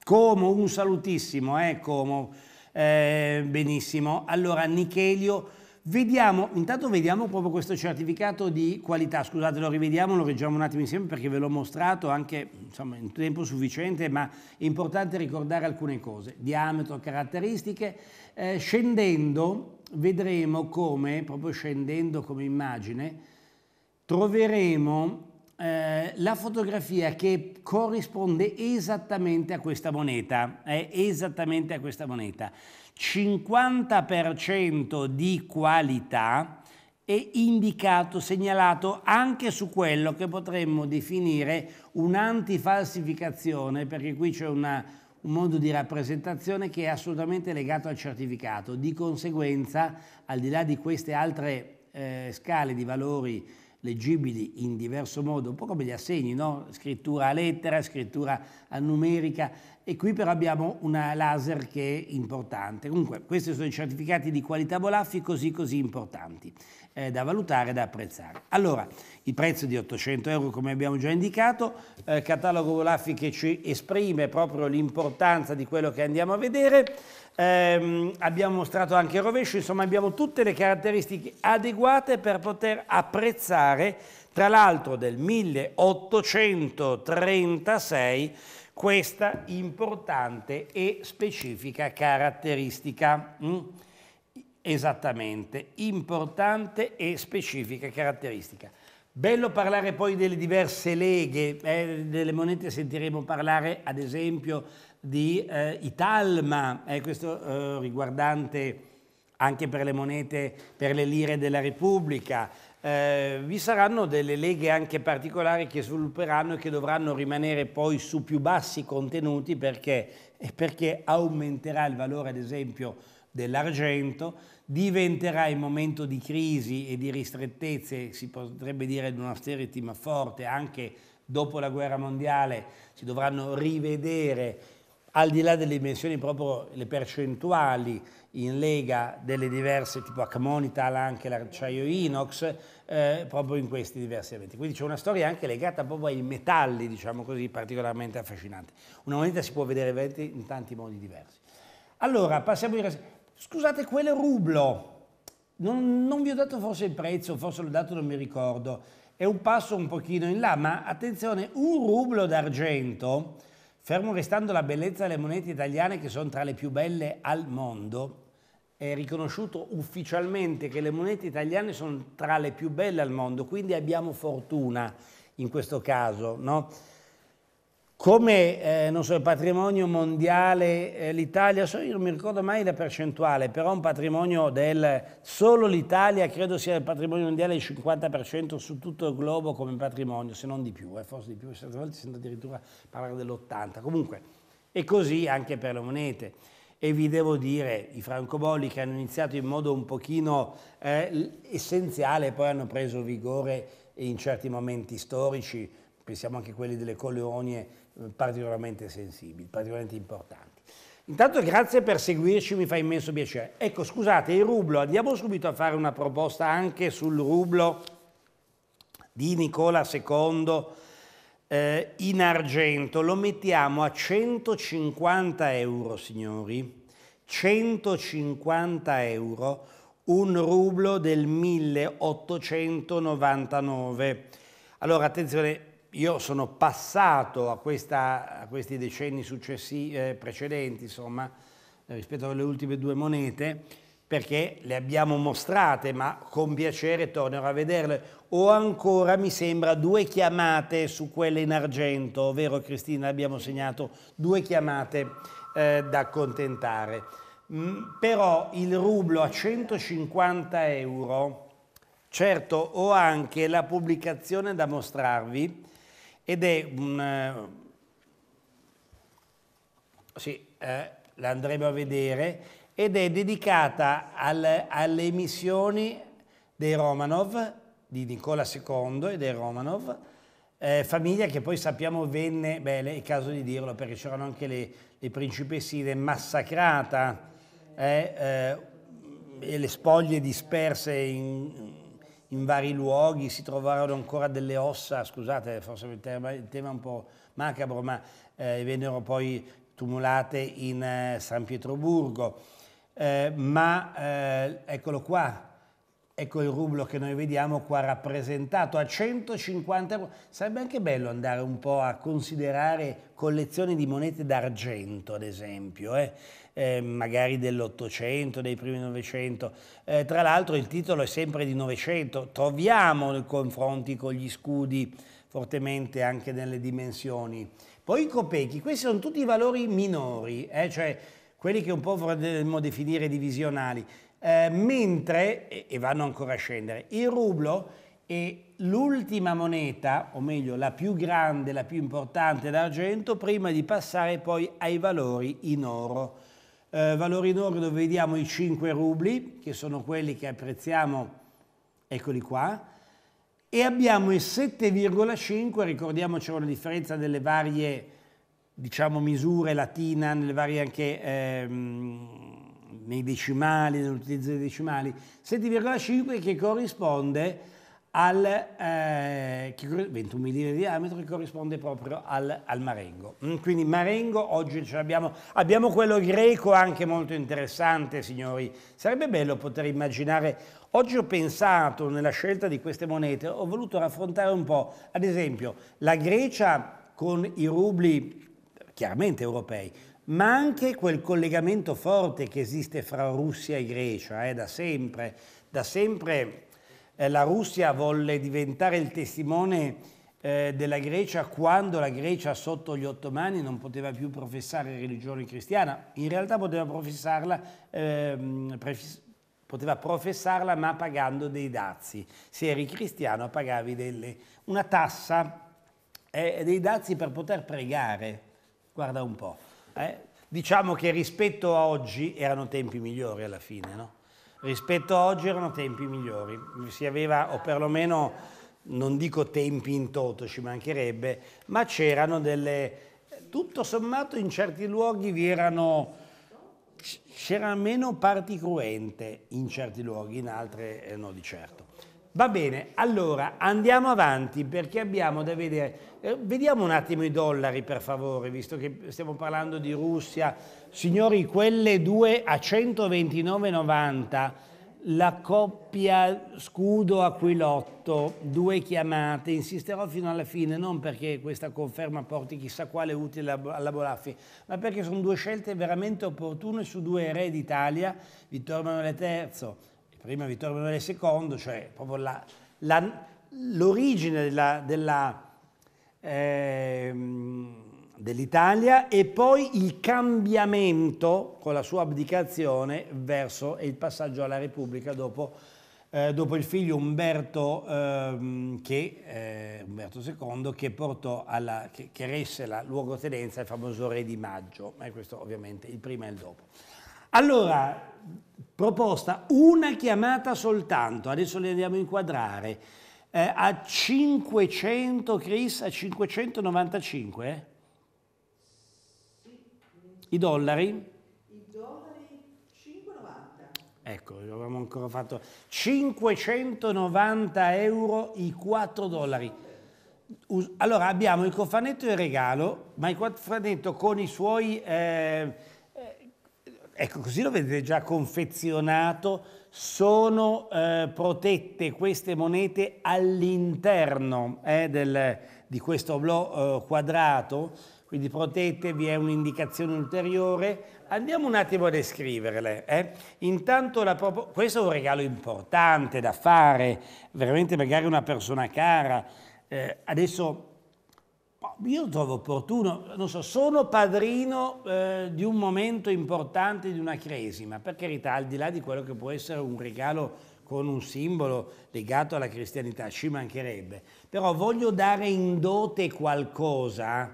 Como, un salutissimo, eh, Como. Eh, benissimo. Allora, Nichelio Vediamo, intanto vediamo proprio questo certificato di qualità, scusate lo rivediamo, lo leggiamo un attimo insieme perché ve l'ho mostrato anche insomma, in tempo sufficiente, ma è importante ricordare alcune cose, diametro, caratteristiche, eh, scendendo vedremo come, proprio scendendo come immagine, troveremo eh, la fotografia che corrisponde esattamente a questa moneta, eh, esattamente a questa moneta. 50% di qualità è indicato, segnalato anche su quello che potremmo definire un'antifalsificazione, perché qui c'è una, un modo di rappresentazione che è assolutamente legato al certificato. Di conseguenza, al di là di queste altre eh, scale di valori leggibili in diverso modo, un po' come gli assegni, no? scrittura a lettera, scrittura a numerica e qui però abbiamo una laser che è importante. Comunque questi sono i certificati di qualità Bolaffi così così importanti eh, da valutare e da apprezzare. Allora, il prezzo di 800 euro come abbiamo già indicato, eh, catalogo Bolaffi che ci esprime proprio l'importanza di quello che andiamo a vedere, ehm, abbiamo mostrato anche il rovescio, insomma abbiamo tutte le caratteristiche adeguate per poter apprezzare tra l'altro del 1836 questa importante e specifica caratteristica. Mm? Esattamente, importante e specifica caratteristica. Bello parlare poi delle diverse leghe, eh, delle monete sentiremo parlare ad esempio di eh, Italma, eh, questo eh, riguardante anche per le monete, per le lire della Repubblica. Eh, vi saranno delle leghe anche particolari che svilupperanno e che dovranno rimanere poi su più bassi contenuti perché, perché aumenterà il valore, ad esempio, dell'argento, diventerà in momento di crisi e di ristrettezze, si potrebbe dire di un austerity ma forte, anche dopo la guerra mondiale si dovranno rivedere al di là delle dimensioni proprio le percentuali in lega delle diverse, tipo Acmonital, anche l'acciaio inox, eh, proprio in questi diversi eventi. Quindi c'è una storia anche legata proprio ai metalli, diciamo così, particolarmente affascinante. Una moneta si può vedere in tanti modi diversi. Allora, passiamo in... Scusate, quel rublo. Non, non vi ho dato forse il prezzo, forse l'ho dato, non mi ricordo. È un passo un pochino in là, ma attenzione, un rublo d'argento Fermo restando la bellezza delle monete italiane che sono tra le più belle al mondo, è riconosciuto ufficialmente che le monete italiane sono tra le più belle al mondo, quindi abbiamo fortuna in questo caso, no? come eh, so, patrimonio mondiale, eh, l'Italia, so, io non mi ricordo mai la percentuale, però un patrimonio del, solo l'Italia credo sia il patrimonio mondiale del 50% su tutto il globo come patrimonio, se non di più, eh, forse di più, certe volte si sente addirittura parlare dell'80, comunque, e così anche per le monete. E vi devo dire, i francobolli che hanno iniziato in modo un pochino eh, essenziale, poi hanno preso vigore in certi momenti storici, pensiamo anche a quelli delle colonie eh, particolarmente sensibili, particolarmente importanti. Intanto grazie per seguirci, mi fa immenso piacere. Ecco, scusate, il rublo, andiamo subito a fare una proposta anche sul rublo di Nicola II eh, in argento. Lo mettiamo a 150 euro, signori. 150 euro, un rublo del 1899. Allora, attenzione, io sono passato a, questa, a questi decenni eh, precedenti, insomma, eh, rispetto alle ultime due monete, perché le abbiamo mostrate, ma con piacere tornerò a vederle. Ho ancora, mi sembra, due chiamate su quelle in argento, vero Cristina? Abbiamo segnato due chiamate eh, da accontentare. Mm, però il rublo a 150 euro, certo ho anche la pubblicazione da mostrarvi, ed è un... Eh, sì, eh, la a vedere, ed è dedicata al, alle missioni dei Romanov, di Nicola II e dei Romanov, eh, famiglia che poi sappiamo venne, beh, è il caso di dirlo perché c'erano anche le, le principessine, massacrata, eh, eh, e le spoglie disperse in, in vari luoghi, si trovarono ancora delle ossa, scusate, forse il tema, il tema è un po' macabro, ma eh, vennero poi tumulate in eh, San Pietroburgo. Eh, ma eh, eccolo qua, Ecco il rublo che noi vediamo qua rappresentato a 150 euro. Sarebbe anche bello andare un po' a considerare collezioni di monete d'argento, ad esempio, eh? Eh, magari dell'Ottocento, dei primi Novecento. Eh, tra l'altro il titolo è sempre di Novecento. Troviamo i confronti con gli scudi fortemente anche nelle dimensioni. Poi i copechi, questi sono tutti valori minori, eh, cioè quelli che un po' vorremmo definire divisionali eh, mentre, e, e vanno ancora a scendere, il rublo è l'ultima moneta, o meglio la più grande, la più importante d'argento, prima di passare poi ai valori in oro. Eh, valori in oro dove vediamo i 5 rubli, che sono quelli che apprezziamo, eccoli qua, e abbiamo i 7,5, ricordiamoci la differenza delle varie diciamo misure latina, nelle varie anche ehm, nei decimali, nell'utilizzo dei decimali, 7,5 che corrisponde al eh, 21 mm di diametro che corrisponde proprio al, al marengo. Mm, quindi marengo oggi ce l'abbiamo, abbiamo quello greco anche molto interessante signori, sarebbe bello poter immaginare, oggi ho pensato nella scelta di queste monete, ho voluto raffrontare un po', ad esempio la Grecia con i rubli chiaramente europei, ma anche quel collegamento forte che esiste fra Russia e Grecia, eh, da sempre. Da sempre eh, la Russia volle diventare il testimone eh, della Grecia quando la Grecia sotto gli ottomani non poteva più professare religione cristiana. In realtà poteva professarla, ehm, poteva professarla ma pagando dei dazi. Se eri cristiano pagavi delle, una tassa eh, dei dazi per poter pregare. Guarda un po' eh, diciamo che rispetto a oggi erano tempi migliori alla fine, no? rispetto a oggi erano tempi migliori, si aveva o perlomeno, non dico tempi in toto, ci mancherebbe, ma c'erano delle, tutto sommato in certi luoghi vi erano c'era meno parti cruente in certi luoghi, in altre eh, no di certo. Va bene, allora andiamo avanti perché abbiamo da vedere. Eh, vediamo un attimo i dollari per favore, visto che stiamo parlando di Russia. Signori, quelle due a 129,90, la coppia scudo aquilotto, due chiamate, insisterò fino alla fine, non perché questa conferma porti chissà quale utile alla Bolaffi, ma perché sono due scelte veramente opportune su due re d'Italia, Vittorio Emanuele III prima Vittorio Emanuele II, cioè proprio la, la, l'origine della, della, eh, dell'Italia e poi il cambiamento con la sua abdicazione verso il passaggio alla Repubblica dopo, eh, dopo il figlio Umberto, ehm, eh, che, Umberto II che, portò alla, che, che resse la luogotenenza il famoso re di maggio, e eh, questo ovviamente il prima e il dopo. Allora, proposta una chiamata soltanto, adesso le andiamo a inquadrare, eh, a 500, Chris, a 595? Eh? I dollari? I dollari 5,90. Ecco, avevamo ancora fatto 590 euro i 4 dollari. Allora abbiamo il cofanetto e il regalo, ma il cofanetto con i suoi... Eh, Ecco, così lo vedete già confezionato, sono eh, protette queste monete all'interno eh, di questo oblò eh, quadrato, quindi protette, vi è un'indicazione ulteriore. Andiamo un attimo a descriverle. Eh. Intanto questo è un regalo importante da fare, veramente magari una persona cara. Eh, adesso io trovo opportuno, non so, sono padrino eh, di un momento importante, di una cresima, per carità, al di là di quello che può essere un regalo con un simbolo legato alla cristianità, ci mancherebbe, però voglio dare in dote qualcosa,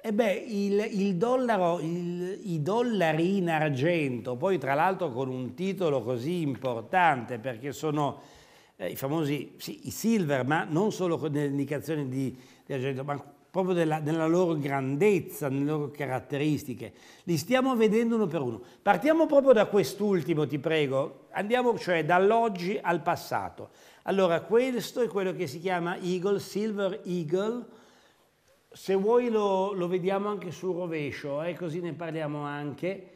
e beh, il, il dollaro, il, i dollari in argento, poi tra l'altro con un titolo così importante, perché sono eh, i famosi sì, i silver, ma non solo con le indicazioni di, di argento, ma proprio della, nella loro grandezza, nelle loro caratteristiche. Li stiamo vedendo uno per uno. Partiamo proprio da quest'ultimo, ti prego. Andiamo cioè dall'oggi al passato. Allora, questo è quello che si chiama Eagle, Silver Eagle. Se vuoi lo, lo vediamo anche sul rovescio, eh, così ne parliamo anche.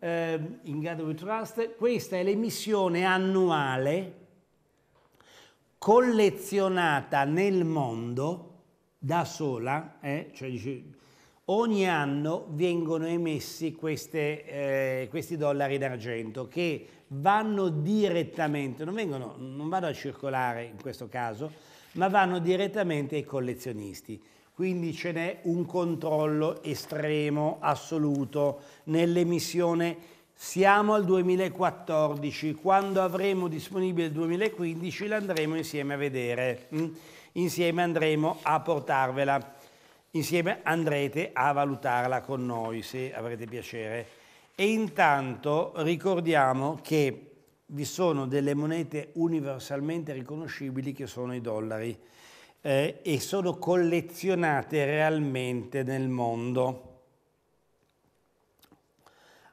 Eh, in God We Trust, questa è l'emissione annuale collezionata nel mondo da sola, eh, cioè dice, ogni anno vengono emessi queste, eh, questi dollari d'argento che vanno direttamente, non, vengono, non vanno a circolare in questo caso, ma vanno direttamente ai collezionisti. Quindi ce n'è un controllo estremo, assoluto, nell'emissione siamo al 2014, quando avremo disponibile il 2015 l'andremo insieme a vedere. Mm? insieme andremo a portarvela, insieme andrete a valutarla con noi se avrete piacere. E intanto ricordiamo che vi sono delle monete universalmente riconoscibili che sono i dollari eh, e sono collezionate realmente nel mondo.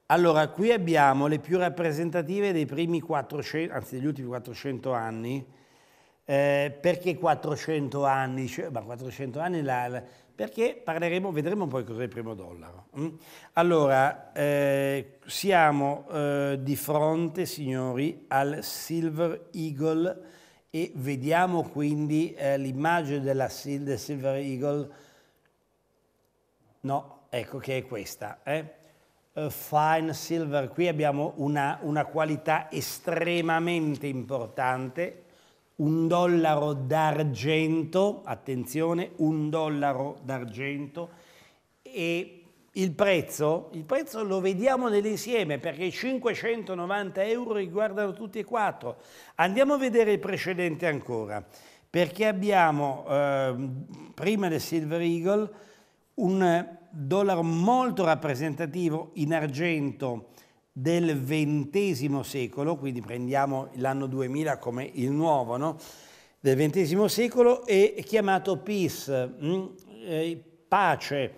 Allora, qui abbiamo le più rappresentative dei primi 400, anzi degli ultimi 400 anni, eh, perché 400 anni? Cioè, ma 400 anni la, la, perché parleremo, vedremo poi cos'è il primo dollaro. Mm? Allora, eh, siamo eh, di fronte, signori, al Silver Eagle e vediamo quindi eh, l'immagine del Silver Eagle. No, ecco che è questa. Uh, fine Silver, qui abbiamo una, una qualità estremamente importante un dollaro d'argento, attenzione, un dollaro d'argento e il prezzo, il prezzo lo vediamo nell'insieme perché i 590 euro riguardano tutti e quattro. Andiamo a vedere il precedente ancora perché abbiamo eh, prima del Silver Eagle un dollaro molto rappresentativo in argento del XX secolo, quindi prendiamo l'anno 2000 come il nuovo, no? del XX secolo, è chiamato Peace, mm? eh, pace,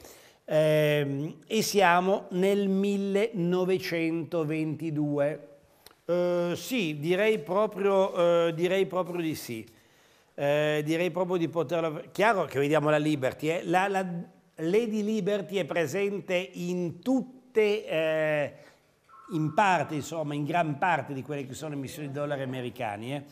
eh, e siamo nel 1922. Eh, sì, direi proprio, eh, direi proprio di sì. Eh, direi proprio di poterlo... Chiaro che vediamo la Liberty, la, la Lady Liberty è presente in tutte in parte, insomma, in gran parte di quelle che sono emissioni di dollari americani. Eh.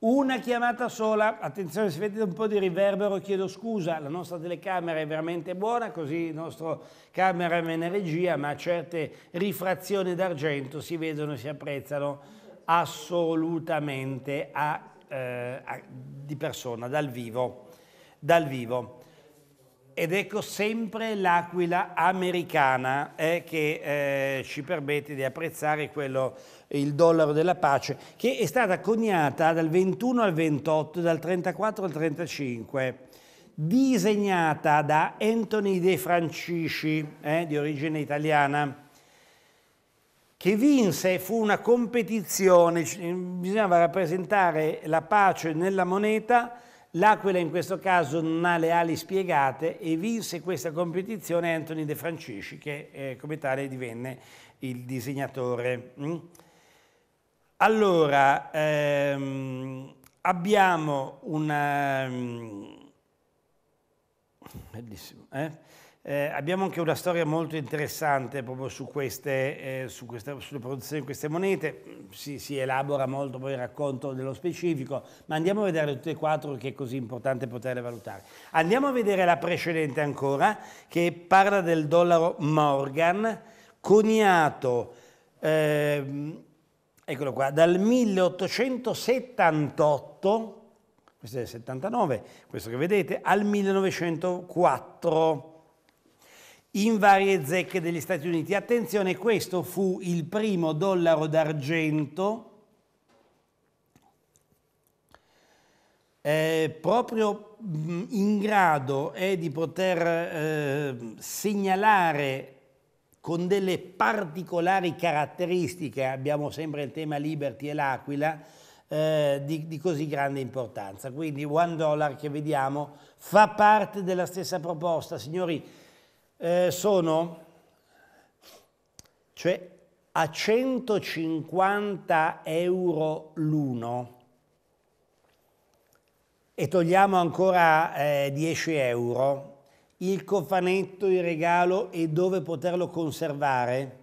Una chiamata sola, attenzione se vedete un po' di riverbero chiedo scusa, la nostra telecamera è veramente buona, così il nostro cameraman e regia, ma certe rifrazioni d'argento si vedono e si apprezzano assolutamente a, eh, a, di persona, dal vivo. Dal vivo. Ed ecco sempre l'aquila americana eh, che eh, ci permette di apprezzare quello, il dollaro della pace, che è stata coniata dal 21 al 28, dal 34 al 35, disegnata da Anthony De Francisci, eh, di origine italiana, che vinse, fu una competizione, mm, bisognava rappresentare la pace nella moneta, L'Aquila in questo caso non ha le ali spiegate e vinse questa competizione Anthony De Francisci che eh, come tale divenne il disegnatore. Mm? Allora, ehm, abbiamo una... Mm, bellissimo, eh? Eh, abbiamo anche una storia molto interessante proprio su queste, eh, su queste, sulle produzioni di queste monete, si, si, elabora molto poi il racconto nello specifico, ma andiamo a vedere tutte e quattro che è così importante poterle valutare. Andiamo a vedere la precedente ancora che parla del dollaro Morgan, coniato, eh, eccolo qua, dal 1878, questo è il 79, questo che vedete, al 1904 in varie zecche degli Stati Uniti. Attenzione, questo fu il primo dollaro d'argento eh, proprio mm, in grado eh, di poter eh, segnalare con delle particolari caratteristiche, abbiamo sempre il tema Liberty e l'Aquila, eh, di, di, così grande importanza. Quindi One Dollar che vediamo fa parte della stessa proposta. Signori, eh, sono cioè, a 150 euro l'uno e togliamo ancora eh, 10 euro, il cofanetto, il regalo e dove poterlo conservare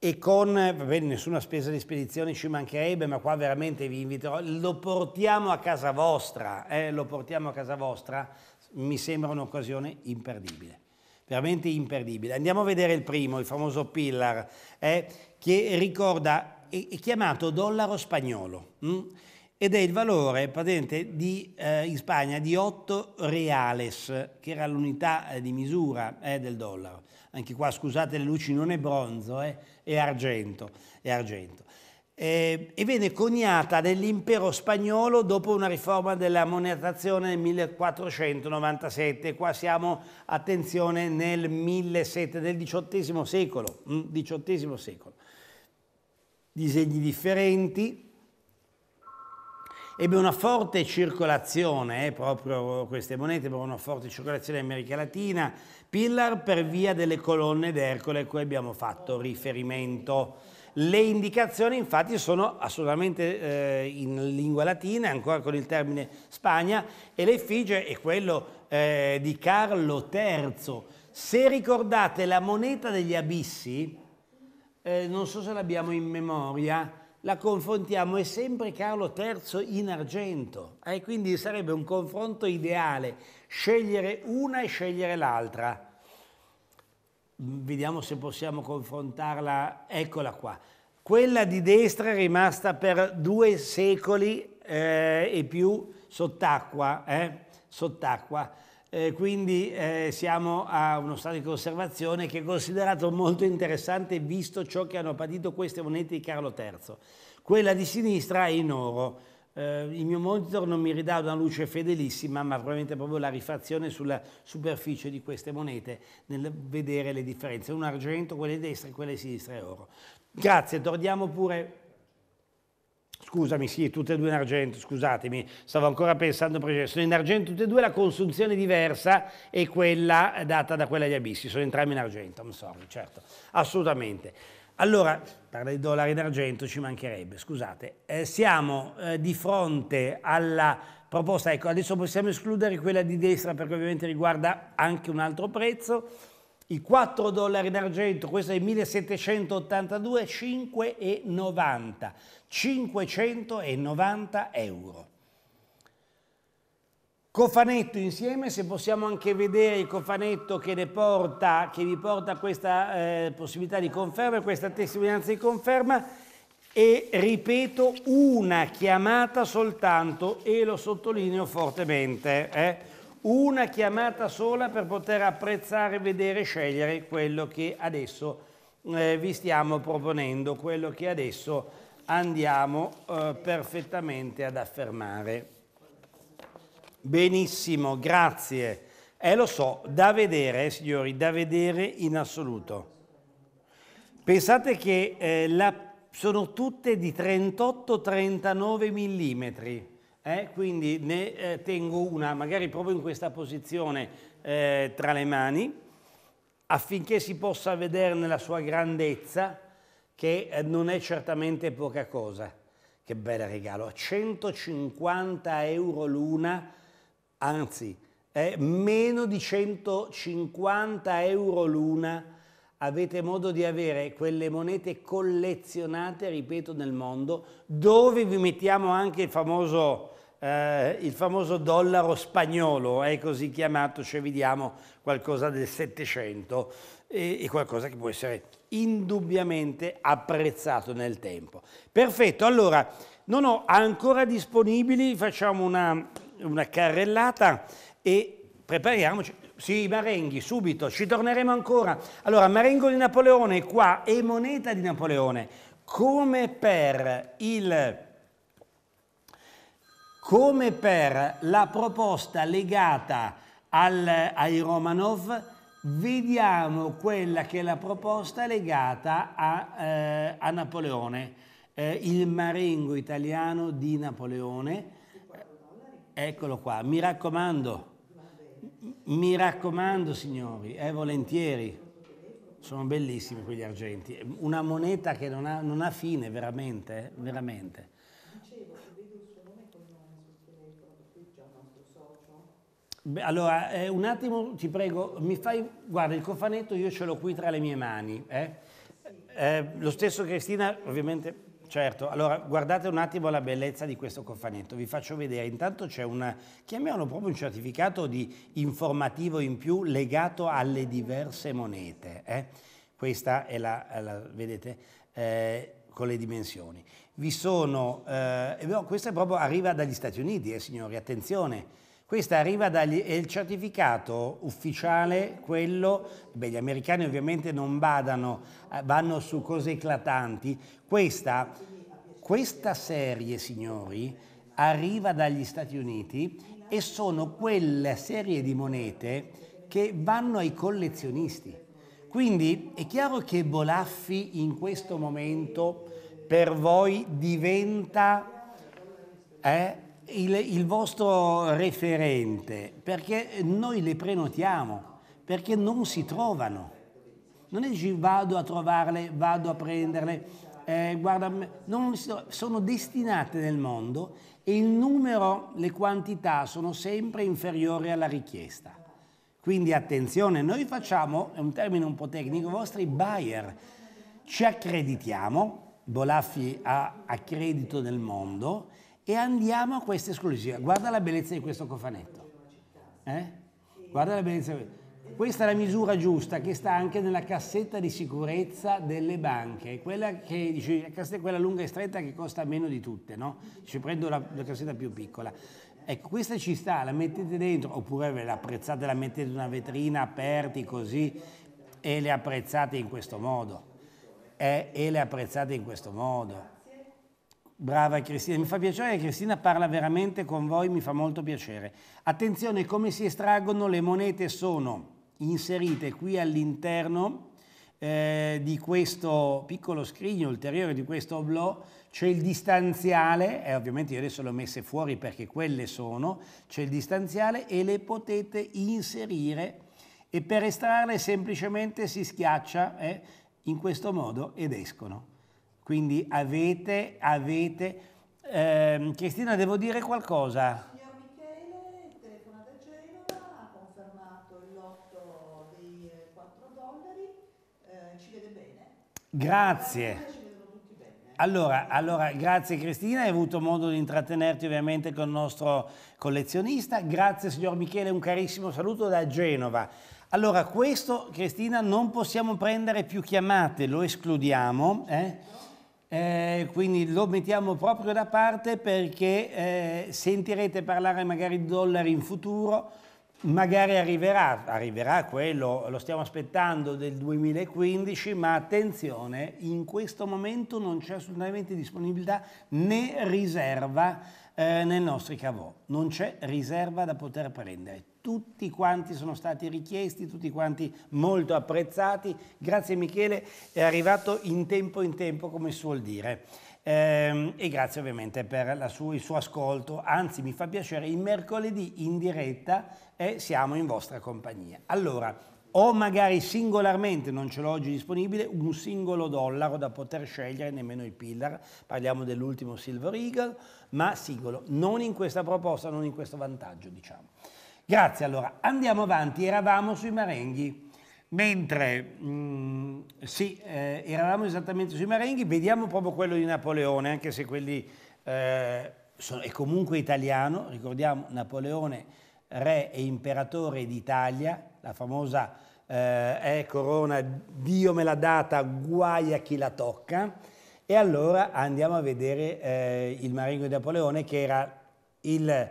e con, va nessuna spesa di spedizione ci mancherebbe, ma qua veramente vi inviterò, lo portiamo a casa vostra, eh, lo portiamo a casa vostra, mi sembra un'occasione imperdibile veramente imperdibile. Andiamo a vedere il primo, il famoso Pillar, eh, che ricorda, è, è, chiamato dollaro spagnolo. Mh? Mm? ed è il valore patente di, eh, in Spagna di 8 reales, che era l'unità eh, di misura eh, del dollaro. Anche qua, scusate le luci, non è bronzo, eh, è argento, è argento eh, e venne coniata nell'impero spagnolo dopo una riforma della monetazione nel 1497, qua siamo, attenzione, nel 1700, nel XVIII secolo, XVIII mm, secolo. Disegni differenti, ebbe una forte circolazione, eh, proprio queste monete ebbero una forte circolazione in America Latina, Pillar per via delle colonne d'Ercole a cui abbiamo fatto riferimento. Le indicazioni infatti sono assolutamente eh, in lingua latina, ancora con il termine Spagna, e l'effigie è quello eh, di Carlo III. Se ricordate la moneta degli abissi, eh, non so se l'abbiamo in memoria, la confrontiamo, è sempre Carlo III in argento, quindi sarebbe un confronto ideale, scegliere una e scegliere l'altra vediamo se possiamo confrontarla, eccola qua. Quella di destra è rimasta per due secoli eh, e più sott'acqua, eh? sott'acqua. Eh, quindi eh, siamo a uno stato di conservazione che è considerato molto interessante visto ciò che hanno patito queste monete di Carlo III. Quella di sinistra è in oro eh, il mio monitor non mi ridà una luce fedelissima, ma probabilmente proprio la rifrazione sulla superficie di queste monete nel vedere le differenze. Un argento, quelle destra e quelle sinistra è oro. Grazie, torniamo pure... Scusami, sì, tutte e due in argento, scusatemi, stavo ancora pensando perché sono in argento tutte e due, la consunzione diversa è quella data da quella di Abissi, sono entrambi in argento, I'm sorry, certo, assolutamente. Allora, parla di dollari d'argento ci mancherebbe, scusate. Eh, siamo eh, di fronte alla proposta, ecco, adesso possiamo escludere quella di destra perché ovviamente riguarda anche un altro prezzo. I 4 dollari d'argento, questo è 1782, 5,90, 590 euro cofanetto insieme, se possiamo anche vedere il cofanetto che, porta, che vi porta questa eh, possibilità di conferma, questa testimonianza di conferma, e ripeto, una chiamata soltanto, e lo sottolineo fortemente, eh, una chiamata sola per poter apprezzare, vedere, scegliere quello che adesso eh, vi stiamo proponendo, quello che adesso andiamo eh, perfettamente ad affermare. Benissimo, grazie. Eh lo so, da vedere, eh, signori, da vedere in assoluto. Pensate che eh, la, sono tutte di 38-39 mm, eh, quindi ne eh, tengo una, magari proprio in questa posizione, eh, tra le mani, affinché si possa vedere nella sua grandezza, che eh, non è certamente poca cosa. Che bel regalo, 150 euro l'una anzi eh, meno di 150 euro l'una avete modo di avere quelle monete collezionate, ripeto, nel mondo, dove vi mettiamo anche il famoso, eh, il famoso dollaro spagnolo, è così chiamato, cioè vediamo qualcosa del 700 e, e qualcosa che può essere indubbiamente apprezzato nel tempo. Perfetto, allora non ho ancora disponibili, facciamo una una carrellata e prepariamoci. Sì, Marenghi, subito, ci torneremo ancora. Allora, Marengo di Napoleone qua e moneta di Napoleone, come per il come per la proposta legata al, ai Romanov, vediamo quella che è la proposta legata a, eh, a Napoleone, eh, il marengo italiano di Napoleone, Eccolo qua, mi raccomando, mi raccomando signori, eh, volentieri. Sono bellissimi quegli argenti. Una moneta che non ha, non ha fine, veramente, eh, veramente. Beh, allora, eh, un attimo ti prego, mi fai, guarda il cofanetto io ce l'ho qui tra le mie mani, eh? Eh, lo stesso Cristina ovviamente Certo, allora guardate un attimo la bellezza di questo cofanetto, vi faccio vedere, intanto c'è un, chiamiamolo proprio un certificato di informativo in più legato alle diverse monete, eh? questa è la, la vedete, eh, con le dimensioni. Vi sono, eh, no, questa proprio arriva dagli Stati Uniti, eh, signori, attenzione, questa arriva dagli, è il certificato ufficiale, quello, beh, gli americani ovviamente non badano, eh, vanno su cose eclatanti. Questa, questa serie, signori, arriva dagli Stati Uniti e sono quelle serie di monete che vanno ai collezionisti. Quindi è chiaro che Bolaffi in questo momento per voi diventa... Eh, il, il vostro referente, perché noi le prenotiamo, perché non si trovano. Non è che vado a trovarle, vado a prenderle, eh, guarda, non, sono destinate nel mondo e il numero, le quantità sono sempre inferiori alla richiesta. Quindi attenzione, noi facciamo, è un termine un po' tecnico, i vostri buyer, ci accreditiamo, Bolaffi ha accredito nel mondo e andiamo a questa esclusiva. Guarda la bellezza di questo cofanetto. Eh? Guarda la bellezza di questo. Questa è la misura giusta che sta anche nella cassetta di sicurezza delle banche, quella, che, dice, quella lunga e stretta che costa meno di tutte, no? Ci prendo la, la, cassetta più piccola. Ecco, questa ci sta, la mettete dentro, oppure ve la apprezzate, la mettete in una vetrina aperti così e le apprezzate in questo modo. Eh, e le apprezzate in questo modo. Brava Cristina, mi fa piacere che Cristina parla veramente con voi, mi fa molto piacere. Attenzione come si estraggono le monete sono inserite qui all'interno eh, di questo piccolo scrigno ulteriore di questo oblò c'è il distanziale e eh, ovviamente io adesso le ho messe fuori perché quelle sono c'è il distanziale e le potete inserire e per estrarle semplicemente si schiaccia eh, in questo modo ed escono quindi avete, avete... Ehm, Cristina, devo dire qualcosa? Grazie. Eh, eh. Allora, allora, grazie Cristina, hai avuto modo di intrattenerti ovviamente con il nostro collezionista. Grazie signor Michele, un carissimo saluto da Genova. Allora, questo Cristina non possiamo prendere più chiamate, lo escludiamo. Eh? eh, quindi lo mettiamo proprio da parte perché eh, sentirete parlare magari di dollari in futuro, magari arriverà, arriverà quello, lo stiamo aspettando del 2015, ma attenzione, in questo momento non c'è assolutamente disponibilità né riserva eh, nei nostri cavò. Non c'è riserva da poter prendere. Tutti quanti sono stati richiesti, tutti quanti molto apprezzati. Grazie Michele, è arrivato in tempo in tempo come suol dire. Ehm, e grazie ovviamente per sua, il suo ascolto, anzi mi fa piacere, il mercoledì in diretta eh, siamo in vostra compagnia. Allora, o magari singolarmente, non ce l'ho oggi disponibile, un singolo dollaro da poter scegliere, nemmeno il pillar, parliamo dell'ultimo Silver Eagle, ma singolo, non in questa proposta, non in questo vantaggio diciamo. Grazie, allora andiamo avanti, eravamo sui Marenghi, mentre mh, mm, sì, eh, eravamo esattamente sui Marenghi, vediamo proprio quello di Napoleone, anche se quelli eh, sono, è comunque italiano, ricordiamo Napoleone re e imperatore d'Italia, la famosa eh, eh, corona, Dio me l'ha data, guai a chi la tocca. E allora andiamo a vedere eh, il Marengo di Napoleone che era il,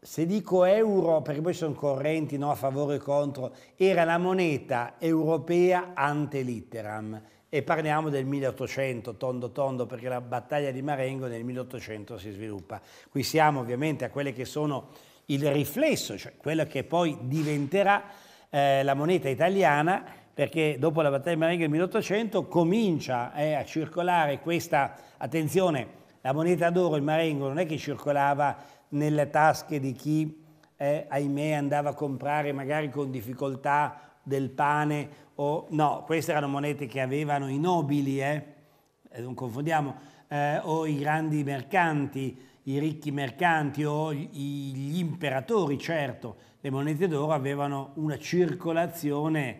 se dico euro, perché poi sono correnti no, a favore e contro, era la moneta europea ante litteram e parliamo del 1800, tondo tondo, perché la battaglia di Marengo nel 1800 si sviluppa. Qui siamo ovviamente a quelle che sono il riflesso, cioè quella che poi diventerà eh, la moneta italiana, perché dopo la battaglia di Marengo del 1800 comincia eh, a circolare questa, attenzione, la moneta d'oro, il Marengo, non è che circolava nelle tasche di chi, eh, ahimè, andava a comprare magari con difficoltà del pane, o, no, queste erano monete che avevano i nobili, eh, non confondiamo, eh, o i grandi mercanti, i ricchi mercanti o gli imperatori, certo, le monete d'oro avevano una circolazione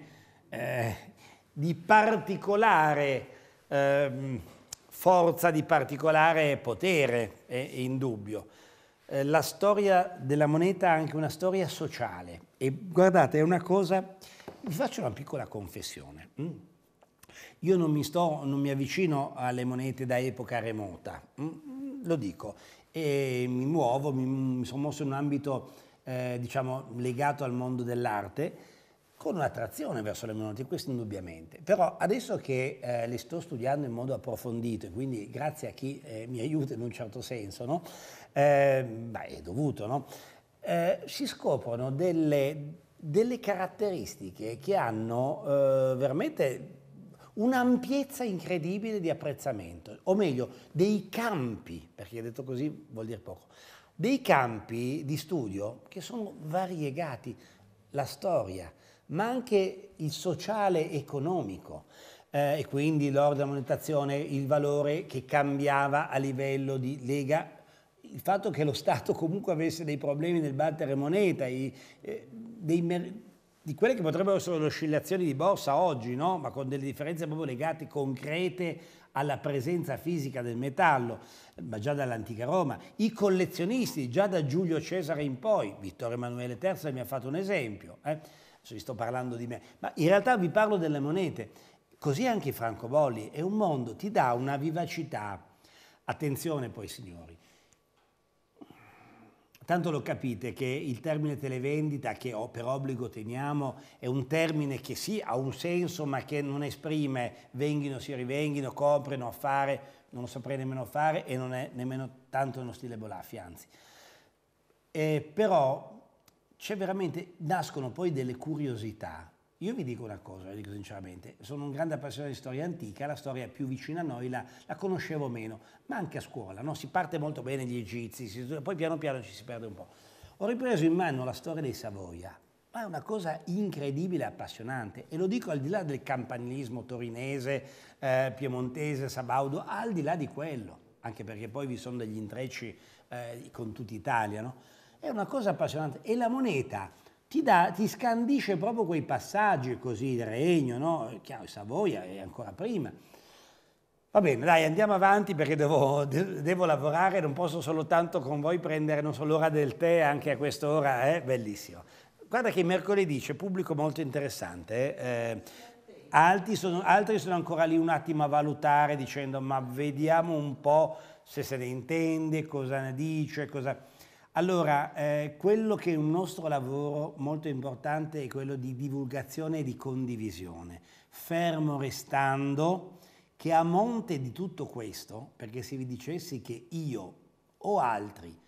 eh, di particolare eh, forza, di particolare potere, è, eh, è indubbio. Eh, la storia della moneta è anche una storia sociale e guardate, è una cosa, vi faccio una piccola confessione. Mm. Io non mi, sto, non mi avvicino alle monete da epoca remota, mm, lo dico, e mi muovo, mi, mi sono mosso in un ambito eh, diciamo, legato al mondo dell'arte con un'attrazione verso le monote, questo indubbiamente. Però adesso che eh, le sto studiando in modo approfondito, e quindi grazie a chi eh, mi aiuta in un certo senso, no? eh, beh, è dovuto, no? Eh, si scoprono delle, delle, caratteristiche che hanno eh, veramente un'ampiezza incredibile di apprezzamento, o meglio, dei campi, perché detto così vuol dire poco, dei campi di studio che sono variegati, la storia, ma anche il sociale economico eh, e quindi l'ordine della monetazione, il valore che cambiava a livello di lega, il fatto che lo Stato comunque avesse dei problemi nel battere moneta, i, eh, dei di quelle che potrebbero essere le oscillazioni di borsa oggi, no? ma con delle differenze proprio legate concrete alla presenza fisica del metallo, ma già dall'antica Roma. I collezionisti, già da Giulio Cesare in poi, Vittorio Emanuele III mi ha fatto un esempio, eh? vi sto parlando di me, ma in realtà vi parlo delle monete, così anche i francobolli, è un mondo, ti dà una vivacità. Attenzione poi signori, Tanto lo capite che il termine televendita, che per obbligo teniamo, è un termine che sì, ha un senso, ma che non esprime venghino, si rivenghino, copreno, affare, non lo saprei nemmeno fare e non è nemmeno tanto uno stile Bolaffi, anzi. Eh, però c'è veramente, nascono poi delle curiosità io vi dico una cosa, vi dico sinceramente, sono un grande appassionato di storia antica, la storia più vicina a noi la, la conoscevo meno, ma anche a scuola, no? si parte molto bene gli egizi, si, poi piano piano ci si perde un po'. Ho ripreso in mano la storia dei Savoia, ma è una cosa incredibile e appassionante, e lo dico al di là del campanilismo torinese, eh, piemontese, sabaudo, al di là di quello, anche perché poi vi sono degli intrecci eh, con tutta Italia, no? è una cosa appassionante. E la moneta ti, da, ti, scandisce proprio quei passaggi così, il regno, no? Chiaro, Savoia è ancora prima. Va bene, dai, andiamo avanti perché devo, de devo lavorare, non posso soltanto con voi prendere non solo l'ora del tè, anche a quest'ora, eh? bellissimo. Guarda che mercoledì c'è pubblico molto interessante, eh? eh altri, sono, altri sono ancora lì un attimo a valutare dicendo ma vediamo un po' se se ne intende, cosa ne dice, cosa... Allora, eh, quello che è un nostro lavoro molto importante è quello di divulgazione e di condivisione, fermo restando che a monte di tutto questo, perché se vi dicessi che io o altri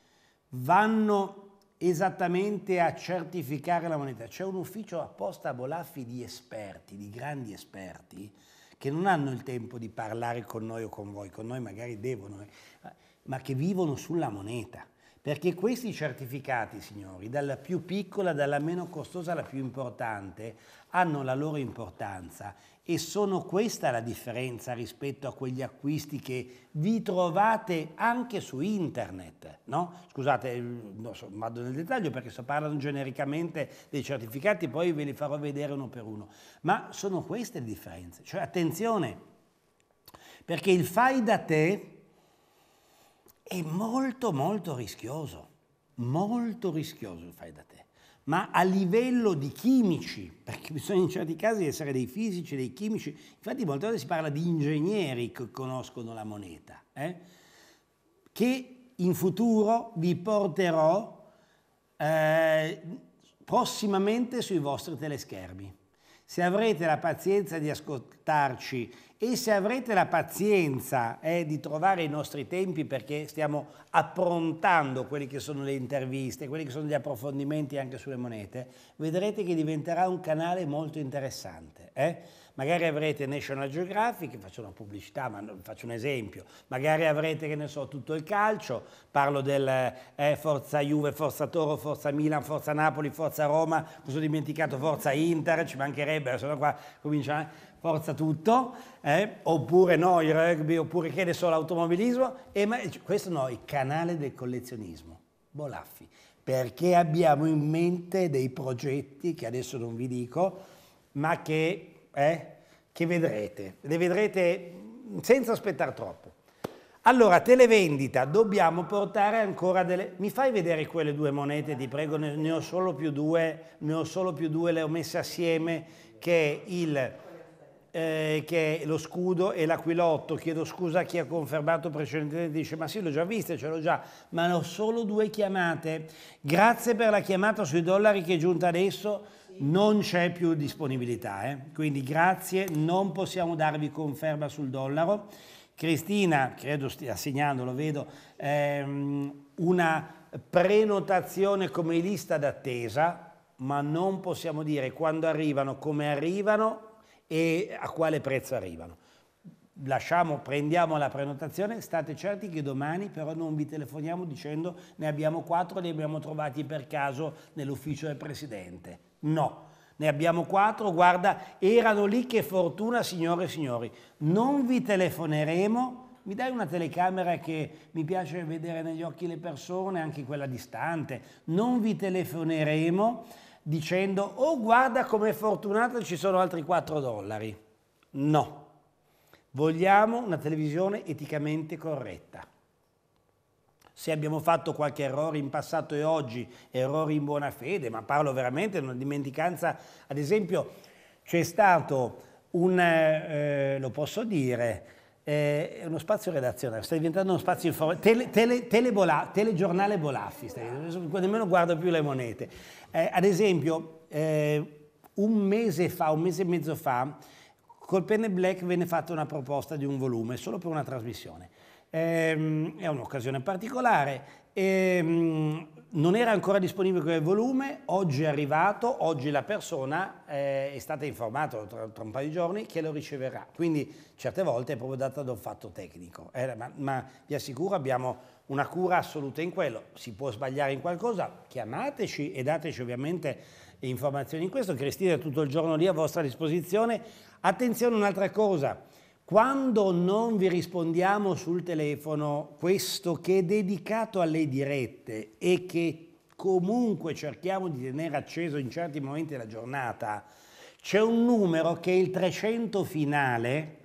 vanno esattamente a certificare la moneta, c'è un ufficio apposta a Bolaffi di esperti, di grandi esperti, che non hanno il tempo di parlare con noi o con voi, con noi magari devono, eh, ma che vivono sulla moneta perché questi certificati, signori, dalla più piccola, dalla meno costosa alla più importante, hanno la loro importanza e sono questa la differenza rispetto a quegli acquisti che vi trovate anche su internet, no? Scusate, eh, non so, vado nel dettaglio perché se parlano genericamente dei certificati poi ve li farò vedere uno per uno, ma sono queste le differenze. Cioè attenzione, perché il fai da te è molto molto rischioso, molto rischioso il fai da te. Ma a livello di chimici, perché bisogna in certi casi essere dei fisici, dei chimici, infatti molte volte si parla di ingegneri che conoscono la moneta, eh? che in futuro vi porterò eh, prossimamente sui vostri teleschermi. Se avrete la pazienza di ascoltarci e se avrete la pazienza eh, di trovare i nostri tempi perché stiamo approntando quelle che sono le interviste, quelli che sono gli approfondimenti anche sulle monete, vedrete che diventerà un canale molto interessante. Eh? Magari avrete National Geographic, faccio una pubblicità, ma faccio un esempio. Magari avrete, che ne so, tutto il calcio, parlo del eh, Forza Juve, Forza Toro, Forza Milan, Forza Napoli, Forza Roma, mi sono dimenticato Forza Inter, ci mancherebbe, sono qua, cominciano... Eh? forza tutto, eh? oppure no il rugby, oppure che ne so l'automobilismo, e ma, eh, questo no, il canale del collezionismo, Bolaffi, perché abbiamo in mente dei progetti che adesso non vi dico, ma che, eh, che vedrete, le vedrete senza aspettare troppo. Allora, televendita, dobbiamo portare ancora delle... Mi fai vedere quelle due monete, ti prego, ne ho solo più due, ne ho solo più due, le ho messe assieme, che il eh, che è lo scudo e l'aquilotto. Chiedo scusa a chi ha confermato precedentemente, dice ma sì l'ho già vista, ce l'ho già, ma ne ho solo due chiamate. Grazie per la chiamata sui dollari che è giunta adesso, non c'è più disponibilità, eh? quindi grazie, non possiamo darvi conferma sul dollaro. Cristina, credo stia segnando, lo vedo, ehm, una prenotazione come lista d'attesa, ma non possiamo dire quando arrivano, come arrivano e a quale prezzo arrivano. Lasciamo, prendiamo la prenotazione, state certi che domani però non vi telefoniamo dicendo ne abbiamo quattro, li abbiamo trovati per caso nell'ufficio del Presidente. No, ne abbiamo quattro, guarda, erano lì che fortuna signore e signori. Non vi telefoneremo, mi dai una telecamera che mi piace vedere negli occhi le persone, anche quella distante, non vi telefoneremo dicendo oh guarda come fortunata ci sono altri 4 dollari. No, vogliamo una televisione eticamente corretta. Se abbiamo fatto qualche errore in passato e oggi, errori in buona fede, ma parlo veramente di una dimenticanza, ad esempio c'è stato un, eh, lo posso dire, eh, è uno spazio redazionale, sta diventando uno spazio informativo, tele, tele, tele bola, telegiornale Bolaffi, nemmeno guardo più le monete. Eh, ad esempio, eh, un mese fa, un mese e mezzo fa, col Penne Black venne fatta una proposta di un volume, solo per una trasmissione. Eh, è un'occasione particolare, e, ehm, non era ancora disponibile quel volume, oggi è arrivato, oggi la persona eh, è stata informata tra, tra, un paio di giorni che lo riceverà. Quindi certe volte è proprio data da un fatto tecnico, eh, ma, ma, vi assicuro abbiamo una cura assoluta in quello. Si può sbagliare in qualcosa, chiamateci e dateci ovviamente informazioni in questo. Cristina è tutto il giorno lì a vostra disposizione. Attenzione un'altra cosa, quando non vi rispondiamo sul telefono, questo che è dedicato alle dirette e che comunque cerchiamo di tenere acceso in certi momenti della giornata, c'è un numero che è il 300 finale,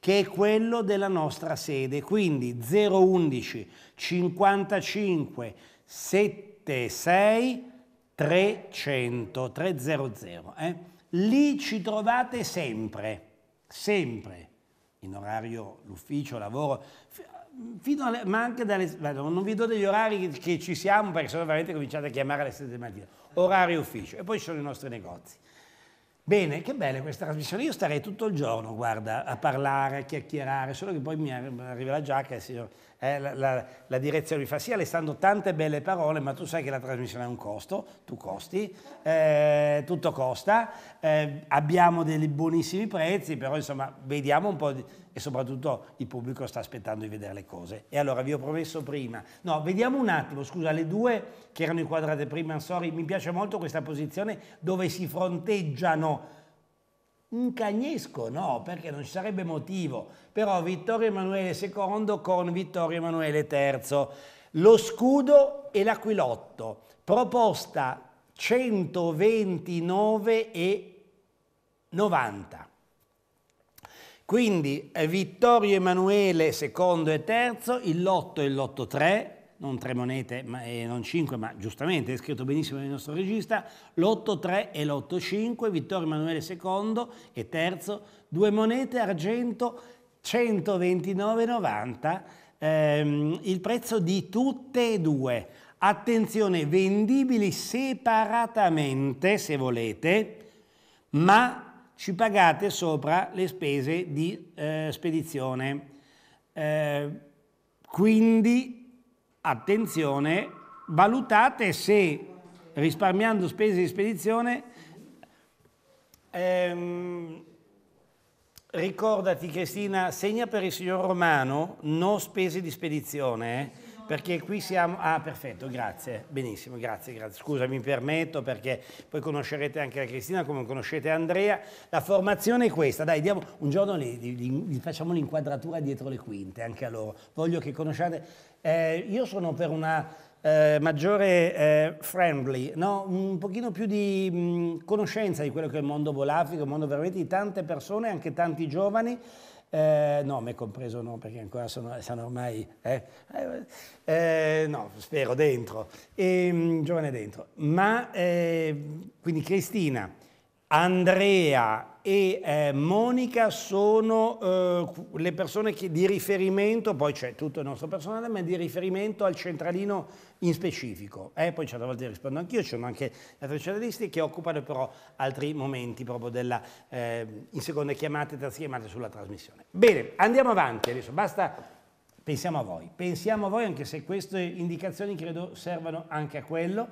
che è quello della nostra sede, quindi 011 55 76 300 300. Eh? Lì ci trovate sempre, sempre in orario l'ufficio, lavoro, alle, ma anche dalle... Non vi do degli orari che ci siamo perché sono veramente cominciate a chiamare alle 7 del mattino. Orario ufficio e poi ci sono i nostri negozi. Bene, che bella questa trasmissione. Io starei tutto il giorno, guarda, a parlare, a chiacchierare, solo che poi mi arriva la giacca e il signor eh, la, la, la, direzione mi fa sì Alessandro tante belle parole ma tu sai che la trasmissione ha un costo, tu costi, eh, tutto costa, eh, abbiamo dei buonissimi prezzi però insomma vediamo un po' di, e soprattutto il pubblico sta aspettando di vedere le cose. E allora vi ho promesso prima, no vediamo un attimo scusa le due che erano inquadrate prima, sorry, mi piace molto questa posizione dove si fronteggiano un cagnesco no, perché non ci sarebbe motivo. Però Vittorio Emanuele II con Vittorio Emanuele III. Lo scudo e l'aquilotto. Proposta 129 e 90. Quindi eh, Vittorio Emanuele II e III, il lotto e il lotto 3, non tre monete ma, e eh, non cinque, ma giustamente è scritto benissimo il nostro regista, l'8-3 e l'8-5, Vittorio Emanuele II e terzo, due monete argento 129,90, ehm, il prezzo di tutte e due. Attenzione, vendibili separatamente se volete, ma ci pagate sopra le spese di eh, spedizione. Eh, quindi attenzione, valutate se risparmiando spese di spedizione ehm, ricordati Cristina, segna per il signor Romano non spese di spedizione, eh? perché qui siamo... Ah, perfetto, grazie, benissimo, grazie, grazie. Scusa, mi permetto perché poi conoscerete anche la Cristina come conoscete Andrea. La formazione è questa, dai, diamo... un giorno gli, gli, gli facciamo l'inquadratura dietro le quinte anche a loro. Voglio che conosciate eh, io sono per una eh, maggiore eh, friendly, no? un pochino più di mh, conoscenza di quello che è il mondo volafico, il mondo veramente di tante persone, anche tanti giovani, eh, no, me compreso no, perché ancora sono, sono ormai... Eh, eh, eh no, spero, dentro. E, ehm, giovane dentro. Ma, eh, quindi Cristina, Andrea e eh, Monica sono eh, le persone che, di riferimento, poi c'è tutto il nostro personale, ma di riferimento al centralino in specifico. Eh, poi certe volte rispondo anch'io, ci sono anche altri centralisti che occupano però altri momenti proprio della, eh, in seconde chiamate, terze chiamate sulla trasmissione. Bene, andiamo avanti adesso, basta pensiamo a voi, pensiamo a voi anche se queste indicazioni credo servano anche a quello.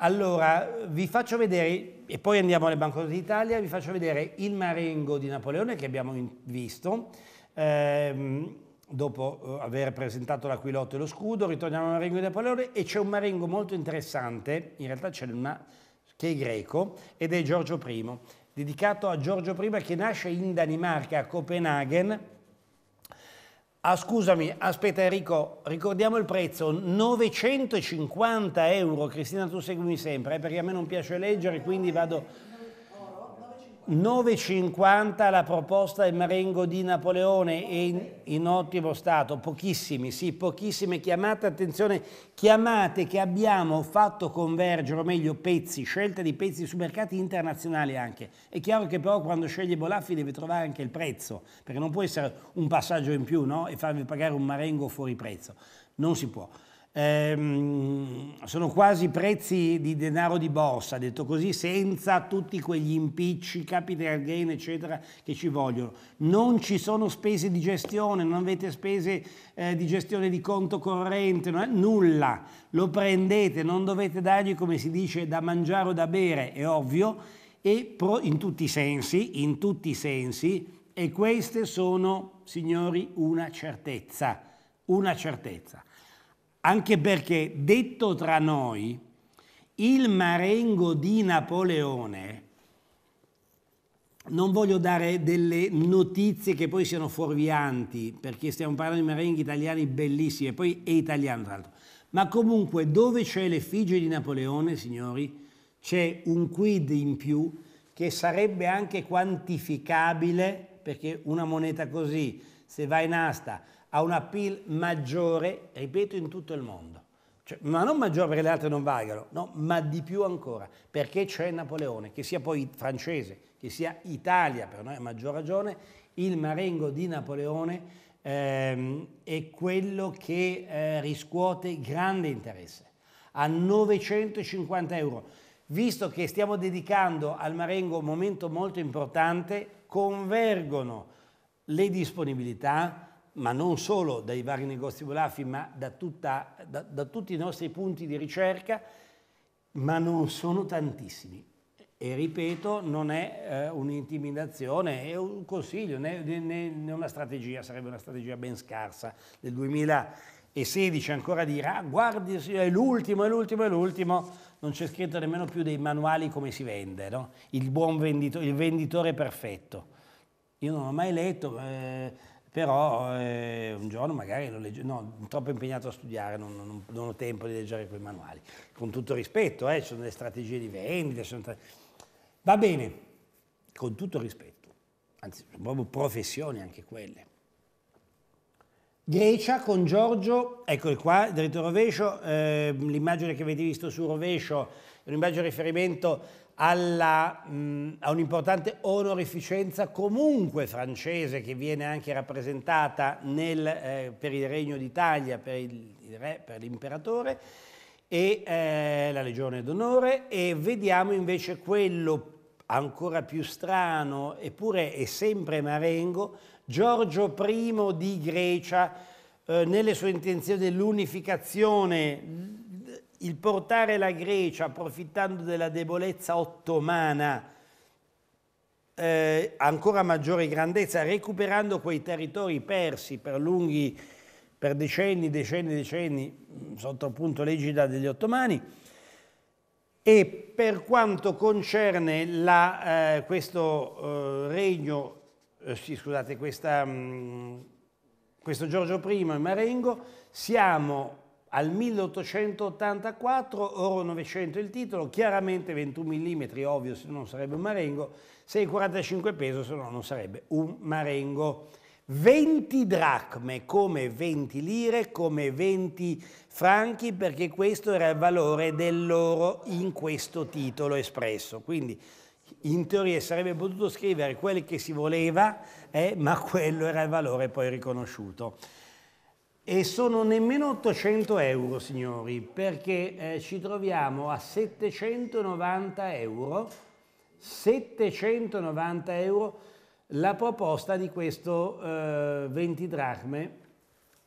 Allora, vi faccio vedere, e poi andiamo alle Banconote d'Italia, vi faccio vedere il Marengo di Napoleone che abbiamo visto. Ehm, dopo eh, aver presentato l'aquilotto e lo scudo, ritorniamo al Marengo di Napoleone e c'è un Marengo molto interessante, in realtà c'è una che è greco, ed è Giorgio I, dedicato a Giorgio I che nasce in Danimarca, a Copenaghen, Ah, scusami, aspetta Enrico, ricordiamo il prezzo, 950 euro. Cristina, tu seguimi sempre, eh, perché a me non piace leggere, quindi vado 9,50 la proposta del Marengo di Napoleone è in, in, ottimo stato, pochissimi, sì, pochissime chiamate, attenzione, chiamate che abbiamo fatto convergere, o meglio pezzi, scelta di pezzi su mercati internazionali anche. È chiaro che però quando sceglie Bolaffi deve trovare anche il prezzo, perché non può essere un passaggio in più no? e farvi pagare un Marengo fuori prezzo, non si può ehm, sono quasi prezzi di denaro di borsa, detto così, senza tutti quegli impicci, capital gain, eccetera, che ci vogliono. Non ci sono spese di gestione, non avete spese eh, di gestione di conto corrente, è, nulla. Lo prendete, non dovete dargli, come si dice, da mangiare o da bere, è ovvio, e pro, in tutti i sensi, in tutti i sensi, e queste sono, signori, una certezza, una certezza anche perché detto tra noi, il marengo di Napoleone, non voglio dare delle notizie che poi siano fuorvianti, perché stiamo parlando di marenghi italiani bellissimi, e poi è italiano tra l'altro, ma comunque dove c'è l'effigie di Napoleone, signori, c'è un quid in più che sarebbe anche quantificabile, perché una moneta così, se va in asta, ha un appeal maggiore, ripeto, in tutto il mondo. Cioè, ma non maggiore perché le altre non valgano, no, ma di più ancora, perché c'è Napoleone, che sia poi francese, che sia Italia, per noi a maggior ragione, il marengo di Napoleone ehm, è quello che eh, riscuote grande interesse, a 950 euro. Visto che stiamo dedicando al marengo un momento molto importante, convergono le disponibilità, ma non solo dai vari negozi Bolafi, ma da, tutta, da, da tutti i nostri punti di ricerca, ma non sono tantissimi. E ripeto, non è eh, un'intimidazione, è un consiglio, né, né, né, una strategia, sarebbe una strategia ben scarsa. Nel 2016 ancora dirà, ah, guardi, è l'ultimo, è l'ultimo, è l'ultimo, non c'è scritto nemmeno più dei manuali come si vende, no? il buon venditore, il venditore perfetto. Io non ho mai letto, eh, però eh, un giorno magari lo legge, no, troppo impegnato a studiare, non, non, non, ho tempo di leggere quei manuali, con tutto rispetto, eh, ci sono delle strategie di vendita, tra... va bene, con tutto rispetto, anzi sono proprio professioni anche quelle, Grecia con Giorgio, ecco qua, dritto rovescio, eh, l'immagine che avete visto sul rovescio è un'immagine riferimento alla, mh, a un'importante onorificenza comunque francese che viene anche rappresentata nel, eh, per il Regno d'Italia, per il, il, re, per l'imperatore e eh, la Legione d'Onore e vediamo invece quello ancora più strano eppure è sempre Marengo Giorgio I di Grecia, eh, nelle sue intenzioni dell'unificazione, il portare la Grecia, approfittando della debolezza ottomana, eh, ancora maggiore grandezza, recuperando quei territori persi per lunghi, per decenni, decenni, decenni, mm, sotto appunto l'egida degli ottomani. E per quanto concerne la, eh, questo eh, regno eh, sì, scusate, questa, mm, questo Giorgio I in Marengo, siamo al 1884, oro 900 il titolo, chiaramente 21 mm, ovvio se non sarebbe un marengo, 6,45 peso se no non sarebbe un marengo. 20 dracme come 20 lire, come 20 franchi, perché questo era il valore dell'oro in questo titolo espresso. Quindi in teoria sarebbe potuto scrivere quel che si voleva, eh, ma quello era il valore poi riconosciuto. E sono nemmeno 800 euro, signori, perché eh, ci troviamo a 790 euro, 790 euro la proposta di questo eh, 20 drachme.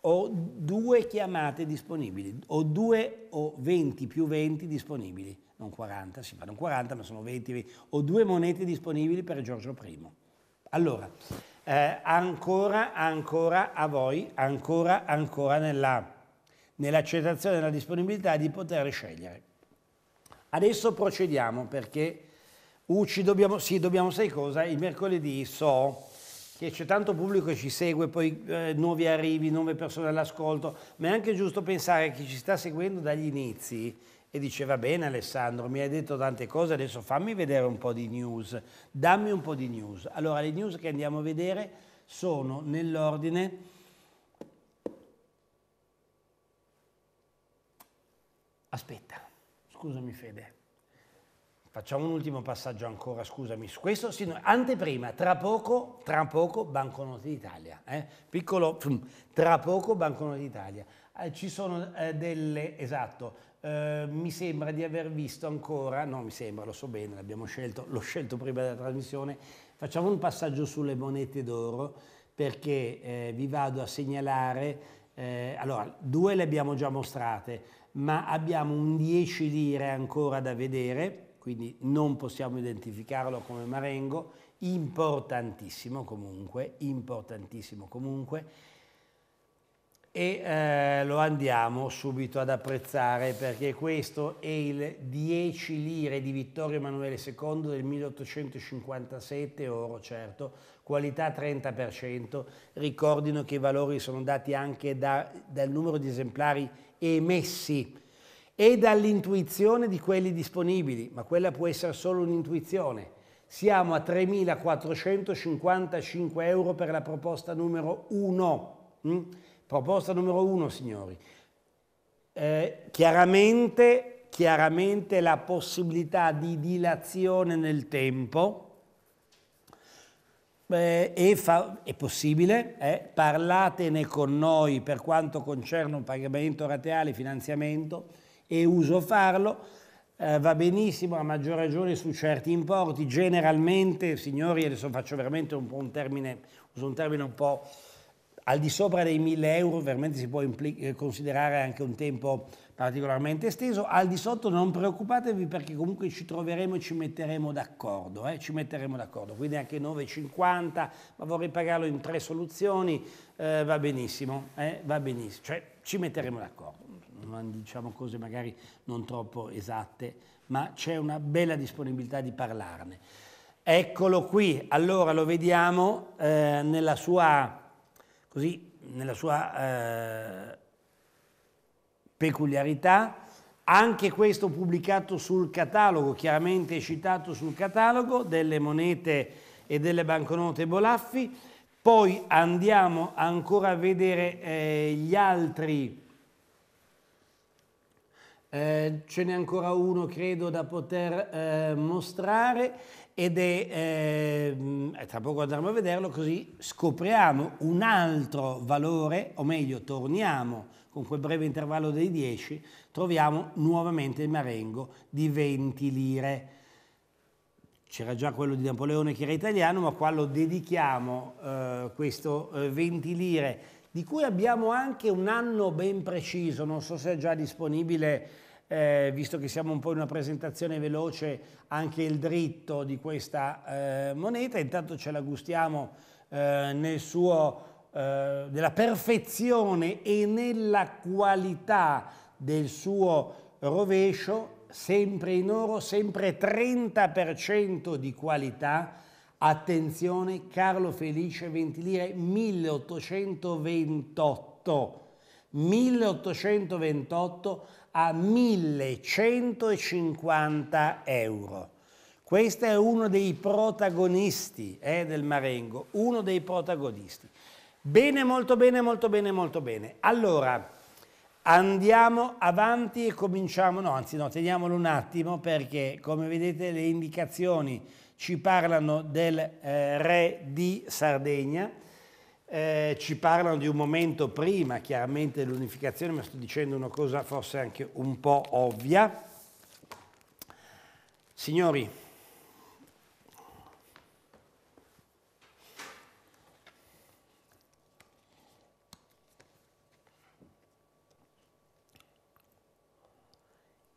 ho due chiamate disponibili, ho due o 20 più 20 disponibili non 40, si fanno 40, ma sono 20, 20 ho due monete disponibili per Giorgio I. Allora, eh, ancora, ancora a voi, ancora, ancora nella, nell'accettazione, nella disponibilità di poter scegliere. Adesso procediamo perché UCI dobbiamo, sì, dobbiamo sai cosa, il mercoledì so che c'è tanto pubblico che ci segue, poi eh, nuovi arrivi, nuove persone all'ascolto, ma è anche giusto pensare che ci sta seguendo dagli inizi, e dice va bene Alessandro, mi hai detto tante cose, adesso fammi vedere un po' di news, dammi un po' di news. Allora le news che andiamo a vedere sono nell'ordine Aspetta, scusami Fede. Facciamo un ultimo passaggio ancora, scusami. Su questo, sì, no, anteprima, tra poco, tra poco Banconote d'Italia. Eh? Piccolo, tra poco Banconote d'Italia. Eh, ci sono eh, delle, esatto, eh, mi sembra di aver visto ancora, no mi sembra, lo so bene, l'abbiamo scelto, l'ho scelto prima della trasmissione, facciamo un passaggio sulle monete d'oro perché eh, vi vado a segnalare, eh, allora due le abbiamo già mostrate, ma abbiamo un 10 lire ancora da vedere, quindi non possiamo identificarlo come Marengo, importantissimo comunque, importantissimo comunque e eh, lo andiamo subito ad apprezzare perché questo è il 10 lire di Vittorio Emanuele II del 1857, oro certo, qualità 30%, ricordino che i valori sono dati anche da, dal numero di esemplari emessi e dall'intuizione di quelli disponibili, ma quella può essere solo un'intuizione. Siamo a 3.455 euro per la proposta numero 1. Proposta numero uno, signori, eh, chiaramente, chiaramente la possibilità di dilazione nel tempo eh, è, fa- è, possibile, eh? parlatene con noi per quanto concerne un pagamento rateale, finanziamento e uso farlo, eh, va benissimo, a maggior ragione su certi importi, generalmente, signori, adesso faccio veramente un, un termine, uso un termine un po' al di sopra dei 1000 euro veramente si può impli- eh, considerare anche un tempo particolarmente esteso, al di sotto non preoccupatevi perché comunque ci troveremo e ci metteremo d'accordo, eh? ci metteremo d'accordo, quindi anche 9,50, ma vorrei pagarlo in tre soluzioni, eh, va benissimo, eh? va benissimo, cioè ci metteremo d'accordo, non diciamo cose magari non troppo esatte, ma c'è una bella disponibilità di parlarne. Eccolo qui, allora lo vediamo eh, nella sua così nella sua eh, peculiarità, anche questo pubblicato sul catalogo, chiaramente citato sul catalogo delle monete e delle banconote Bolaffi. Poi andiamo ancora a vedere eh, gli altri. Eh, ce n'è ancora uno credo da poter eh, mostrare ed è, ehm, eh, tra poco andremo a vederlo, così scopriamo un altro valore, o meglio torniamo con quel breve intervallo dei 10, troviamo nuovamente il marengo di 20 lire. C'era già quello di Napoleone che era italiano, ma qua lo dedichiamo eh, questo eh, 20 lire, di cui abbiamo anche un anno ben preciso, non so se è già disponibile eh, visto che siamo un po' in una presentazione veloce, anche il dritto di questa eh, moneta. Intanto ce la gustiamo eh, nel suo, della eh, perfezione e nella qualità del suo rovescio, sempre in oro, sempre 30% di qualità. Attenzione, Carlo Felice, 20 lire, 1828. 1828 a 1150 euro. Questo è uno dei protagonisti eh, del Marengo, uno dei protagonisti. Bene, molto bene, molto bene, molto bene. Allora, andiamo avanti e cominciamo, no, anzi no, teniamolo un attimo perché come vedete le indicazioni ci parlano del eh, re di Sardegna, eh, ci parlano di un momento prima, chiaramente, dell'unificazione, ma sto dicendo una cosa forse anche un po' ovvia. Signori,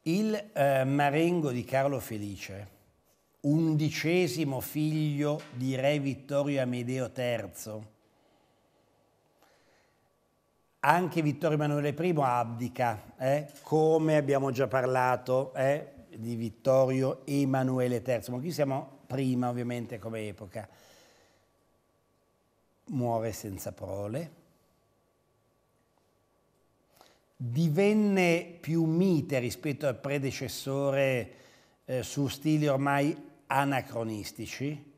Il eh, marengo di Carlo Felice, undicesimo figlio di re Vittorio Amedeo III, anche Vittorio Emanuele I abdica, eh? come abbiamo già parlato eh? di Vittorio Emanuele III, ma qui siamo prima ovviamente come epoca. Muore senza prole, divenne più mite rispetto al predecessore eh, su stili ormai anacronistici,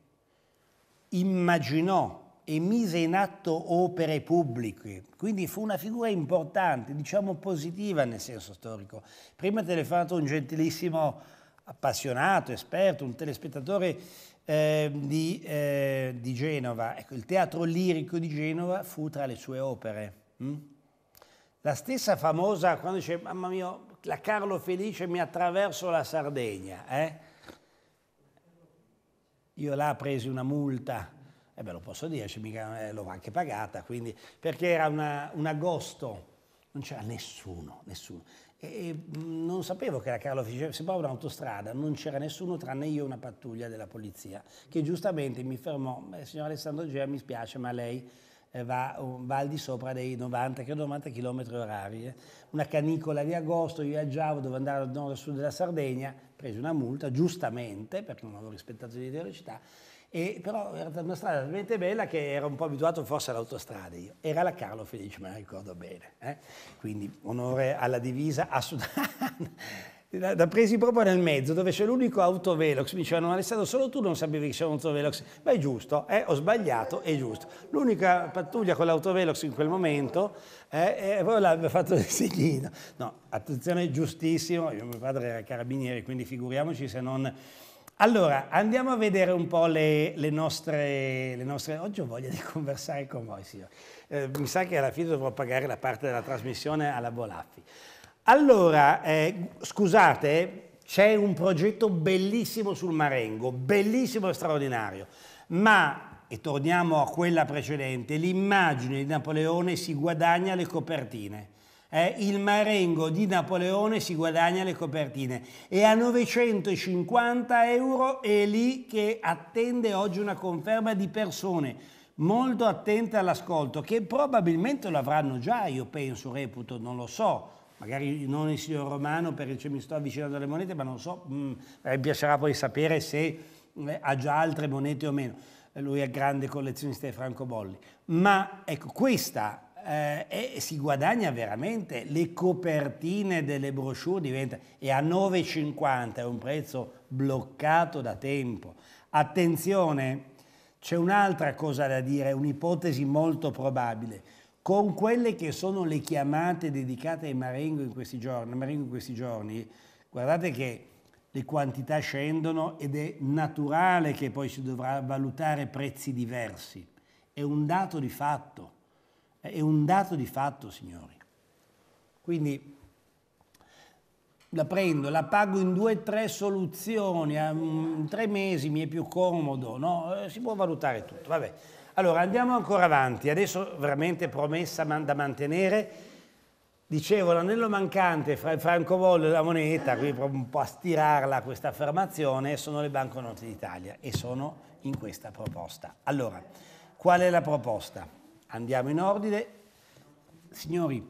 immaginò e mise in atto opere pubbliche, quindi fu una figura importante, diciamo positiva nel senso storico. Prima ha telefonato un gentilissimo appassionato, esperto, un telespettatore eh, di, eh, di, Genova. Ecco, il teatro lirico di Genova fu tra le sue opere. Mm? La stessa famosa, quando dice, mamma mia, la Carlo Felice mi attraverso la Sardegna. Eh? Io là presi una multa e eh beh, lo posso dire, mica, eh, l'ho anche pagata, quindi, perché era una, un agosto, non c'era nessuno, nessuno. E, e mm, non sapevo che era Carlo Fischio, sembrava un'autostrada, non c'era nessuno tranne io e una pattuglia della polizia, che giustamente mi fermò, signor Alessandro Gea, mi spiace, ma lei eh, Va, oh, va, al di sopra dei 90, credo 90 km orari. Una canicola di agosto, io viaggiavo, dovevo andare al nord sud della Sardegna, presi una multa, giustamente, perché non avevo rispettato le velocità, e però era una strada talmente bella che ero un po' abituato forse all'autostrada io. Era la Carlo Felice, me la ricordo bene. Eh? Quindi onore alla divisa a Sudan. da presi proprio nel mezzo dove c'è l'unico autovelox mi dicevano Alessandro solo tu non sapevi che c'era un autovelox ma è giusto, eh? ho sbagliato, è giusto l'unica pattuglia con l'autovelox in quel momento eh, e eh, poi l'aveva fatto il segnino no, attenzione giustissimo, mio padre era carabiniere quindi figuriamoci se non allora, andiamo a vedere un po' le, le, nostre, le nostre, Oggi ho voglia di conversare con voi, signor. Eh, mi sa che alla fine dovrò pagare la parte della trasmissione alla Bolaffi. Allora, eh, scusate, c'è un progetto bellissimo sul Marengo, bellissimo e straordinario, ma, e torniamo a quella precedente, l'immagine di Napoleone si guadagna le copertine eh, il Marengo di Napoleone si guadagna le copertine e a 950 euro è lì che attende oggi una conferma di persone molto attente all'ascolto che probabilmente lo avranno già, io penso, reputo, non lo so. Magari non il signor Romano perché cioè mi sto avvicinando alle monete, ma non so, mh, mm, eh, mi piacerà poi sapere se eh, ha già altre monete o meno. Lui è grande collezionista di Franco Bolli Ma ecco, questa eh, e si guadagna veramente, le copertine delle brochure diventano, e a 9,50 è un prezzo bloccato da tempo. Attenzione, c'è un'altra cosa da dire, un'ipotesi molto probabile. Con quelle che sono le chiamate dedicate ai Marengo in questi giorni, Marengo in questi giorni guardate che le quantità scendono ed è naturale che poi si dovrà valutare prezzi diversi. È un dato di fatto. È un dato di fatto, signori. Quindi la prendo, la pago in due o tre soluzioni, mm, in tre mesi mi è più comodo, no? Eh, si può valutare tutto. Vabbè. Allora andiamo ancora avanti, adesso veramente promessa da mantenere. Dicevo, l'anello mancante fra il francobollo e la moneta, qui proprio un po' a stirarla questa affermazione, sono le banconote d'Italia e sono in questa proposta. Allora, qual è la proposta? Andiamo in ordine. Signori,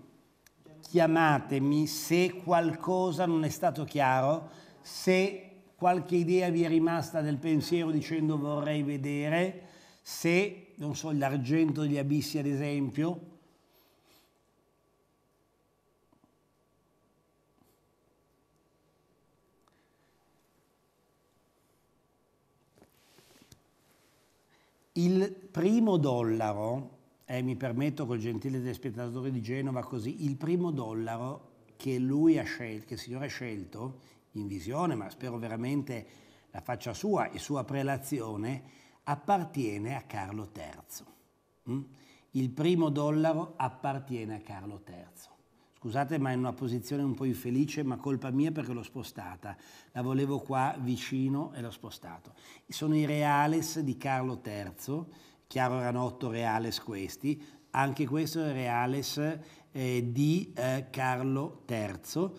chiamatemi se qualcosa non è stato chiaro, se qualche idea vi è rimasta del pensiero dicendo vorrei vedere, se, non so, l'argento degli abissi ad esempio, il primo dollaro e mi permetto col gentile telespettatore di Genova così, il primo dollaro che lui ha scelto, che il Signore ha scelto in visione, ma spero veramente la faccia sua e sua prelazione, appartiene a Carlo III. Mm? Il primo dollaro appartiene a Carlo III. Scusate, ma è in una posizione un po' infelice, ma colpa mia perché l'ho spostata. La volevo qua vicino e l'ho spostato. Sono i reales di Carlo III Chiaro Ranotto Reales questi, anche questo è Reales eh, di eh, Carlo III.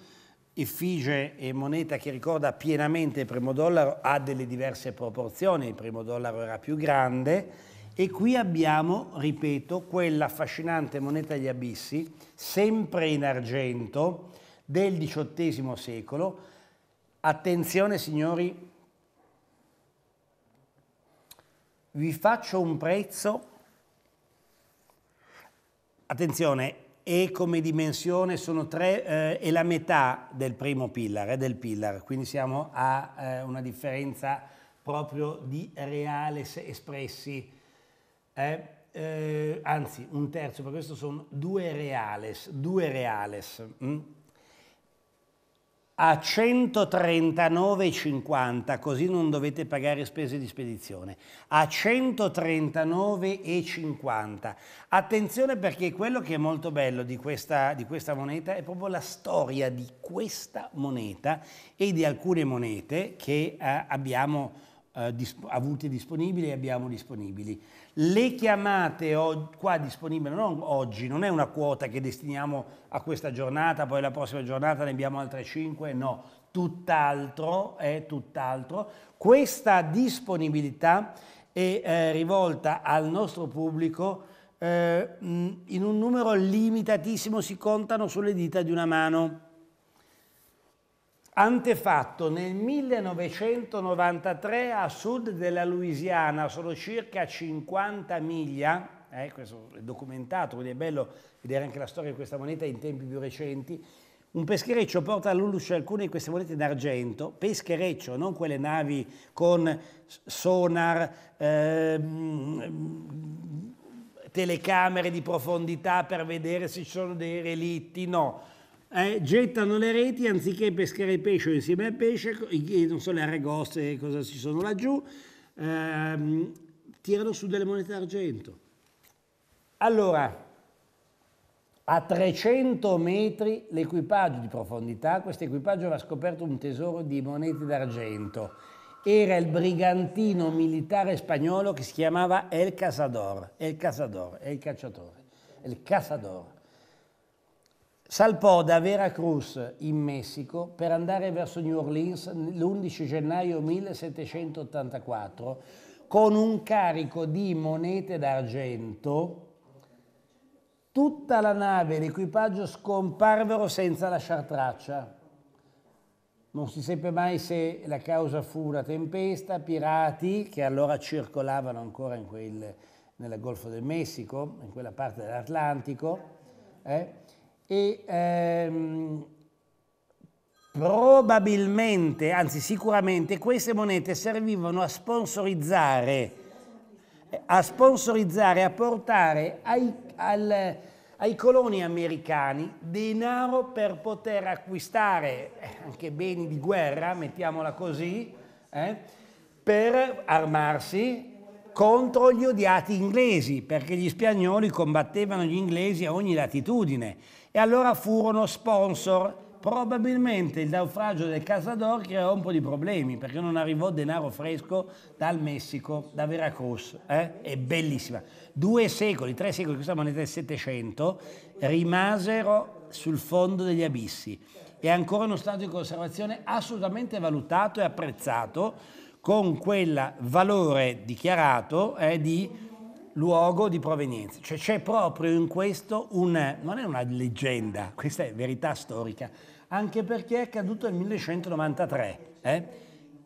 Effigie e moneta che ricorda pienamente il primo dollaro, ha delle diverse proporzioni, il primo dollaro era più grande e qui abbiamo, ripeto, quella affascinante moneta agli abissi, sempre in argento, del XVIII secolo. Attenzione signori, vi faccio un prezzo, attenzione, E come dimensione sono tre, eh, è la metà del primo pillar, eh, del pillar, quindi siamo a eh, una differenza proprio di reale espressi, eh, eh, anzi un terzo, per questo sono due reales, due reales. Mh? Mm? a 139,50, così non dovete pagare spese di spedizione, a 139,50. Attenzione perché quello che è molto bello di questa, di questa moneta è proprio la storia di questa moneta e di alcune monete che eh, abbiamo eh, disp avute disponibili e abbiamo disponibili le chiamate qua disponibili, non oggi, non è una quota che destiniamo a questa giornata, poi la prossima giornata ne abbiamo altre 5, no, tutt'altro, è tutt'altro. Questa disponibilità è eh, rivolta al nostro pubblico eh, in un numero limitatissimo, si contano sulle dita di una mano antefatto nel 1993 a sud della Louisiana, sono circa 50 miglia, eh, questo è documentato, quindi è bello vedere anche la storia di questa moneta in tempi più recenti, un peschereccio porta all'Ulus alcune di queste monete d'argento, peschereccio, non quelle navi con sonar, ehm, telecamere di profondità per vedere se ci sono dei relitti, no eh, gettano le reti anziché pescare il pesce insieme al pesce, non so le aragoste cosa ci sono laggiù, ehm, tirano su delle monete d'argento. Allora, a 300 metri l'equipaggio di profondità, questo equipaggio aveva scoperto un tesoro di monete d'argento. Era il brigantino militare spagnolo che si chiamava El Casador, El Cazador, El Cacciatore, El Casador salpò da Veracruz in Messico per andare verso New Orleans l'11 gennaio 1784 con un carico di monete d'argento. Tutta la nave e l'equipaggio scomparvero senza lasciar traccia. Non si seppe mai se la causa fu una tempesta, pirati che allora circolavano ancora in quel, nel Golfo del Messico, in quella parte dell'Atlantico, eh? e ehm, probabilmente, anzi sicuramente, queste monete servivano a sponsorizzare, a sponsorizzare, a portare ai, al, ai coloni americani denaro per poter acquistare eh, anche beni di guerra, mettiamola così, eh, per armarsi contro gli odiati inglesi, perché gli spagnoli combattevano gli inglesi a ogni latitudine. E allora furono sponsor. Probabilmente il naufragio del Casador creò un po' di problemi perché non arrivò denaro fresco dal Messico, da Veracruz. Eh? È bellissima. Due secoli, tre secoli, questa moneta del Settecento, rimasero sul fondo degli abissi. È ancora uno stato di conservazione assolutamente valutato e apprezzato con quel valore dichiarato eh, di luogo di provenienza. Cioè c'è proprio in questo un, non è una leggenda, questa è verità storica, anche perché è accaduto nel 1993. Eh?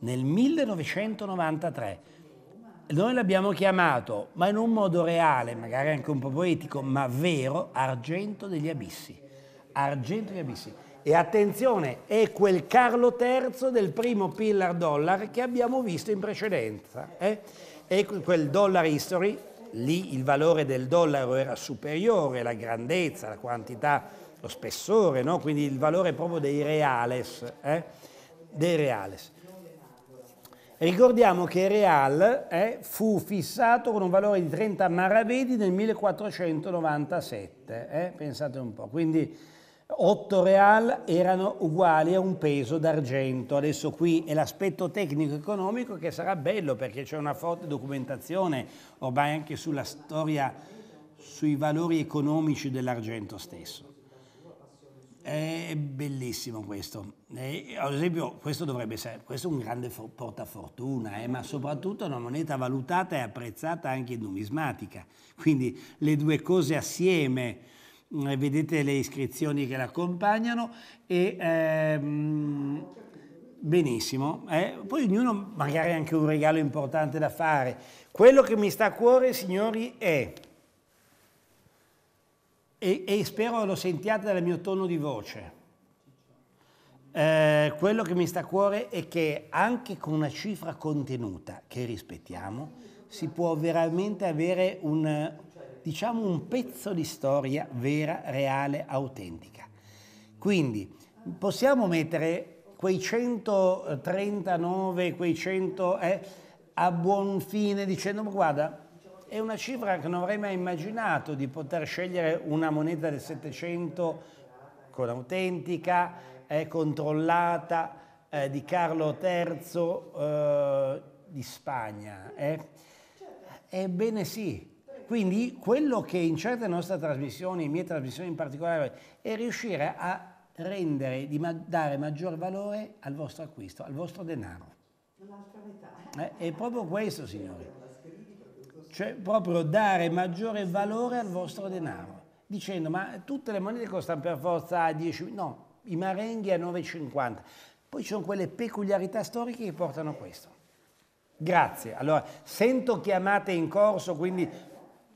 Nel 1993. Noi l'abbiamo chiamato, ma in un modo reale, magari anche un po' poetico, ma vero, Argento degli Abissi. Argento degli Abissi. E attenzione, è quel Carlo III del primo pillar dollar che abbiamo visto in precedenza. Eh? È quel dollar history lì il valore del dollaro era superiore, la grandezza, la quantità, lo spessore, no? quindi il valore proprio dei reales. Eh? Dei reales. Ricordiamo che real eh, fu fissato con un valore di 30 maravedi nel 1497, eh? pensate un po', quindi 8 real erano uguali a un peso d'argento. Adesso qui è l'aspetto tecnico-economico che sarà bello perché c'è una forte documentazione ormai anche sulla storia, sui valori economici dell'argento stesso. È bellissimo questo. Eh, ad esempio, questo dovrebbe essere questo è un grande for- portafortuna, eh, ma soprattutto una moneta valutata e apprezzata anche in numismatica. Quindi le due cose assieme eh, vedete le iscrizioni che l'accompagnano e ehm, benissimo, eh? poi ognuno magari anche un regalo importante da fare. Quello che mi sta a cuore, signori, è, e, e spero lo sentiate dal mio tono di voce, eh, quello che mi sta a cuore è che anche con una cifra contenuta, che rispettiamo, si può veramente avere un, diciamo, un pezzo di storia vera, reale, autentica. Quindi possiamo mettere quei 139, quei 100 eh, a buon fine dicendo, guarda, è una cifra che non avrei mai immaginato di poter scegliere una moneta del 700 con autentica, eh, controllata, eh, di Carlo III eh, di Spagna. Eh? Ebbene sì, quindi quello che in certe nostre trasmissioni, in mie trasmissioni in particolare, è riuscire a rendere, di ma dare maggior valore al vostro acquisto, al vostro denaro. L'altra metà. Eh, è proprio questo, signori. Cioè proprio dare maggiore valore al vostro denaro. Dicendo, ma tutte le monete costano per forza 10... No, i marenghi a 9,50. Poi ci sono quelle peculiarità storiche che portano a questo. Grazie. Allora, sento chiamate in corso, quindi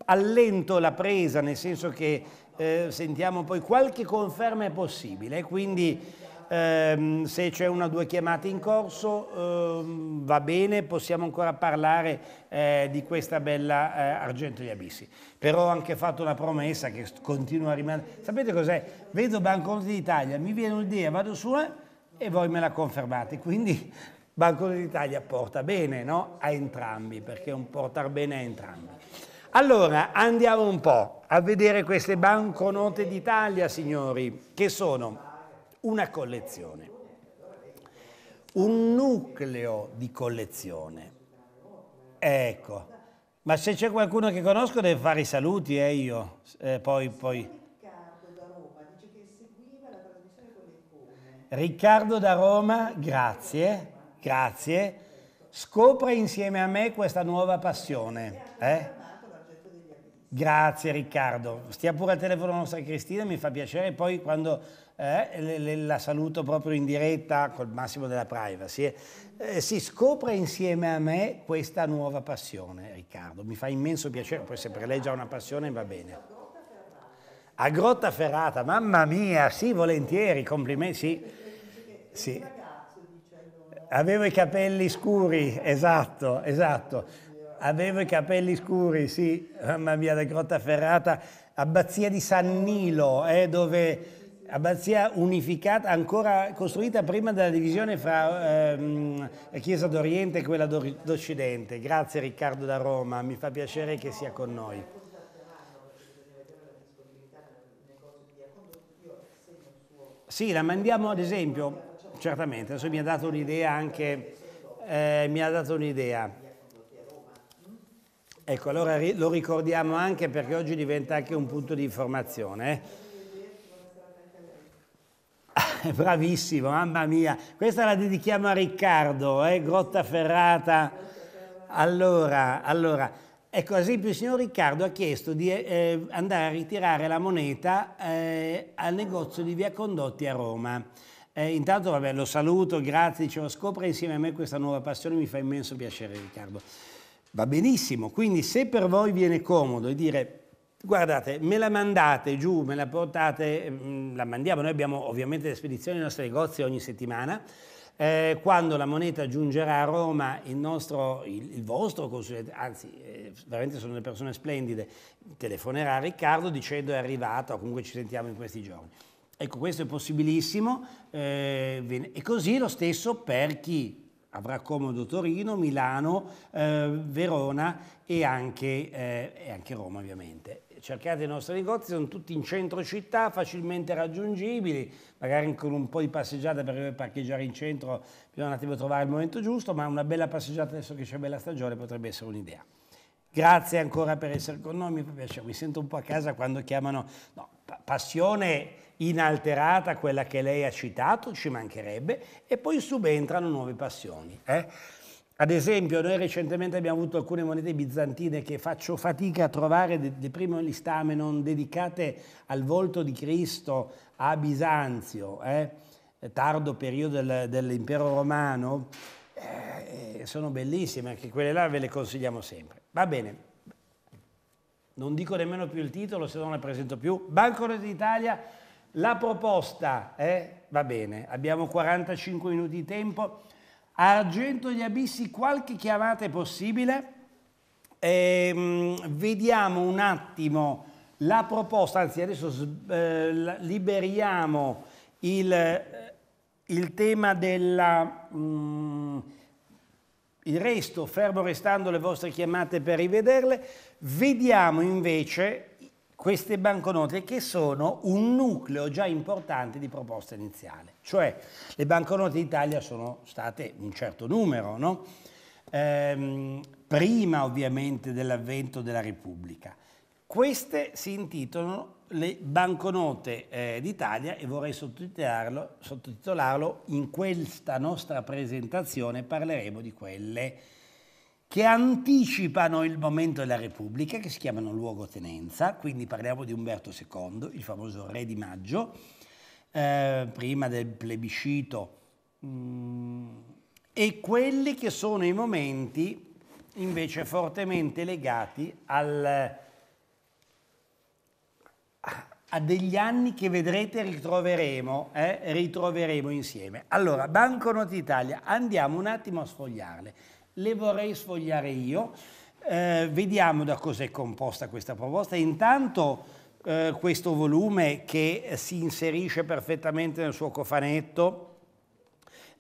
allento la presa, nel senso che eh, sentiamo poi qualche conferma è possibile, quindi ehm, se c'è una o due chiamate in corso ehm, va bene, possiamo ancora parlare eh, di questa bella eh, Argento gli Abissi. Però ho anche fatto una promessa che continua a rimanere. Sapete cos'è? Vedo Banconte d'Italia, mi viene un'idea, vado su eh, e voi me la confermate, quindi Banconte d'Italia porta bene no? a entrambi, perché è un portar bene a entrambi. Allora, andiamo un po' a vedere queste banconote d'Italia, signori, che sono una collezione, un nucleo di collezione. Ecco, ma se c'è qualcuno che conosco deve fare i saluti, eh, io. Eh, poi, poi. Riccardo da Roma, grazie, grazie. Scopre insieme a me questa nuova passione. Eh? Grazie Riccardo, stia pure al telefono la nostra Cristina, mi fa piacere poi quando eh, le, le, la saluto proprio in diretta col massimo della privacy. Eh, eh si scopre insieme a me questa nuova passione Riccardo, mi fa immenso piacere, poi se per lei già una passione va bene. A Grotta Ferrata, mamma mia, sì volentieri, complimenti, sì. sì. Avevo i capelli scuri, esatto, esatto. Avevo i capelli scuri, sì, mamma mia, da Grotta Ferrata, abbazia di San Nilo, eh, dove abbazia unificata, ancora costruita prima della divisione fra ehm, Chiesa d'Oriente e quella d'Occidente. Grazie Riccardo da Roma, mi fa piacere che sia con noi. Sì, la mandiamo ad esempio, certamente, adesso mi ha dato un'idea anche, eh, mi ha dato un'idea. Ecco, allora lo ricordiamo anche perché oggi diventa anche un punto di informazione. Eh? Bravissimo, mamma mia. Questa la dedichiamo a Riccardo, eh? Grotta Ferrata. Allora, allora, ecco, ad esempio il signor Riccardo ha chiesto di eh, andare a ritirare la moneta eh, al negozio di Via Condotti a Roma. Eh, intanto vabbè, lo saluto, grazie, dicevo, scopre insieme a me questa nuova passione, mi fa immenso piacere Riccardo. Va benissimo, quindi se per voi viene comodo e dire guardate, me la mandate giù, me la portate, mm, la mandiamo, noi abbiamo ovviamente le spedizioni nei nostri negozi ogni settimana, eh, quando la moneta giungerà a Roma, il, nostro, il, il vostro consulente, anzi eh, veramente sono delle persone splendide, telefonerà a Riccardo dicendo è arrivata o comunque ci sentiamo in questi giorni. Ecco, questo è possibilissimo eh, e così lo stesso per chi avrà comodo Torino, Milano, eh, Verona e anche, eh, e anche, Roma ovviamente. Cercate i nostri negozi, sono tutti in centro città, facilmente raggiungibili, magari con un po' di passeggiata per parcheggiare in centro bisogna un attimo trovare il momento giusto, ma una bella passeggiata adesso che c'è bella stagione potrebbe essere un'idea. Grazie ancora per essere con noi, mi piace, mi sento un po' a casa quando chiamano no, passione inalterata quella che lei ha citato, ci mancherebbe, e poi subentrano nuove passioni. Eh? Ad esempio, noi recentemente abbiamo avuto alcune monete bizantine che faccio fatica a trovare di, di primo non dedicate al volto di Cristo a Bisanzio, eh? tardo periodo del, dell'impero romano. Eh, sono bellissime, anche quelle là ve le consigliamo sempre. Va bene, non dico nemmeno più il titolo, se non la presento più. Banco d'Italia la proposta è, va bene, abbiamo 45 minuti di tempo, Argento gli Abissi qualche chiamata è possibile, ehm, vediamo un attimo la proposta, anzi adesso eh, liberiamo il, eh, il tema del mm, resto, fermo restando le vostre chiamate per rivederle, vediamo invece queste banconote che sono un nucleo già importante di proposta iniziale. Cioè le banconote d'Italia sono state un certo numero, no? ehm, prima ovviamente dell'avvento della Repubblica. Queste si intitolano le banconote eh, d'Italia e vorrei sottotitolarlo, sottotitolarlo in questa nostra presentazione parleremo di quelle che anticipano il momento della Repubblica, che si chiamano luogotenenza, quindi parliamo di Umberto II, il famoso re di maggio, eh, prima del plebiscito, mm, e quelli che sono i momenti invece fortemente legati al, a degli anni che vedrete ritroveremo, eh, ritroveremo insieme. Allora, Banconot Italia, andiamo un attimo a sfogliarle le vorrei sfogliare io. Eh, vediamo da cosa è composta questa proposta. Intanto eh, questo volume che si inserisce perfettamente nel suo cofanetto,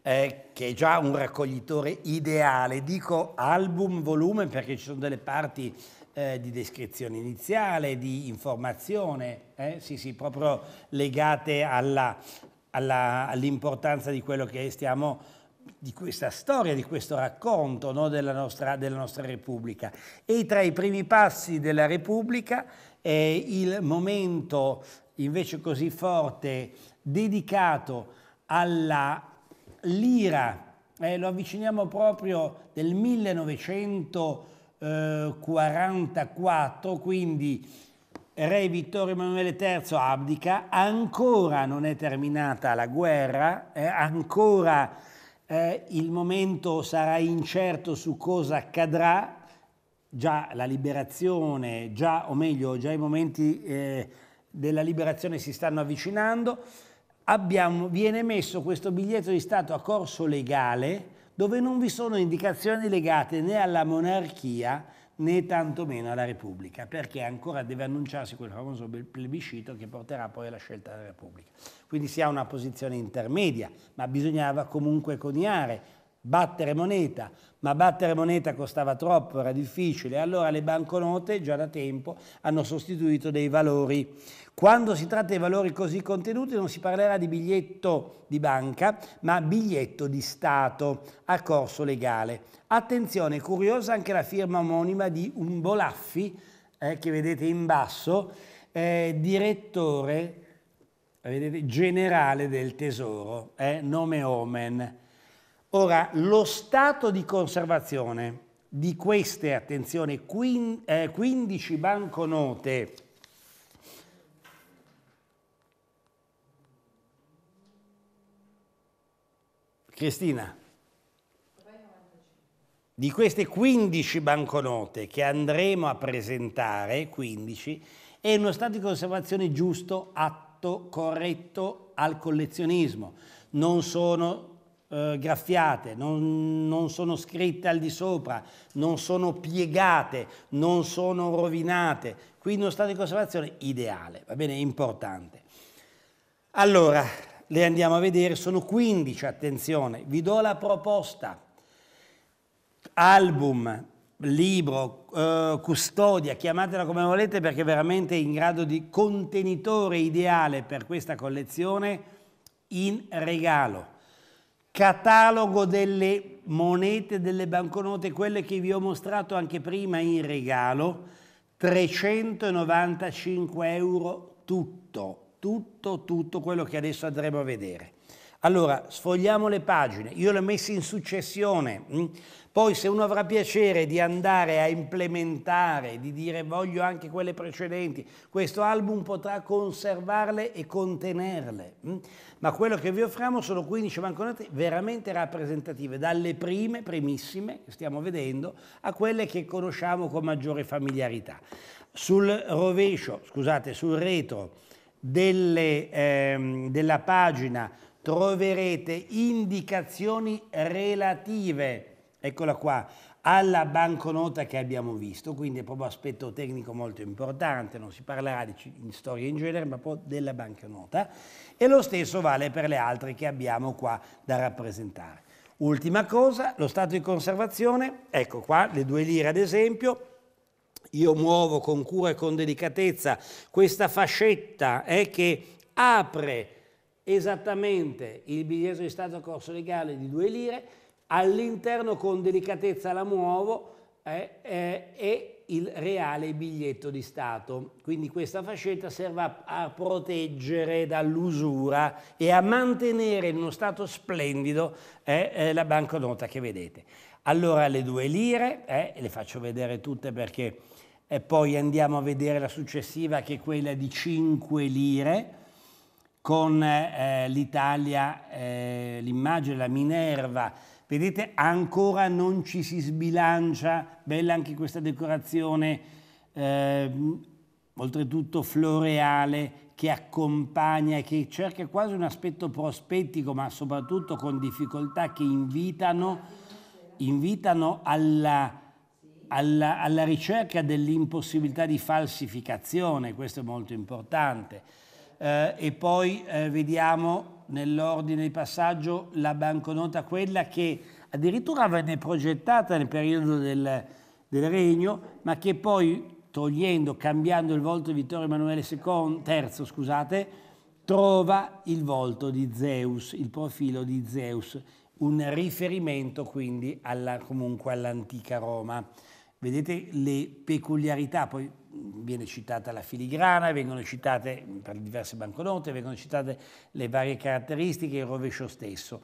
eh, che è già un raccoglitore ideale. Dico album volume perché ci sono delle parti eh, di descrizione iniziale, di informazione, eh? sì, sì, proprio legate all'importanza di quello che stiamo di questa storia, di questo racconto no, della, nostra, della, nostra, Repubblica. E tra i primi passi della Repubblica è il momento invece così forte dedicato alla lira, eh, lo avviciniamo proprio del 1944, eh, quindi Re Vittorio Emanuele III abdica, ancora non è terminata la guerra, eh, ancora eh, il momento sarà incerto su cosa accadrà, già la liberazione, già, o meglio, già i momenti eh, della liberazione si stanno avvicinando, Abbiamo, viene messo questo biglietto di Stato a corso legale dove non vi sono indicazioni legate né alla monarchia né tantomeno alla Repubblica, perché ancora deve annunciarsi quel famoso plebiscito che porterà poi alla scelta della Repubblica. Quindi si ha una posizione intermedia, ma bisognava comunque coniare, battere moneta, ma battere moneta costava troppo, era difficile, allora le banconote già da tempo hanno sostituito dei valori quando si tratta di valori così contenuti non si parlerà di biglietto di banca, ma biglietto di Stato a corso legale. Attenzione, curiosa anche la firma omonima di Umbolaffi, eh, che vedete in basso, eh, direttore vedete, generale del Tesoro, eh, nome Omen. Ora, lo stato di conservazione di queste, attenzione, 15 eh, banconote Cristina, di queste 15 banconote che andremo a presentare, 15, è uno stato di conservazione giusto, atto, corretto al collezionismo. Non sono eh, graffiate, non, non, sono scritte al di sopra, non sono piegate, non sono rovinate. Quindi uno stato di conservazione ideale, va bene, importante. Allora, le andiamo a vedere, sono 15, attenzione, vi do la proposta. Album, libro, eh, custodia, chiamatela come volete perché veramente in grado di contenitore ideale per questa collezione in regalo. Catalogo delle monete, delle banconote, quelle che vi ho mostrato anche prima in regalo, 395 euro tutto, tutto, tutto quello che adesso andremo a vedere. Allora, sfogliamo le pagine, io le ho messe in successione, mm? poi se uno avrà piacere di andare a implementare, di dire voglio anche quelle precedenti, questo album potrà conservarle e contenerle. Mm? Ma quello che vi offriamo sono 15 banconote veramente rappresentative, dalle prime, primissime, che stiamo vedendo, a quelle che conosciamo con maggiore familiarità. Sul rovescio, scusate, sul retro, delle, ehm, della pagina troverete indicazioni relative, eccola qua, alla banconota che abbiamo visto, quindi è proprio aspetto tecnico molto importante, non si parlerà di storia in genere, ma proprio della banconota, e lo stesso vale per le altre che abbiamo qua da rappresentare. Ultima cosa, lo stato di conservazione, ecco qua le due lire ad esempio, io muovo con cura e con delicatezza questa fascetta eh, che apre esattamente il biglietto di Stato corso legale di 2 lire, all'interno con delicatezza la muovo eh, eh, e il reale biglietto di Stato. Quindi questa fascetta serve a, a proteggere dall'usura e a mantenere in uno stato splendido eh, eh, la banconota che vedete. Allora le due lire, eh, le faccio vedere tutte perché e eh, poi andiamo a vedere la successiva che è quella di 5 lire con eh, l'Italia, eh, l'immagine, la Minerva. Vedete, ancora non ci si sbilancia, bella anche questa decorazione, eh, oltretutto floreale, che accompagna e che cerca quasi un aspetto prospettico, ma soprattutto con difficoltà che invitano invitano alla, alla, alla ricerca dell'impossibilità di falsificazione, questo è molto importante. Eh, e poi eh, vediamo nell'ordine di passaggio la banconota, quella che addirittura venne progettata nel periodo del, del regno, ma che poi togliendo, cambiando il volto di Vittorio Emanuele II, terzo, scusate, trova il volto di Zeus, il profilo di Zeus un riferimento quindi alla, comunque all'antica Roma. Vedete le peculiarità, poi viene citata la filigrana, vengono citate per diverse banconote, vengono citate le varie caratteristiche, il rovescio stesso.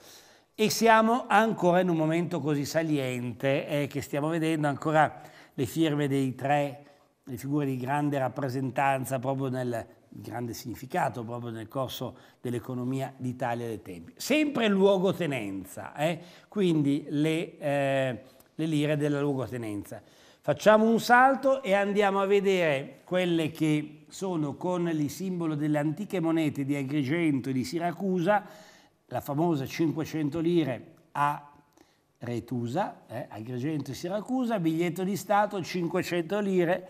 E siamo ancora in un momento così saliente eh, che stiamo vedendo ancora le firme dei tre, le figure di grande rappresentanza proprio nel grande significato proprio nel corso dell'economia d'Italia dei tempi. Sempre luogotenenza, eh? quindi le, eh, le lire della luogotenenza. Facciamo un salto e andiamo a vedere quelle che sono con il simbolo delle antiche monete di Agrigento e di Siracusa, la famosa 500 lire a Retusa, eh, Agrigento e Siracusa, biglietto di Stato 500 lire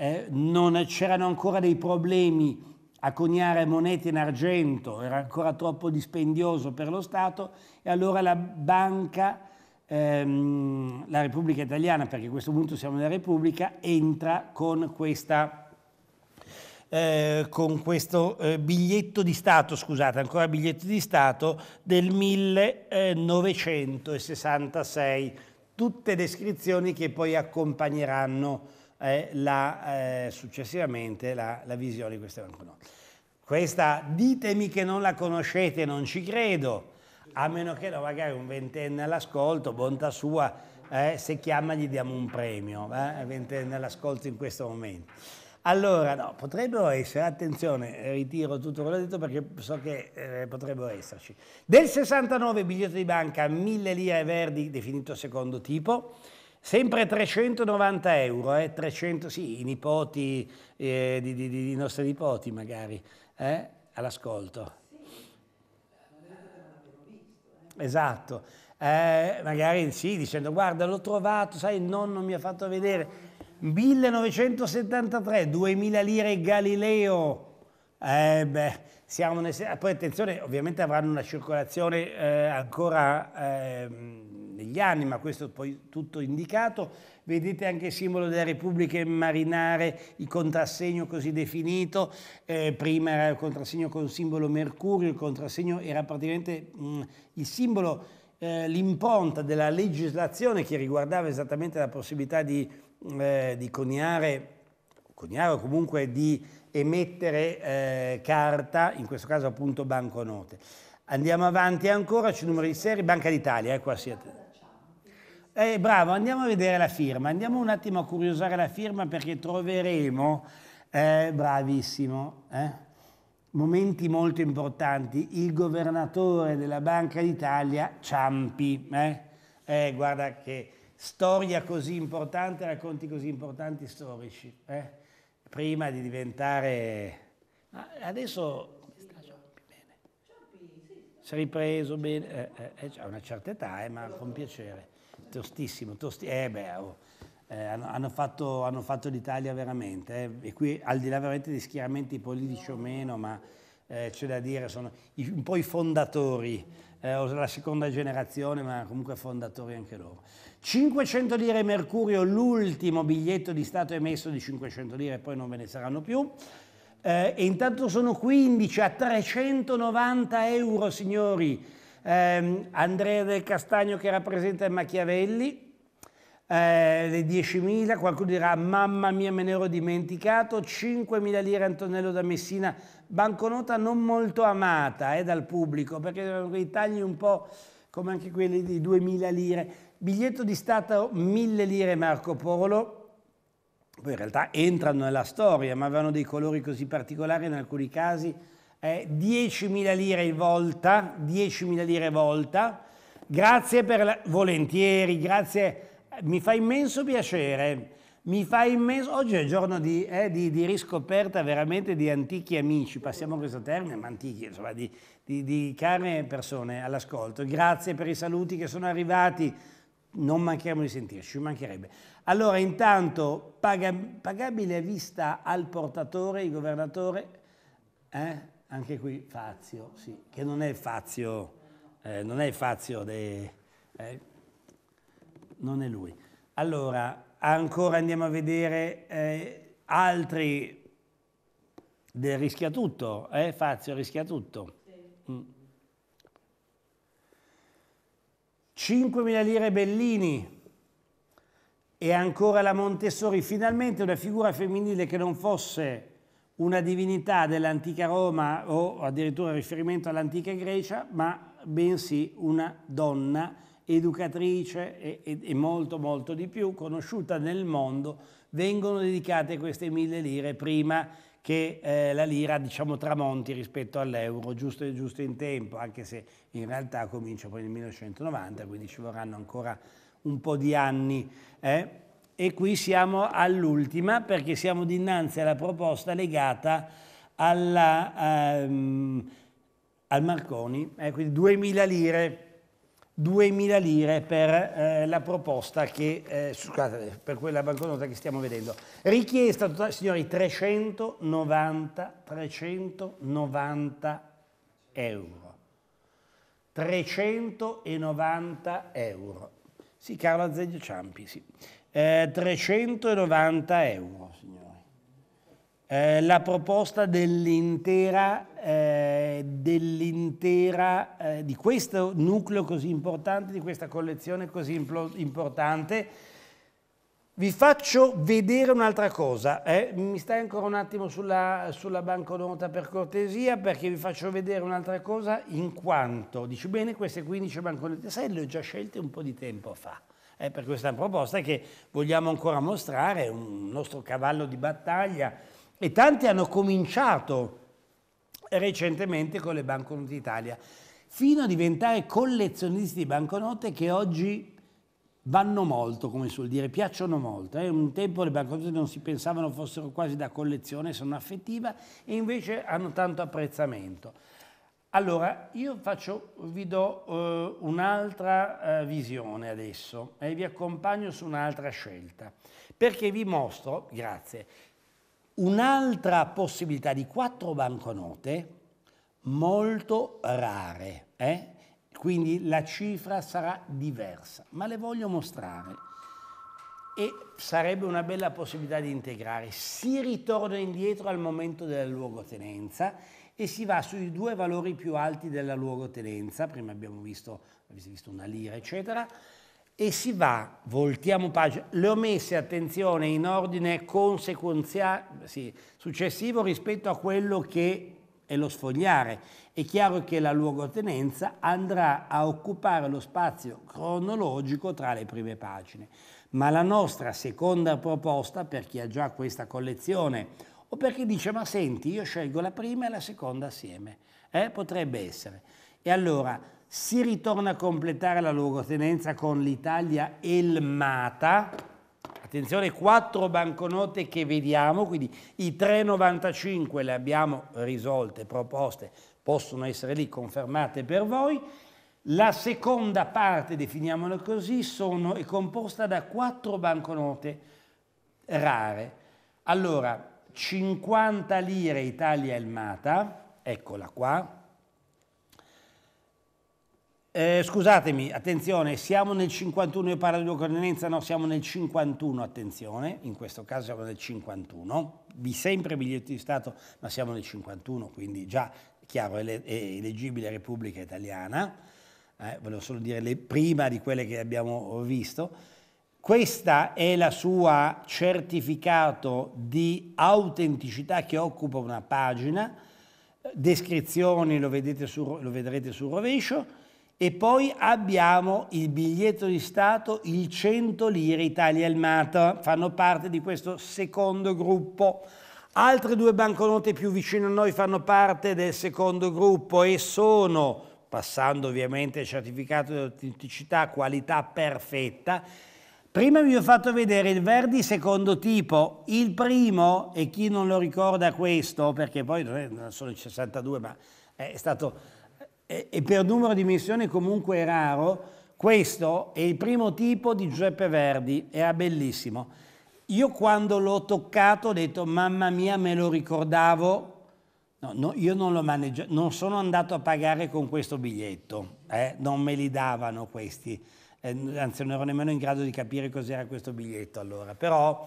eh, non c'erano ancora dei problemi a coniare monete in argento, era ancora troppo dispendioso per lo Stato e allora la banca, ehm, la Repubblica Italiana, perché a questo punto siamo nella Repubblica, entra con, questa, eh, con questo eh, biglietto di Stato, scusate, ancora biglietto di Stato del 1966, tutte descrizioni che poi accompagneranno eh, la, eh, successivamente la, la, visione di queste banconote. Questa ditemi che non la conoscete, non ci credo, a meno che no, magari un ventenne all'ascolto, bontà sua, eh, se chiama gli diamo un premio, eh, ventenne all'ascolto in questo momento. Allora, no, potrebbero essere, attenzione, ritiro tutto quello detto perché so che eh, potrebbero esserci. Del 69 biglietto di banca 1000 lire verdi definito secondo tipo, Sempre 390 euro, eh? 300, sì, i nipoti, eh, di, di, di, i nostri nipoti magari, eh? all'ascolto. Esatto, eh, magari sì, dicendo guarda l'ho trovato, sai il nonno mi ha fatto vedere, 1973, 2000 lire Galileo, eh beh, siamo nel... poi attenzione, ovviamente avranno una circolazione eh, ancora eh, negli anni, ma questo è poi tutto indicato. Vedete anche il simbolo della Repubblica Marinare, il contrassegno così definito. Eh, prima era il contrassegno con il simbolo Mercurio, il contrassegno era praticamente mh, mm, il simbolo, eh, l'impronta della legislazione che riguardava esattamente la possibilità di, eh, di coniare, coniare o comunque di emettere eh, carta, in questo caso appunto banconote. Andiamo avanti ancora, c'è il numero di serie, Banca d'Italia, eh, qua siete. Eh, bravo, andiamo a vedere la firma, andiamo un attimo a curiosare la firma perché troveremo, eh, bravissimo, eh, momenti molto importanti, il governatore della Banca d'Italia, Ciampi. Eh? eh guarda che storia così importante, racconti così importanti storici. Eh. Prima di diventare... Ah, adesso si è ripreso bene, eh, eh, eh una certa età, eh, ma con piacere tostissimo, tosti, eh beh, oh, eh, hanno, fatto, hanno, fatto, l'Italia veramente, eh, e qui al di là veramente di schieramenti politici o meno, ma eh, c'è da dire, sono i, un po' i fondatori, eh, la seconda generazione, ma comunque fondatori anche loro. 500 lire Mercurio, l'ultimo biglietto di Stato emesso di 500 lire, poi non ve ne saranno più. Eh, e intanto sono 15 a 390 euro, signori ehm, Andrea del Castagno che rappresenta Machiavelli, eh, le 10.000, qualcuno dirà mamma mia me ne ero dimenticato, 5.000 lire Antonello da Messina, banconota non molto amata eh, dal pubblico perché erano quei tagli un po' come anche quelli di 2.000 lire, biglietto di Stato 1.000 lire Marco Polo, poi in realtà entrano nella storia ma avevano dei colori così particolari in alcuni casi eh, 10.000 lire volta, 10.000 lire volta. Grazie per la... volentieri, grazie, mi fa immenso piacere. Mi fa immenso, oggi è giorno di, eh, di, di riscoperta veramente di antichi amici, passiamo a questo termine, ma antichi, insomma, di, di care persone all'ascolto. Grazie per i saluti che sono arrivati, non mancheremo di sentirci, ci mancherebbe. Allora, intanto, pagabile a vista al portatore, il governatore, eh? anche qui Fazio, sì, che non è Fazio, eh, non è Fazio de, eh, non è lui. Allora, ancora andiamo a vedere eh, altri del rischia tutto, eh? Fazio rischia tutto. Mm. 5.000 lire Bellini e ancora la Montessori, finalmente una figura femminile che non fosse una divinità dell'antica Roma o addirittura riferimento all'antica Grecia, ma bensì una donna educatrice e, e, e, molto molto di più conosciuta nel mondo, vengono dedicate queste mille lire prima che eh, la lira diciamo tramonti rispetto all'euro, giusto, giusto in tempo, anche se in realtà comincia poi nel 1990, quindi ci vorranno ancora un po' di anni. Eh? e qui siamo all'ultima perché siamo dinanzi alla proposta legata alla, um, al Marconi, eh, quindi 2000 lire, 2000 lire per eh, la proposta che, eh, scusate, per quella banconota che stiamo vedendo. Richiesta signori, 390, 390 euro. 390 euro. Sì, Carlo Azeglio Ciampi, sì eh, 390 euro, signori. Eh, la proposta dell'intera, eh, dell'intera eh, di questo nucleo così importante, di questa collezione così importante, vi faccio vedere un'altra cosa, eh? mi stai ancora un attimo sulla, sulla, banconota per cortesia perché vi faccio vedere un'altra cosa in quanto, dici bene queste 15 banconote, sai le ho già scelte un po' di tempo fa, eh, per questa proposta che vogliamo ancora mostrare, è un nostro cavallo di battaglia e tanti hanno cominciato recentemente con le banconote d'Italia, fino a diventare collezionisti di banconote che oggi vanno molto, come suol dire, piacciono molto. Eh? Un tempo le banconote non si pensavano fossero quasi da collezione, sono affettiva, e invece hanno tanto apprezzamento. Allora, io faccio, vi do eh, un'altra eh, visione adesso e eh, vi accompagno su un'altra scelta, perché vi mostro, grazie, un'altra possibilità di quattro banconote molto rare, eh? quindi la cifra sarà diversa, ma le voglio mostrare e sarebbe una bella possibilità di integrare. Si ritorna indietro al momento della luogotenenza e si va sui due valori più alti della luogotenenza, prima abbiamo visto, abbiamo visto una lira, eccetera, e si va, voltiamo pagina, le ho messe, attenzione, in ordine conseguenziale, sì, successivo rispetto a quello che è lo sfogliare. È chiaro che la luogotenenza andrà a occupare lo spazio cronologico tra le prime pagine, ma la nostra seconda proposta, per chi ha già questa collezione, o perché dice ma senti io scelgo la prima e la seconda assieme. Eh? Potrebbe essere. E allora si ritorna a completare la luogotenenza con l'Italia elmata. Attenzione, quattro banconote che vediamo, quindi i 3,95 le abbiamo risolte, proposte, possono essere lì confermate per voi. La seconda parte, definiamola così, sono, è composta da quattro banconote rare. Allora, 50 lire Italia il Mata, eccola qua. Eh, scusatemi, attenzione, siamo nel 51, io parlo di luogotenenza, no, siamo nel 51, attenzione, in questo caso siamo nel 51, vi sempre biglietti di Stato, ma siamo nel 51, quindi già chiaro, è, le, è eleggibile Repubblica Italiana, eh, volevo solo dire le, prima di quelle che abbiamo visto, questa è la sua certificato di autenticità che occupa una pagina, descrizioni lo, su, lo vedrete sul rovescio, e poi abbiamo il biglietto di Stato, il 100 lire Italia e il MAT, fanno parte di questo secondo gruppo. Altre due banconote più vicine a noi fanno parte del secondo gruppo e sono, passando ovviamente il certificato di autenticità, qualità perfetta, Prima vi ho fatto vedere il Verdi secondo tipo, il primo, e chi non lo ricorda questo, perché poi non sono il 62, ma è stato, e per numero di missioni comunque è raro, questo è il primo tipo di Giuseppe Verdi, era bellissimo. Io quando l'ho toccato ho detto, mamma mia, me lo ricordavo, no, no, io non lo maneggio, non sono andato a pagare con questo biglietto, eh? non me li davano questi eh, anzi non ero nemmeno in grado di capire cos'era questo biglietto allora, però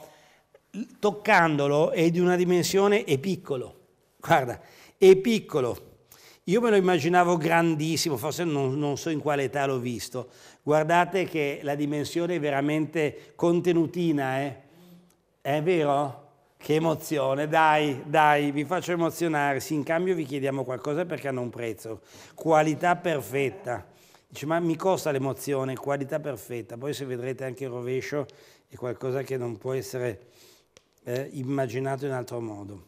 toccandolo è di una dimensione, e piccolo, guarda, è piccolo. Io me lo immaginavo grandissimo, forse non, non, so in quale età l'ho visto. Guardate che la dimensione è veramente contenutina, eh? È vero? Che emozione, dai, dai, vi faccio emozionare. Se in cambio vi chiediamo qualcosa perché hanno un prezzo. Qualità perfetta. Dice, ma mi costa l'emozione, qualità perfetta. Poi se vedrete anche il rovescio è qualcosa che non può essere eh, immaginato in altro modo.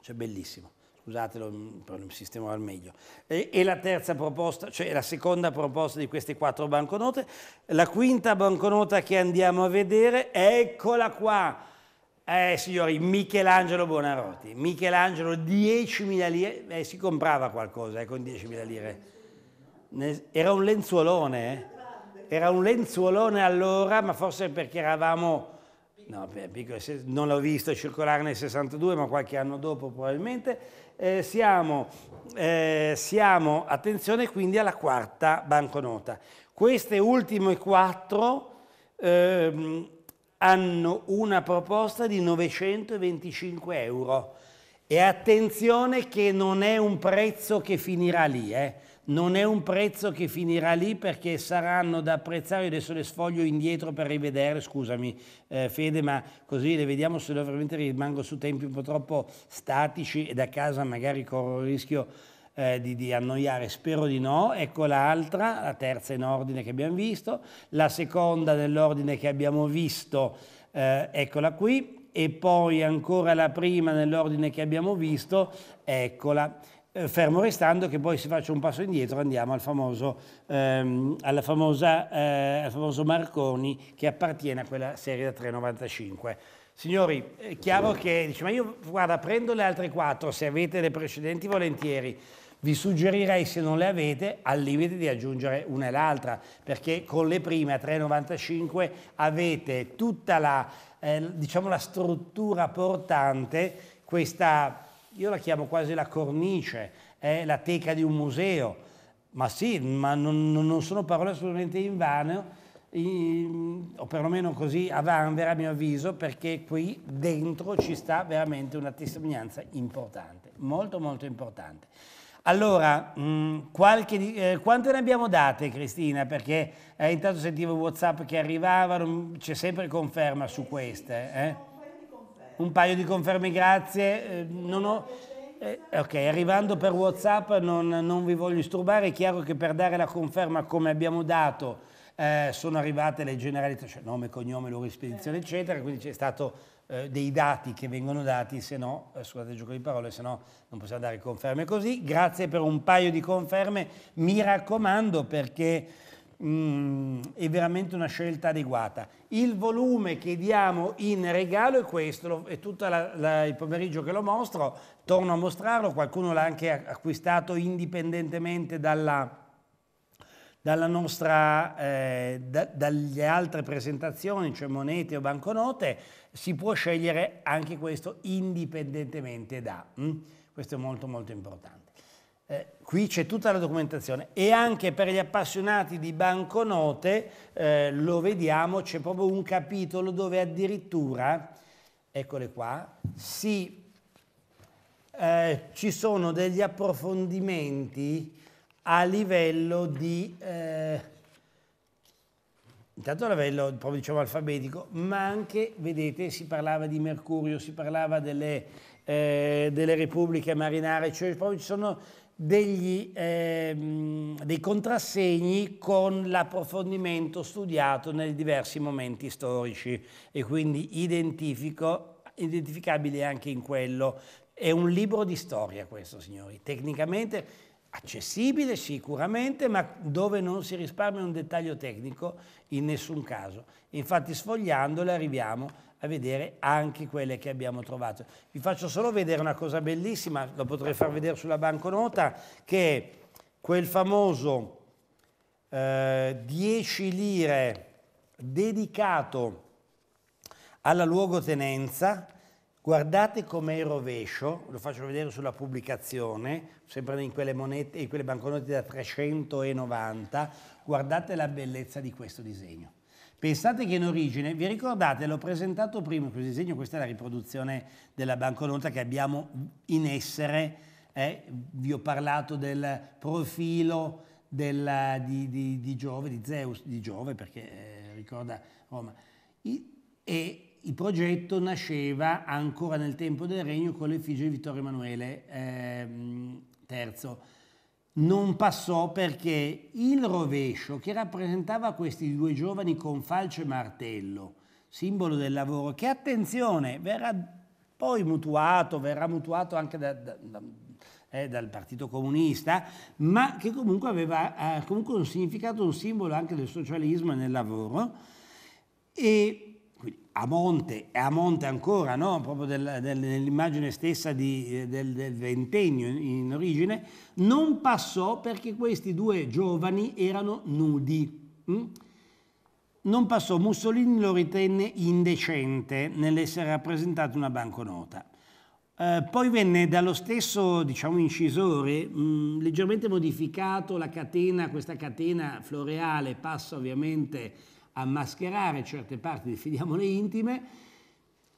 Cioè, bellissimo. Scusatelo, mm, però mi sistemo al meglio. E, e, la terza proposta, cioè la seconda proposta di queste quattro banconote. La quinta banconota che andiamo a vedere, eccola qua. Eh signori, Michelangelo Buonarroti. Michelangelo 10.000 lire, eh, si comprava qualcosa eh, con 10.000 lire era un lenzuolone, eh? era un lenzuolone allora, ma forse perché eravamo, no, non l'ho visto circolare nel 62, ma qualche anno dopo probabilmente, eh, siamo, eh, siamo, attenzione quindi alla quarta banconota. Queste ultime quattro eh, hanno una proposta di 925 euro e attenzione che non è un prezzo che finirà lì, eh non è un prezzo che finirà lì perché saranno da apprezzare, io adesso le sfoglio indietro per rivedere, scusami eh, Fede, ma così le vediamo se veramente rimango su tempi un po' troppo statici e da casa magari corro il rischio eh, di, di, annoiare, spero di no. Ecco l'altra, la terza in ordine che abbiamo visto, la seconda nell'ordine che abbiamo visto, eh, eccola qui, e poi ancora la prima nell'ordine che abbiamo visto, eccola. Eh, fermo restando che poi si faccia un passo indietro andiamo al famoso, ehm, famosa, eh, al famoso Marconi che appartiene a quella serie da 395. Signori, è chiaro che dice, ma io guarda, prendo le altre quattro, se avete le precedenti volentieri, vi suggerirei se non le avete al limite di aggiungere una e l'altra, perché con le prime a 3,95 avete tutta la, eh, diciamo, la struttura portante, questa io la chiamo quasi la cornice, è la teca di un museo, ma sì, ma non, non sono parole assolutamente invane, o perlomeno così a vanvera a mio avviso, perché qui dentro ci sta veramente una testimonianza importante, molto molto importante. Allora, mm, qualche, eh, quante ne abbiamo date Cristina? Perché eh, intanto sentivo Whatsapp che arrivavano, c'è sempre conferma su queste. Eh? un paio di conferme grazie. Eh, non ho, eh, ok, arrivando per Whatsapp non, non, vi voglio disturbare, è chiaro che per dare la conferma come abbiamo dato eh, sono arrivate le generalità, cioè nome, cognome, loro spedizione, eccetera, quindi c'è stato eh, dei dati che vengono dati, se no, eh, scusate il gioco di parole, se no non possiamo dare conferme così. Grazie per un paio di conferme, mi raccomando perché Mm, è veramente una scelta adeguata. Il volume che diamo in regalo è questo, è tutto la, la, il pomeriggio che lo mostro, torno a mostrarlo, qualcuno l'ha anche acquistato indipendentemente dalla dalla nostra, eh, da, dalle altre presentazioni, cioè monete o banconote, si può scegliere anche questo indipendentemente da. Mm? Questo è molto molto importante. Eh, qui c'è tutta la documentazione e anche per gli appassionati di banconote eh, lo vediamo, c'è proprio un capitolo dove addirittura, eccole qua, si, eh, ci sono degli approfondimenti a livello di, eh, intanto a livello proprio diciamo alfabetico, ma anche, vedete, si parlava di Mercurio, si parlava delle, eh, delle repubbliche marinare, cioè proprio ci sono degli, ehm, dei contrassegni con l'approfondimento studiato nei diversi momenti storici e quindi identificabile anche in quello. È un libro di storia questo, signori, tecnicamente accessibile sicuramente, ma dove non si risparmia un dettaglio tecnico in nessun caso. Infatti sfogliandole arriviamo a vedere anche quelle che abbiamo trovato. Vi faccio solo vedere una cosa bellissima, lo potrei far vedere sulla banconota, che è quel famoso eh, 10 lire dedicato alla luogotenenza, guardate com'è il rovescio, lo faccio vedere sulla pubblicazione, sempre in quelle, monete, in quelle banconote da 390, guardate la bellezza di questo disegno. Pensate che in origine, vi ricordate, l'ho presentato prima questo disegno, questa è la riproduzione della banconota che abbiamo in essere, eh? vi ho parlato del profilo della, di, di, di, Giove, di Zeus, di Giove perché eh, ricorda Roma, I, e il progetto nasceva ancora nel tempo del regno con l'effigie di Vittorio Emanuele eh, III non passò perché il rovescio che rappresentava questi due giovani con falce e martello, simbolo del lavoro, che attenzione, verrà poi mutuato, verrà mutuato anche da, da, da eh, dal Partito Comunista, ma che comunque aveva eh, comunque un significato, un simbolo anche del socialismo e del lavoro. E a monte, e a monte ancora, no? proprio del, del, nell'immagine stessa di, eh, del, del, ventennio in origine, non passò perché questi due giovani erano nudi. Mm? Non passò, Mussolini lo ritenne indecente nell'essere rappresentato una banconota. Eh, poi venne dallo stesso diciamo, incisore mh, mm, leggermente modificato la catena, questa catena floreale passa ovviamente a mascherare certe parti, definiamole intime,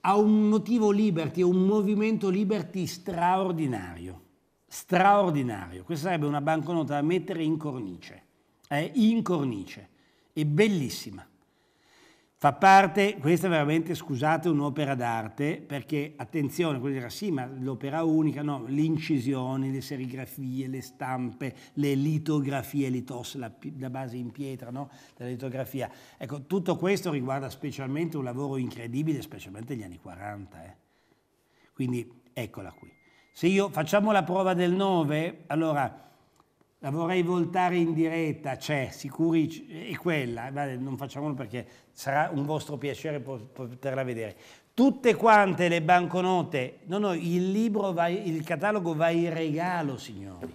ha un motivo liberty, un movimento liberty straordinario. Straordinario. Questa sarebbe una banconota da mettere in cornice. È eh, in cornice. È bellissima. Fa parte, questa è veramente, scusate, un'opera d'arte, perché attenzione, quello dirà sì, ma l'opera unica, no, le incisioni, le serigrafie, le stampe, le litografie, litos, la, la base in pietra, no, della litografia. Ecco, tutto questo riguarda specialmente un lavoro incredibile, specialmente negli anni 40. Eh. Quindi eccola qui. Se io facciamo la prova del 9, allora la vorrei voltare in diretta, c'è, sicuri è quella, vale, non facciamolo perché sarà un vostro piacere poterla vedere. Tutte quante le banconote, no no, il libro va, il catalogo va in regalo, signori.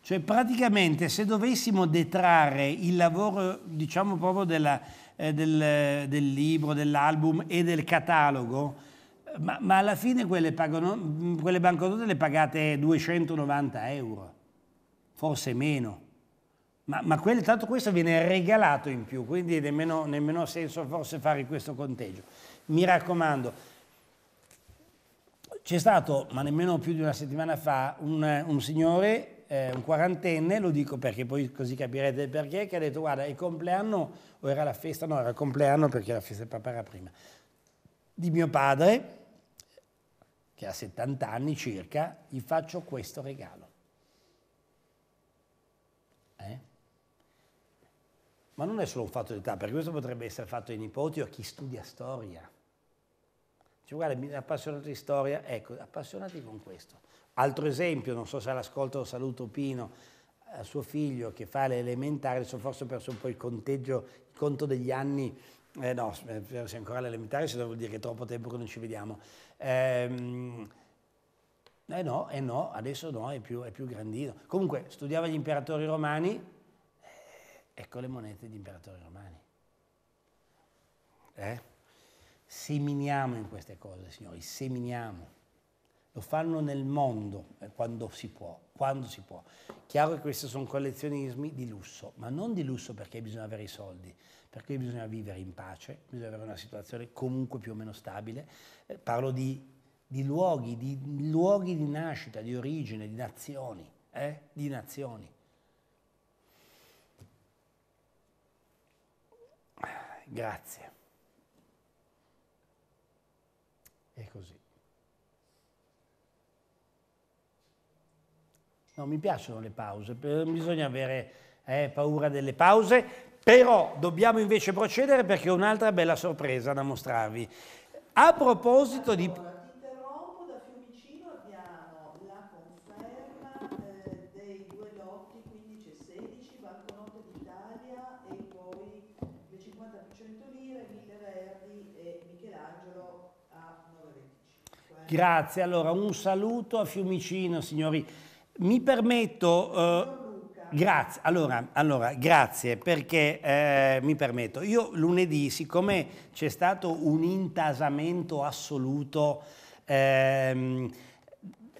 Cioè praticamente se dovessimo detrarre il lavoro, diciamo proprio della, eh, del, del, libro, dell'album e del catalogo, ma, ma alla fine quelle, pagano, quelle banconote le pagate 290 euro forse meno. Ma, ma quel, tanto questo viene regalato in più, quindi nemmeno, nemmeno senso forse fare questo conteggio. Mi raccomando, c'è stato, ma nemmeno più di una settimana fa, un, un signore, eh, un quarantenne, lo dico perché poi così capirete perché, che ha detto guarda, il compleanno, o era la festa, no, era il compleanno perché la festa del papà era prima, di mio padre, che ha 70 anni circa, gli faccio questo regalo. Ma non è solo un fatto di età, perché questo potrebbe essere fatto ai nipoti o a chi studia storia. Dice, guarda, mi appassionato di storia, ecco, appassionati con questo. Altro esempio, non so se all'ascolto saluto Pino, a eh, suo figlio che fa l'elementare, adesso forse ho perso un po' il conteggio, il conto degli anni, eh, no, sia eh, ancora alle se devo dire che è troppo tempo che non ci vediamo. Ehm, eh no, eh no, adesso no, è più, è più grandino. Comunque, studiava gli imperatori romani, Ecco le monete di imperatori romani. Eh? Seminiamo in queste cose, signori, seminiamo. Lo fanno nel mondo eh, quando si può, quando si può. Chiaro che questi sono collezionismi di lusso, ma non di lusso perché bisogna avere i soldi, perché bisogna vivere in pace, bisogna avere una situazione comunque più o meno stabile. Eh, parlo di, di, luoghi, di luoghi di nascita, di origine, di nazioni, eh? di nazioni. grazie. E così. Non mi piacciono le pause, bisogna avere eh, paura delle pause, però dobbiamo invece procedere perché ho un'altra bella sorpresa da mostrarvi. A proposito di... Grazie, allora un saluto a Fiumicino, signori. Mi permetto, eh, grazie, allora, allora, grazie perché eh, mi permetto, io lunedì, siccome c'è stato un intasamento assoluto ehm,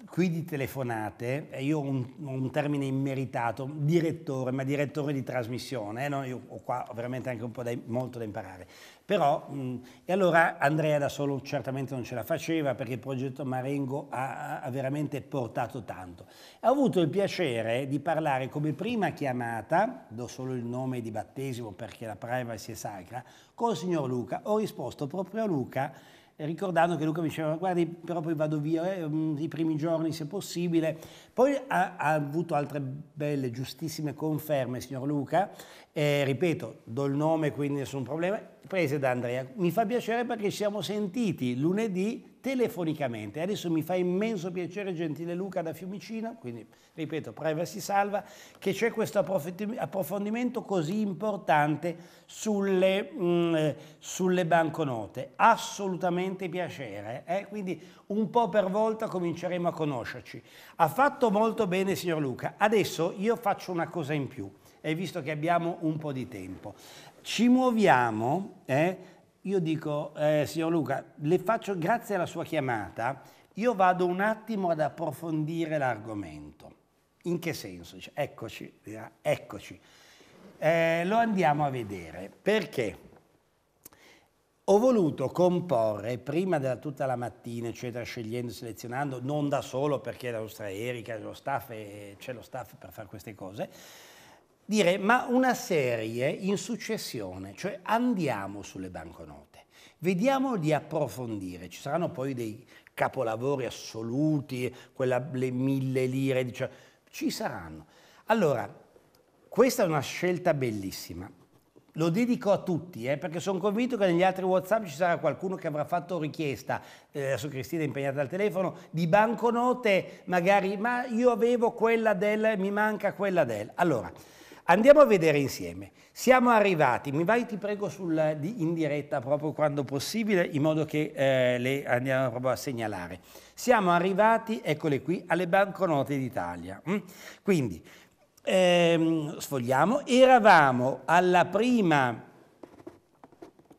qui di telefonate, io ho un, un, termine immeritato, direttore, ma direttore di trasmissione, eh, no? io ho qua veramente anche un po' da, molto da imparare. Però, mh, mm, e allora Andrea da solo certamente non ce la faceva perché il progetto Marengo ha, ha veramente portato tanto. Ha avuto il piacere di parlare come prima chiamata, do solo il nome di battesimo perché la privacy è sacra, col signor Luca. Ho risposto proprio a Luca eh, ricordando che Luca mi diceva guardi però poi vado via eh, mm, i primi giorni se possibile. Poi ha, ha avuto altre belle, giustissime conferme, signor Luca, eh, ripeto, do il nome quindi nessun problema, prese da Andrea. Mi fa piacere perché ci siamo sentiti lunedì telefonicamente. Adesso mi fa immenso piacere, gentile Luca da Fiumicino, quindi ripeto, privacy salva, che c'è questo approfondimento così importante sulle, mh, mm, sulle banconote. Assolutamente piacere. Eh? Quindi un po' per volta cominceremo a conoscerci. Ha fatto molto bene, signor Luca. Adesso io faccio una cosa in più, e visto che abbiamo un po' di tempo. Ci muoviamo... Eh? io dico, eh, signor Luca, le faccio grazie alla sua chiamata, io vado un attimo ad approfondire l'argomento. In che senso? Cioè, eccoci, eh, eccoci. Eh, lo andiamo a vedere perché ho voluto comporre prima della tutta la mattina, eccetera, scegliendo, selezionando, non da solo perché la nostra Erika, lo staff, eh, c'è lo staff per fare queste cose, dire ma una serie in successione, cioè andiamo sulle banconote, vediamo di approfondire, ci saranno poi dei capolavori assoluti, quella, le mille lire, diciamo, ci saranno. Allora, questa è una scelta bellissima, lo dedico a tutti, eh, perché sono convinto che negli altri Whatsapp ci sarà qualcuno che avrà fatto richiesta, eh, adesso Cristina è impegnata al telefono, di banconote magari, ma io avevo quella del, mi manca quella del. Allora, Andiamo a vedere insieme. Siamo arrivati, mi vai ti prego sul, in diretta proprio quando possibile, in modo che eh, le andiamo proprio a segnalare. Siamo arrivati, eccole qui, alle banconote d'Italia. Mm? Quindi, ehm, sfogliamo, eravamo alla prima...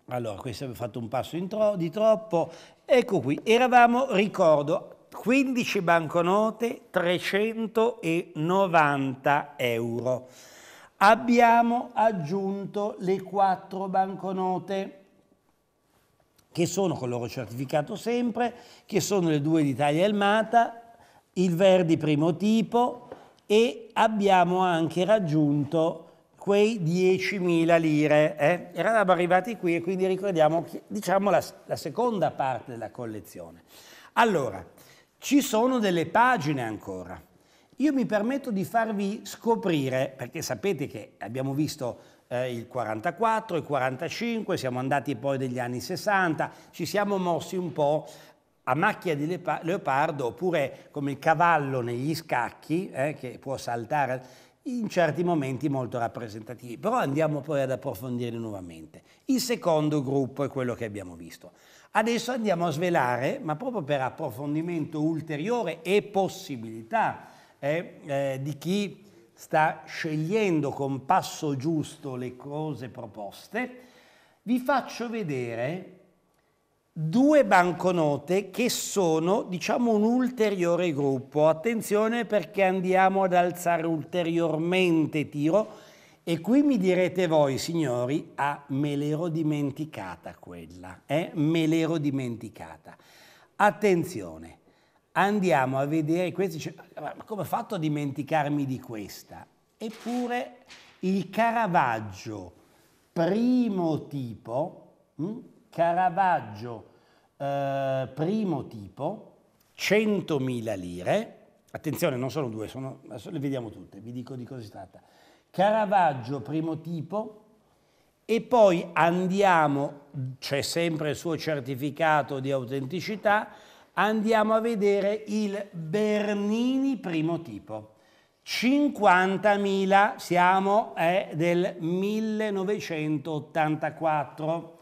Allora, questo abbiamo fatto un passo tro di troppo. Ecco qui, eravamo, ricordo, 15 banconote, 390 euro abbiamo aggiunto le quattro banconote che sono con loro certificato sempre, che sono le due di taglia elmata, il Verdi primo tipo e abbiamo anche raggiunto quei 10.000 lire. Eh? Eravamo arrivati qui e quindi ricordiamo diciamo, la, la seconda parte della collezione. Allora, ci sono delle pagine ancora. Io mi permetto di farvi scoprire, perché sapete che abbiamo visto eh, il 44, il 45, siamo andati poi degli anni 60, ci siamo mossi un po' a macchia di leopardo oppure come il cavallo negli scacchi eh, che può saltare in certi momenti molto rappresentativi, però andiamo poi ad approfondire nuovamente. Il secondo gruppo è quello che abbiamo visto. Adesso andiamo a svelare, ma proprio per approfondimento ulteriore e possibilità eh, eh, di chi sta scegliendo con passo giusto le cose proposte, vi faccio vedere due banconote che sono diciamo un ulteriore gruppo. Attenzione perché andiamo ad alzare ulteriormente tiro e qui mi direte voi signori, ah me l'ero dimenticata quella, eh? me l'ero dimenticata. Attenzione, andiamo a vedere questo, cioè, ma come ho fatto a dimenticarmi di questa? Eppure il Caravaggio primo tipo, hm? Caravaggio eh, primo tipo, 100.000 lire, attenzione non sono due, sono, le vediamo tutte, vi dico di cosa si tratta, Caravaggio primo tipo e poi andiamo, c'è sempre il suo certificato di autenticità, andiamo a vedere il Bernini primo tipo. 50.000, siamo eh, del 1984.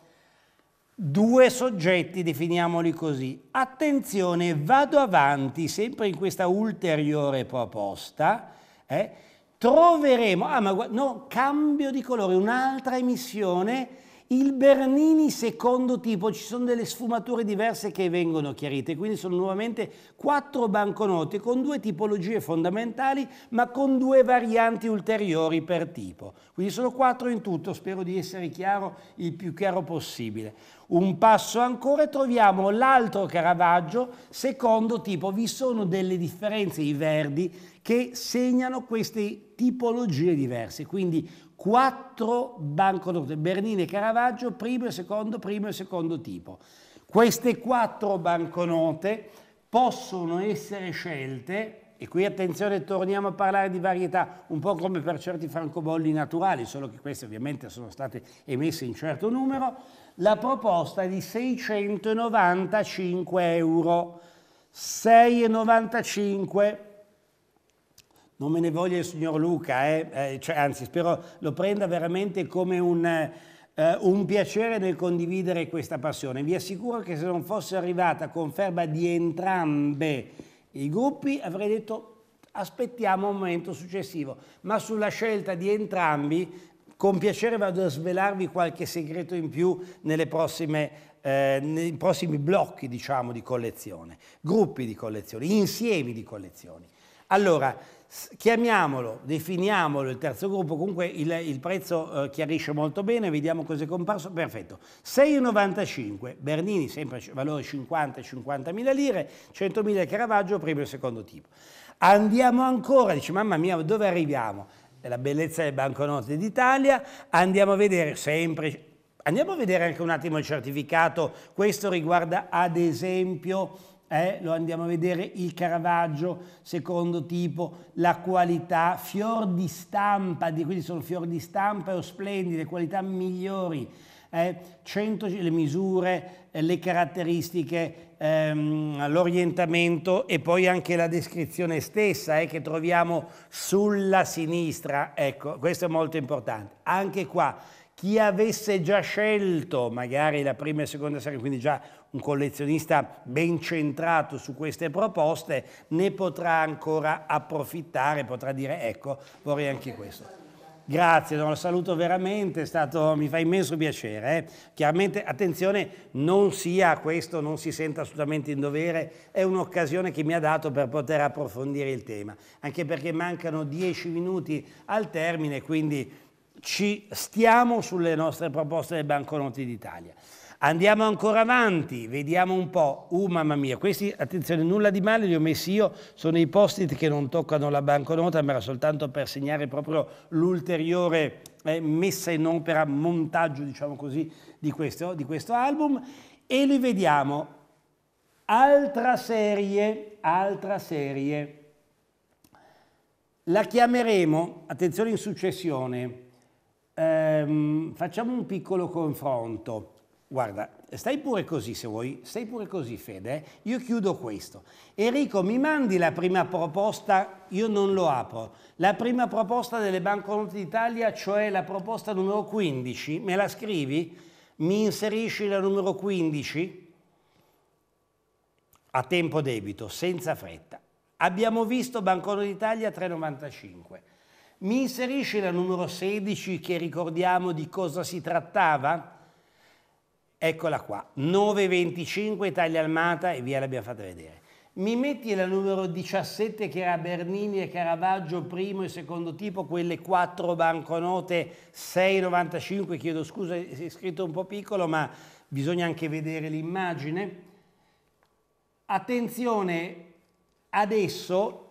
Due soggetti, definiamoli così. Attenzione, vado avanti, sempre in questa ulteriore proposta. Eh, troveremo, ah ma no, cambio di colore, un'altra emissione il Bernini secondo tipo, ci sono delle sfumature diverse che vengono chiarite, quindi sono nuovamente quattro banconote con due tipologie fondamentali ma con due varianti ulteriori per tipo. Quindi sono quattro in tutto, spero di essere chiaro il più chiaro possibile. Un passo ancora e troviamo l'altro Caravaggio, secondo tipo. Vi sono delle differenze, i verdi, che segnano queste tipologie diverse. Quindi quattro banconote, Bernini e Caravaggio, primo e secondo, primo e secondo tipo. Queste quattro banconote possono essere scelte, e qui attenzione torniamo a parlare di varietà, un po' come per certi francobolli naturali, solo che queste ovviamente sono state emesse in certo numero, la proposta è di 695 euro, 6,95 euro non me ne voglia il signor Luca, eh? Eh, cioè, anzi spero lo prenda veramente come un, eh, un, piacere nel condividere questa passione. Vi assicuro che se non fosse arrivata conferma di entrambe i gruppi avrei detto aspettiamo un momento successivo, ma sulla scelta di entrambi con piacere vado a svelarvi qualche segreto in più prossime, eh, nei prossimi blocchi diciamo, di collezione, gruppi di collezione, insiemi di collezioni. Allora, chiamiamolo, definiamolo il terzo gruppo, comunque il, il prezzo eh, chiarisce molto bene, vediamo cosa è comparso, perfetto, 6,95, Bernini sempre valore 50-50 mila lire, 100 mila Caravaggio, primo e secondo tipo. Andiamo ancora, dici mamma mia dove arriviamo? la bellezza delle banconote d'Italia, andiamo a vedere sempre, andiamo a vedere anche un attimo il certificato, questo riguarda ad esempio eh, lo andiamo a vedere, il Caravaggio, secondo tipo, la qualità, fior di stampa, di, quindi sono fior di stampa o splendide, qualità migliori, eh, 100, le misure, eh, le caratteristiche, ehm, l'orientamento e poi anche la descrizione stessa eh, che troviamo sulla sinistra, ecco, questo è molto importante. Anche qua chi avesse già scelto magari la prima e seconda serie, quindi già un collezionista ben centrato su queste proposte, ne potrà ancora approfittare, potrà dire ecco vorrei anche questo. Grazie, lo saluto veramente, stato, mi fa immenso piacere. Eh. Chiaramente, attenzione, non sia questo, non si senta assolutamente in dovere, è un'occasione che mi ha dato per poter approfondire il tema, anche perché mancano dieci minuti al termine, quindi ci stiamo sulle nostre proposte delle banconote d'Italia. Andiamo ancora avanti, vediamo un po'. Uh, mamma mia, questi, attenzione, nulla di male, li ho messi io, sono i post-it che non toccano la banconota, ma era soltanto per segnare proprio l'ulteriore eh, messa in opera, montaggio, diciamo così, di questo, di questo album. E li vediamo. Altra serie, altra serie. La chiameremo, attenzione in successione, ehm, facciamo un piccolo confronto. Guarda, stai pure così se vuoi, stai pure così Fede, eh. io chiudo questo. Enrico, mi mandi la prima proposta, io non lo apro, la prima proposta delle Banconote d'Italia, cioè la proposta numero 15, me la scrivi? Mi inserisci la numero 15? A tempo debito, senza fretta. Abbiamo visto Banconote d'Italia 3,95. Mi inserisci la numero 16 che ricordiamo di cosa si trattava? Eccola qua, 9.25 taglia almata e via l'abbiamo fatta vedere. Mi metti la numero 17 che era Bernini e Caravaggio, primo e secondo tipo, quelle quattro banconote, 6,95, chiedo scusa, è scritto un po' piccolo, ma bisogna anche vedere l'immagine. Attenzione, adesso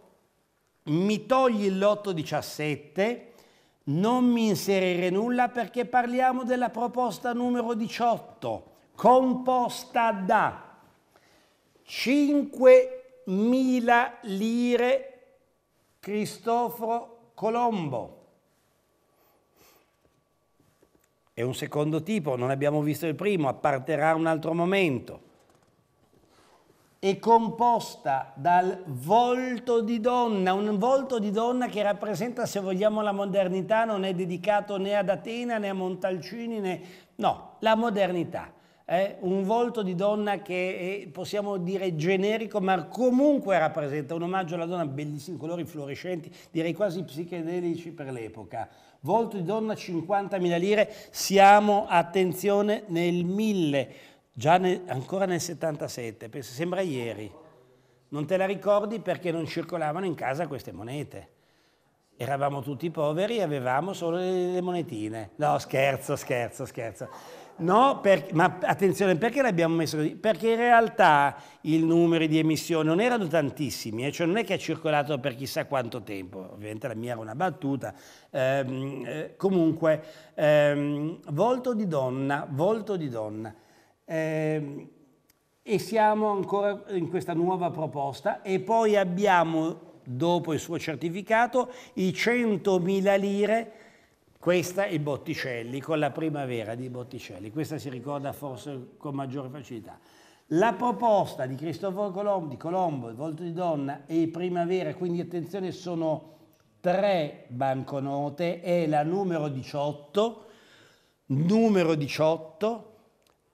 mi togli il lotto 17, non mi inserire nulla perché parliamo della proposta numero 18, composta da 5.000 lire Cristoforo Colombo. È un secondo tipo, non abbiamo visto il primo, apparterà un altro momento è composta dal volto di donna, un volto di donna che rappresenta, se vogliamo, la modernità, non è dedicato né ad Atena né a Montalcini, né... no, la modernità. Eh? Un volto di donna che è, possiamo dire generico, ma comunque rappresenta un omaggio alla donna, bellissimi colori fluorescenti, direi quasi psichedelici per l'epoca. Volto di donna 50.000 lire, siamo, attenzione, nel 1000 già ne, ancora nel 77, penso, sembra ieri. Non te la ricordi perché non circolavano in casa queste monete. Eravamo tutti poveri e avevamo solo le, le monetine. No, scherzo, scherzo, scherzo. No, per, ma attenzione, perché l'abbiamo messo così? Perché in realtà i numeri di emissione non erano tantissimi, eh, cioè non è che è circolato per chissà quanto tempo, ovviamente la mia era una battuta. Ehm, eh, comunque, ehm, volto di donna, volto di donna eh, e siamo ancora in questa nuova proposta e poi abbiamo, dopo il suo certificato, i 100.000 lire, questa e Botticelli, con la primavera di Botticelli. Questa si ricorda forse con maggiore facilità. La proposta di Cristoforo Colombo, di Colombo, il volto di donna e primavera, quindi attenzione, sono tre banconote, è la numero 18, numero 18,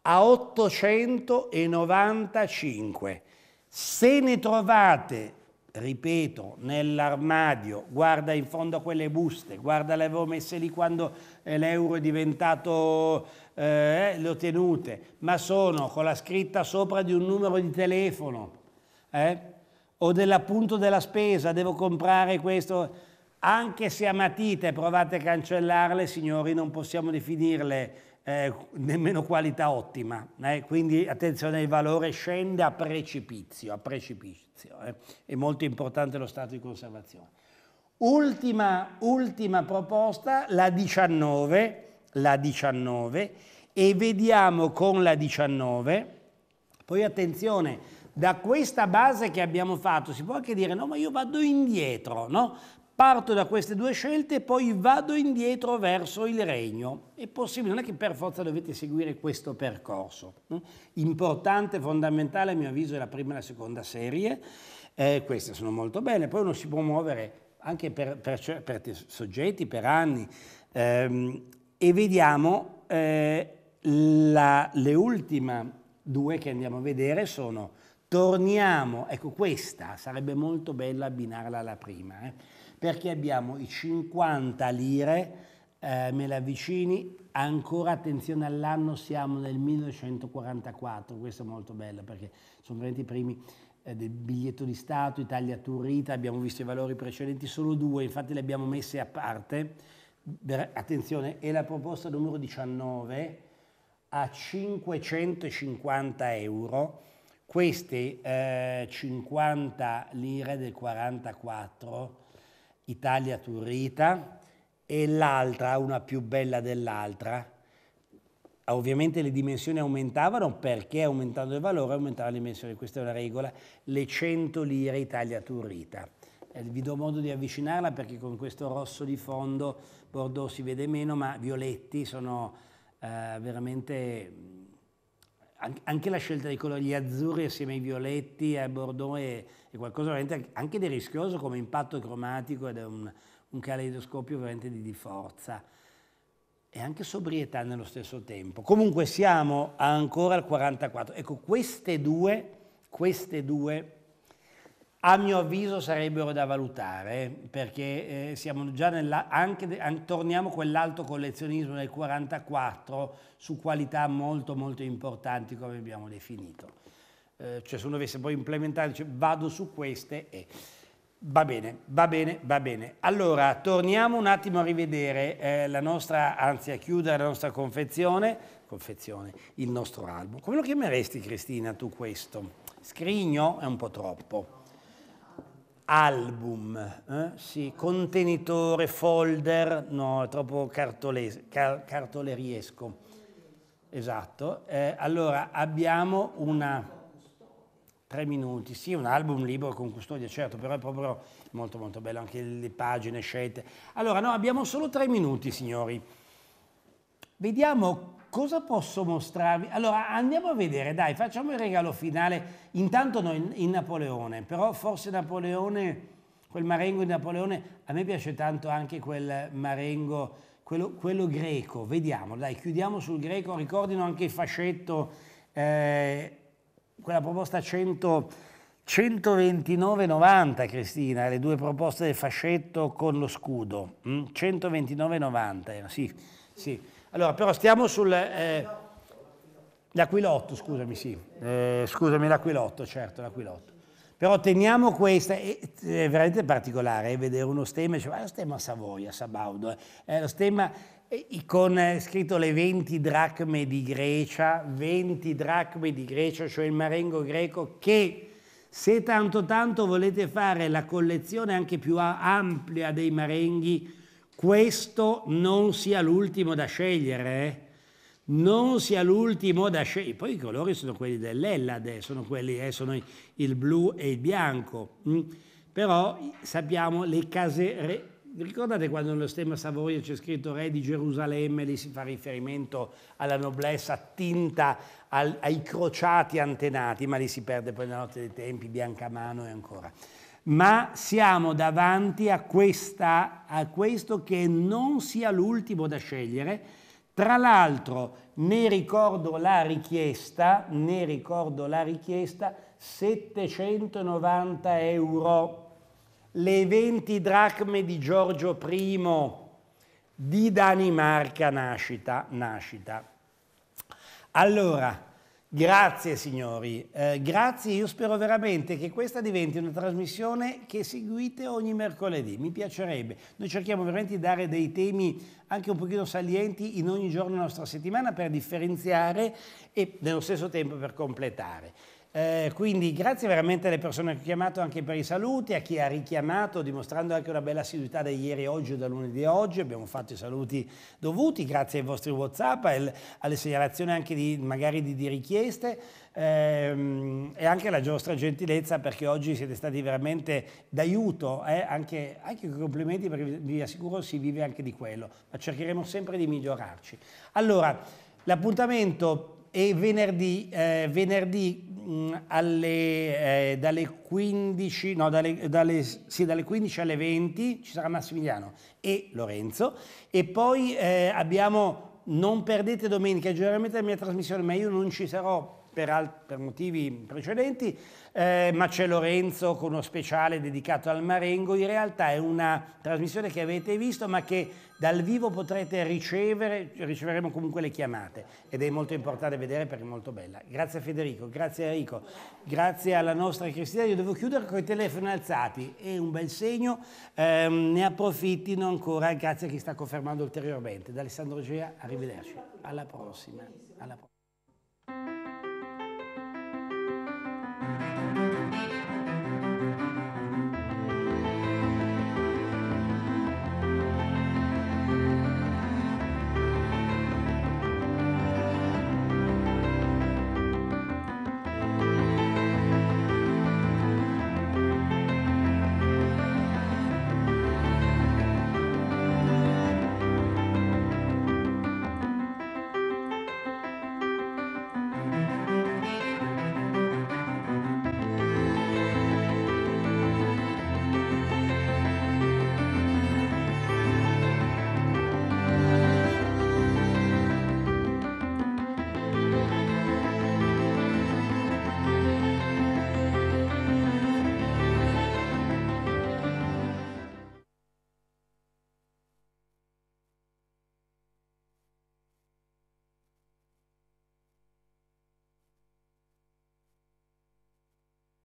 a 895. Se ne trovate, ripeto, nell'armadio, guarda in fondo a quelle buste, guarda le avevo messe lì quando eh, l'euro è diventato, eh, eh, le ho tenute, ma sono con la scritta sopra di un numero di telefono eh? o dell'appunto della spesa, devo comprare questo. Anche se a matite provate a cancellarle, signori, non possiamo definirle eh, nemmeno qualità ottima, eh? quindi attenzione il valore scende a precipizio, a precipizio eh? è molto importante lo stato di conservazione. Ultima, ultima proposta, la 19, la 19 e vediamo con la 19, poi attenzione, da questa base che abbiamo fatto si può anche dire no ma io vado indietro, no? Parto da queste due scelte e poi vado indietro verso il regno. È possibile, non è che per forza dovete seguire questo percorso. Importante, fondamentale a mio avviso è la prima e la seconda serie. Eh, queste sono molto belle, poi uno si può muovere anche per, per, per soggetti, per anni. Eh, e vediamo eh, la, le ultime due che andiamo a vedere sono torniamo, ecco questa sarebbe molto bella abbinarla alla prima. Eh perché abbiamo i 50 lire, eh, me la avvicini, ancora attenzione all'anno siamo nel 1944, questo è molto bello perché sono veramente i primi eh, del biglietto di Stato, Italia Turrita, abbiamo visto i valori precedenti, solo due, infatti le abbiamo messe a parte, attenzione, è la proposta numero 19 a 550 euro, queste eh, 50 lire del 44 Italia Turrita e l'altra, una più bella dell'altra. Ovviamente le dimensioni aumentavano perché aumentando il valore aumentava le dimensioni, questa è una regola, le 100 lire Italia Turrita. Eh, vi do modo di avvicinarla perché con questo rosso di fondo Bordeaux si vede meno, ma violetti sono eh, veramente anche la scelta dei colori gli azzurri assieme ai violetti e ai bordeaux è, è, qualcosa veramente anche di rischioso come impatto cromatico ed è un, un caleidoscopio veramente di, di forza e anche sobrietà nello stesso tempo. Comunque siamo ancora al 44. Ecco, queste due, queste due a mio avviso sarebbero da valutare perché eh, siamo già nella, anche, an, torniamo a quell'alto collezionismo del 44 su qualità molto molto importanti come abbiamo definito. Eh, cioè se uno dovesse poi implementare, dice, vado su queste e... Va bene, va bene, va bene. Allora, torniamo un attimo a rivedere eh, la nostra, anzi a chiudere la nostra confezione, confezione, il nostro album. Come lo chiameresti Cristina tu questo? Scrigno è un po' troppo album, eh? sì, contenitore, folder, no, è troppo car cartoleriesco. Esatto. Eh, allora, abbiamo una... Tre minuti, sì, un album libro con custodia, certo, però è proprio molto molto bello, anche le pagine scelte. Allora, no, abbiamo solo tre minuti, signori. Vediamo cosa posso mostrarvi? Allora andiamo a vedere, dai, facciamo il regalo finale. Intanto noi in, in Napoleone, però forse Napoleone, quel marengo di Napoleone, a me piace tanto anche quel marengo, quello, quello greco. Vediamo, dai, chiudiamo sul greco, ricordino anche il fascetto, eh, quella proposta 100... 129,90 Cristina, le due proposte del fascetto con lo scudo. 129,90, mm? eh, sì, sì. Allora, però stiamo sul... Eh, l'aquilotto, scusami, sì. Eh, scusami, l'aquilotto, certo, l'aquilotto. Però teniamo questa, è, veramente particolare, è eh, vedere uno stemma, cioè, ah, lo stemma a Savoia, Sabaudo, eh, lo stemma eh, con eh, scritto le 20 dracme di Grecia, 20 dracme di Grecia, cioè il marengo greco, che se tanto tanto volete fare la collezione anche più ampia dei marenghi, questo non sia l'ultimo da scegliere, eh? non sia l'ultimo da scegliere. Poi i colori sono quelli dell'Ellade, sono quelli, eh, sono il blu e il bianco. Mm. Però sappiamo le case... Re... Ricordate quando nello stemma Savoia c'è scritto Re di Gerusalemme, lì si fa riferimento alla noblesse attinta al, ai crociati antenati, ma lì si perde poi nella notte dei tempi, Biancamano e ancora ma siamo davanti a, questa, a questo che non sia l'ultimo da scegliere. Tra l'altro ne ricordo la richiesta, ne ricordo la richiesta, 790 euro, le 20 dracme di Giorgio I di Danimarca nascita. nascita. Allora, Grazie signori, eh, grazie, io spero veramente che questa diventi una trasmissione che seguite ogni mercoledì, mi piacerebbe. Noi cerchiamo veramente di dare dei temi anche un pochino salienti in ogni giorno della nostra settimana per differenziare e nello stesso tempo per completare. Eh, quindi grazie veramente alle persone che ho chiamato anche per i saluti, a chi ha richiamato dimostrando anche una bella assiduità da ieri e oggi o da lunedì e oggi, abbiamo fatto i saluti dovuti, grazie ai vostri Whatsapp, alle segnalazioni anche di, magari di, di richieste ehm, e anche alla vostra gentilezza perché oggi siete stati veramente d'aiuto, eh? anche, anche complimenti perché vi assicuro si vive anche di quello, ma cercheremo sempre di migliorarci. Allora, l'appuntamento è venerdì, eh, venerdì Mm, alle, eh, dalle, 15, no, dalle, dalle, sì, dalle 15 alle 20 ci sarà Massimiliano e Lorenzo e poi eh, abbiamo non perdete domenica generalmente la mia trasmissione ma io non ci sarò per, per motivi precedenti eh, ma c'è Lorenzo con uno speciale dedicato al Marengo in realtà è una trasmissione che avete visto ma che dal vivo potrete ricevere, riceveremo comunque le chiamate ed è molto importante vedere perché è molto bella. Grazie a Federico, grazie a Enrico, grazie alla nostra Cristina. Io devo chiudere con i telefoni alzati, è un bel segno, ehm, ne approfittino ancora, grazie a chi sta confermando ulteriormente. Da Alessandro Gea, arrivederci. Alla prossima. Alla prossima.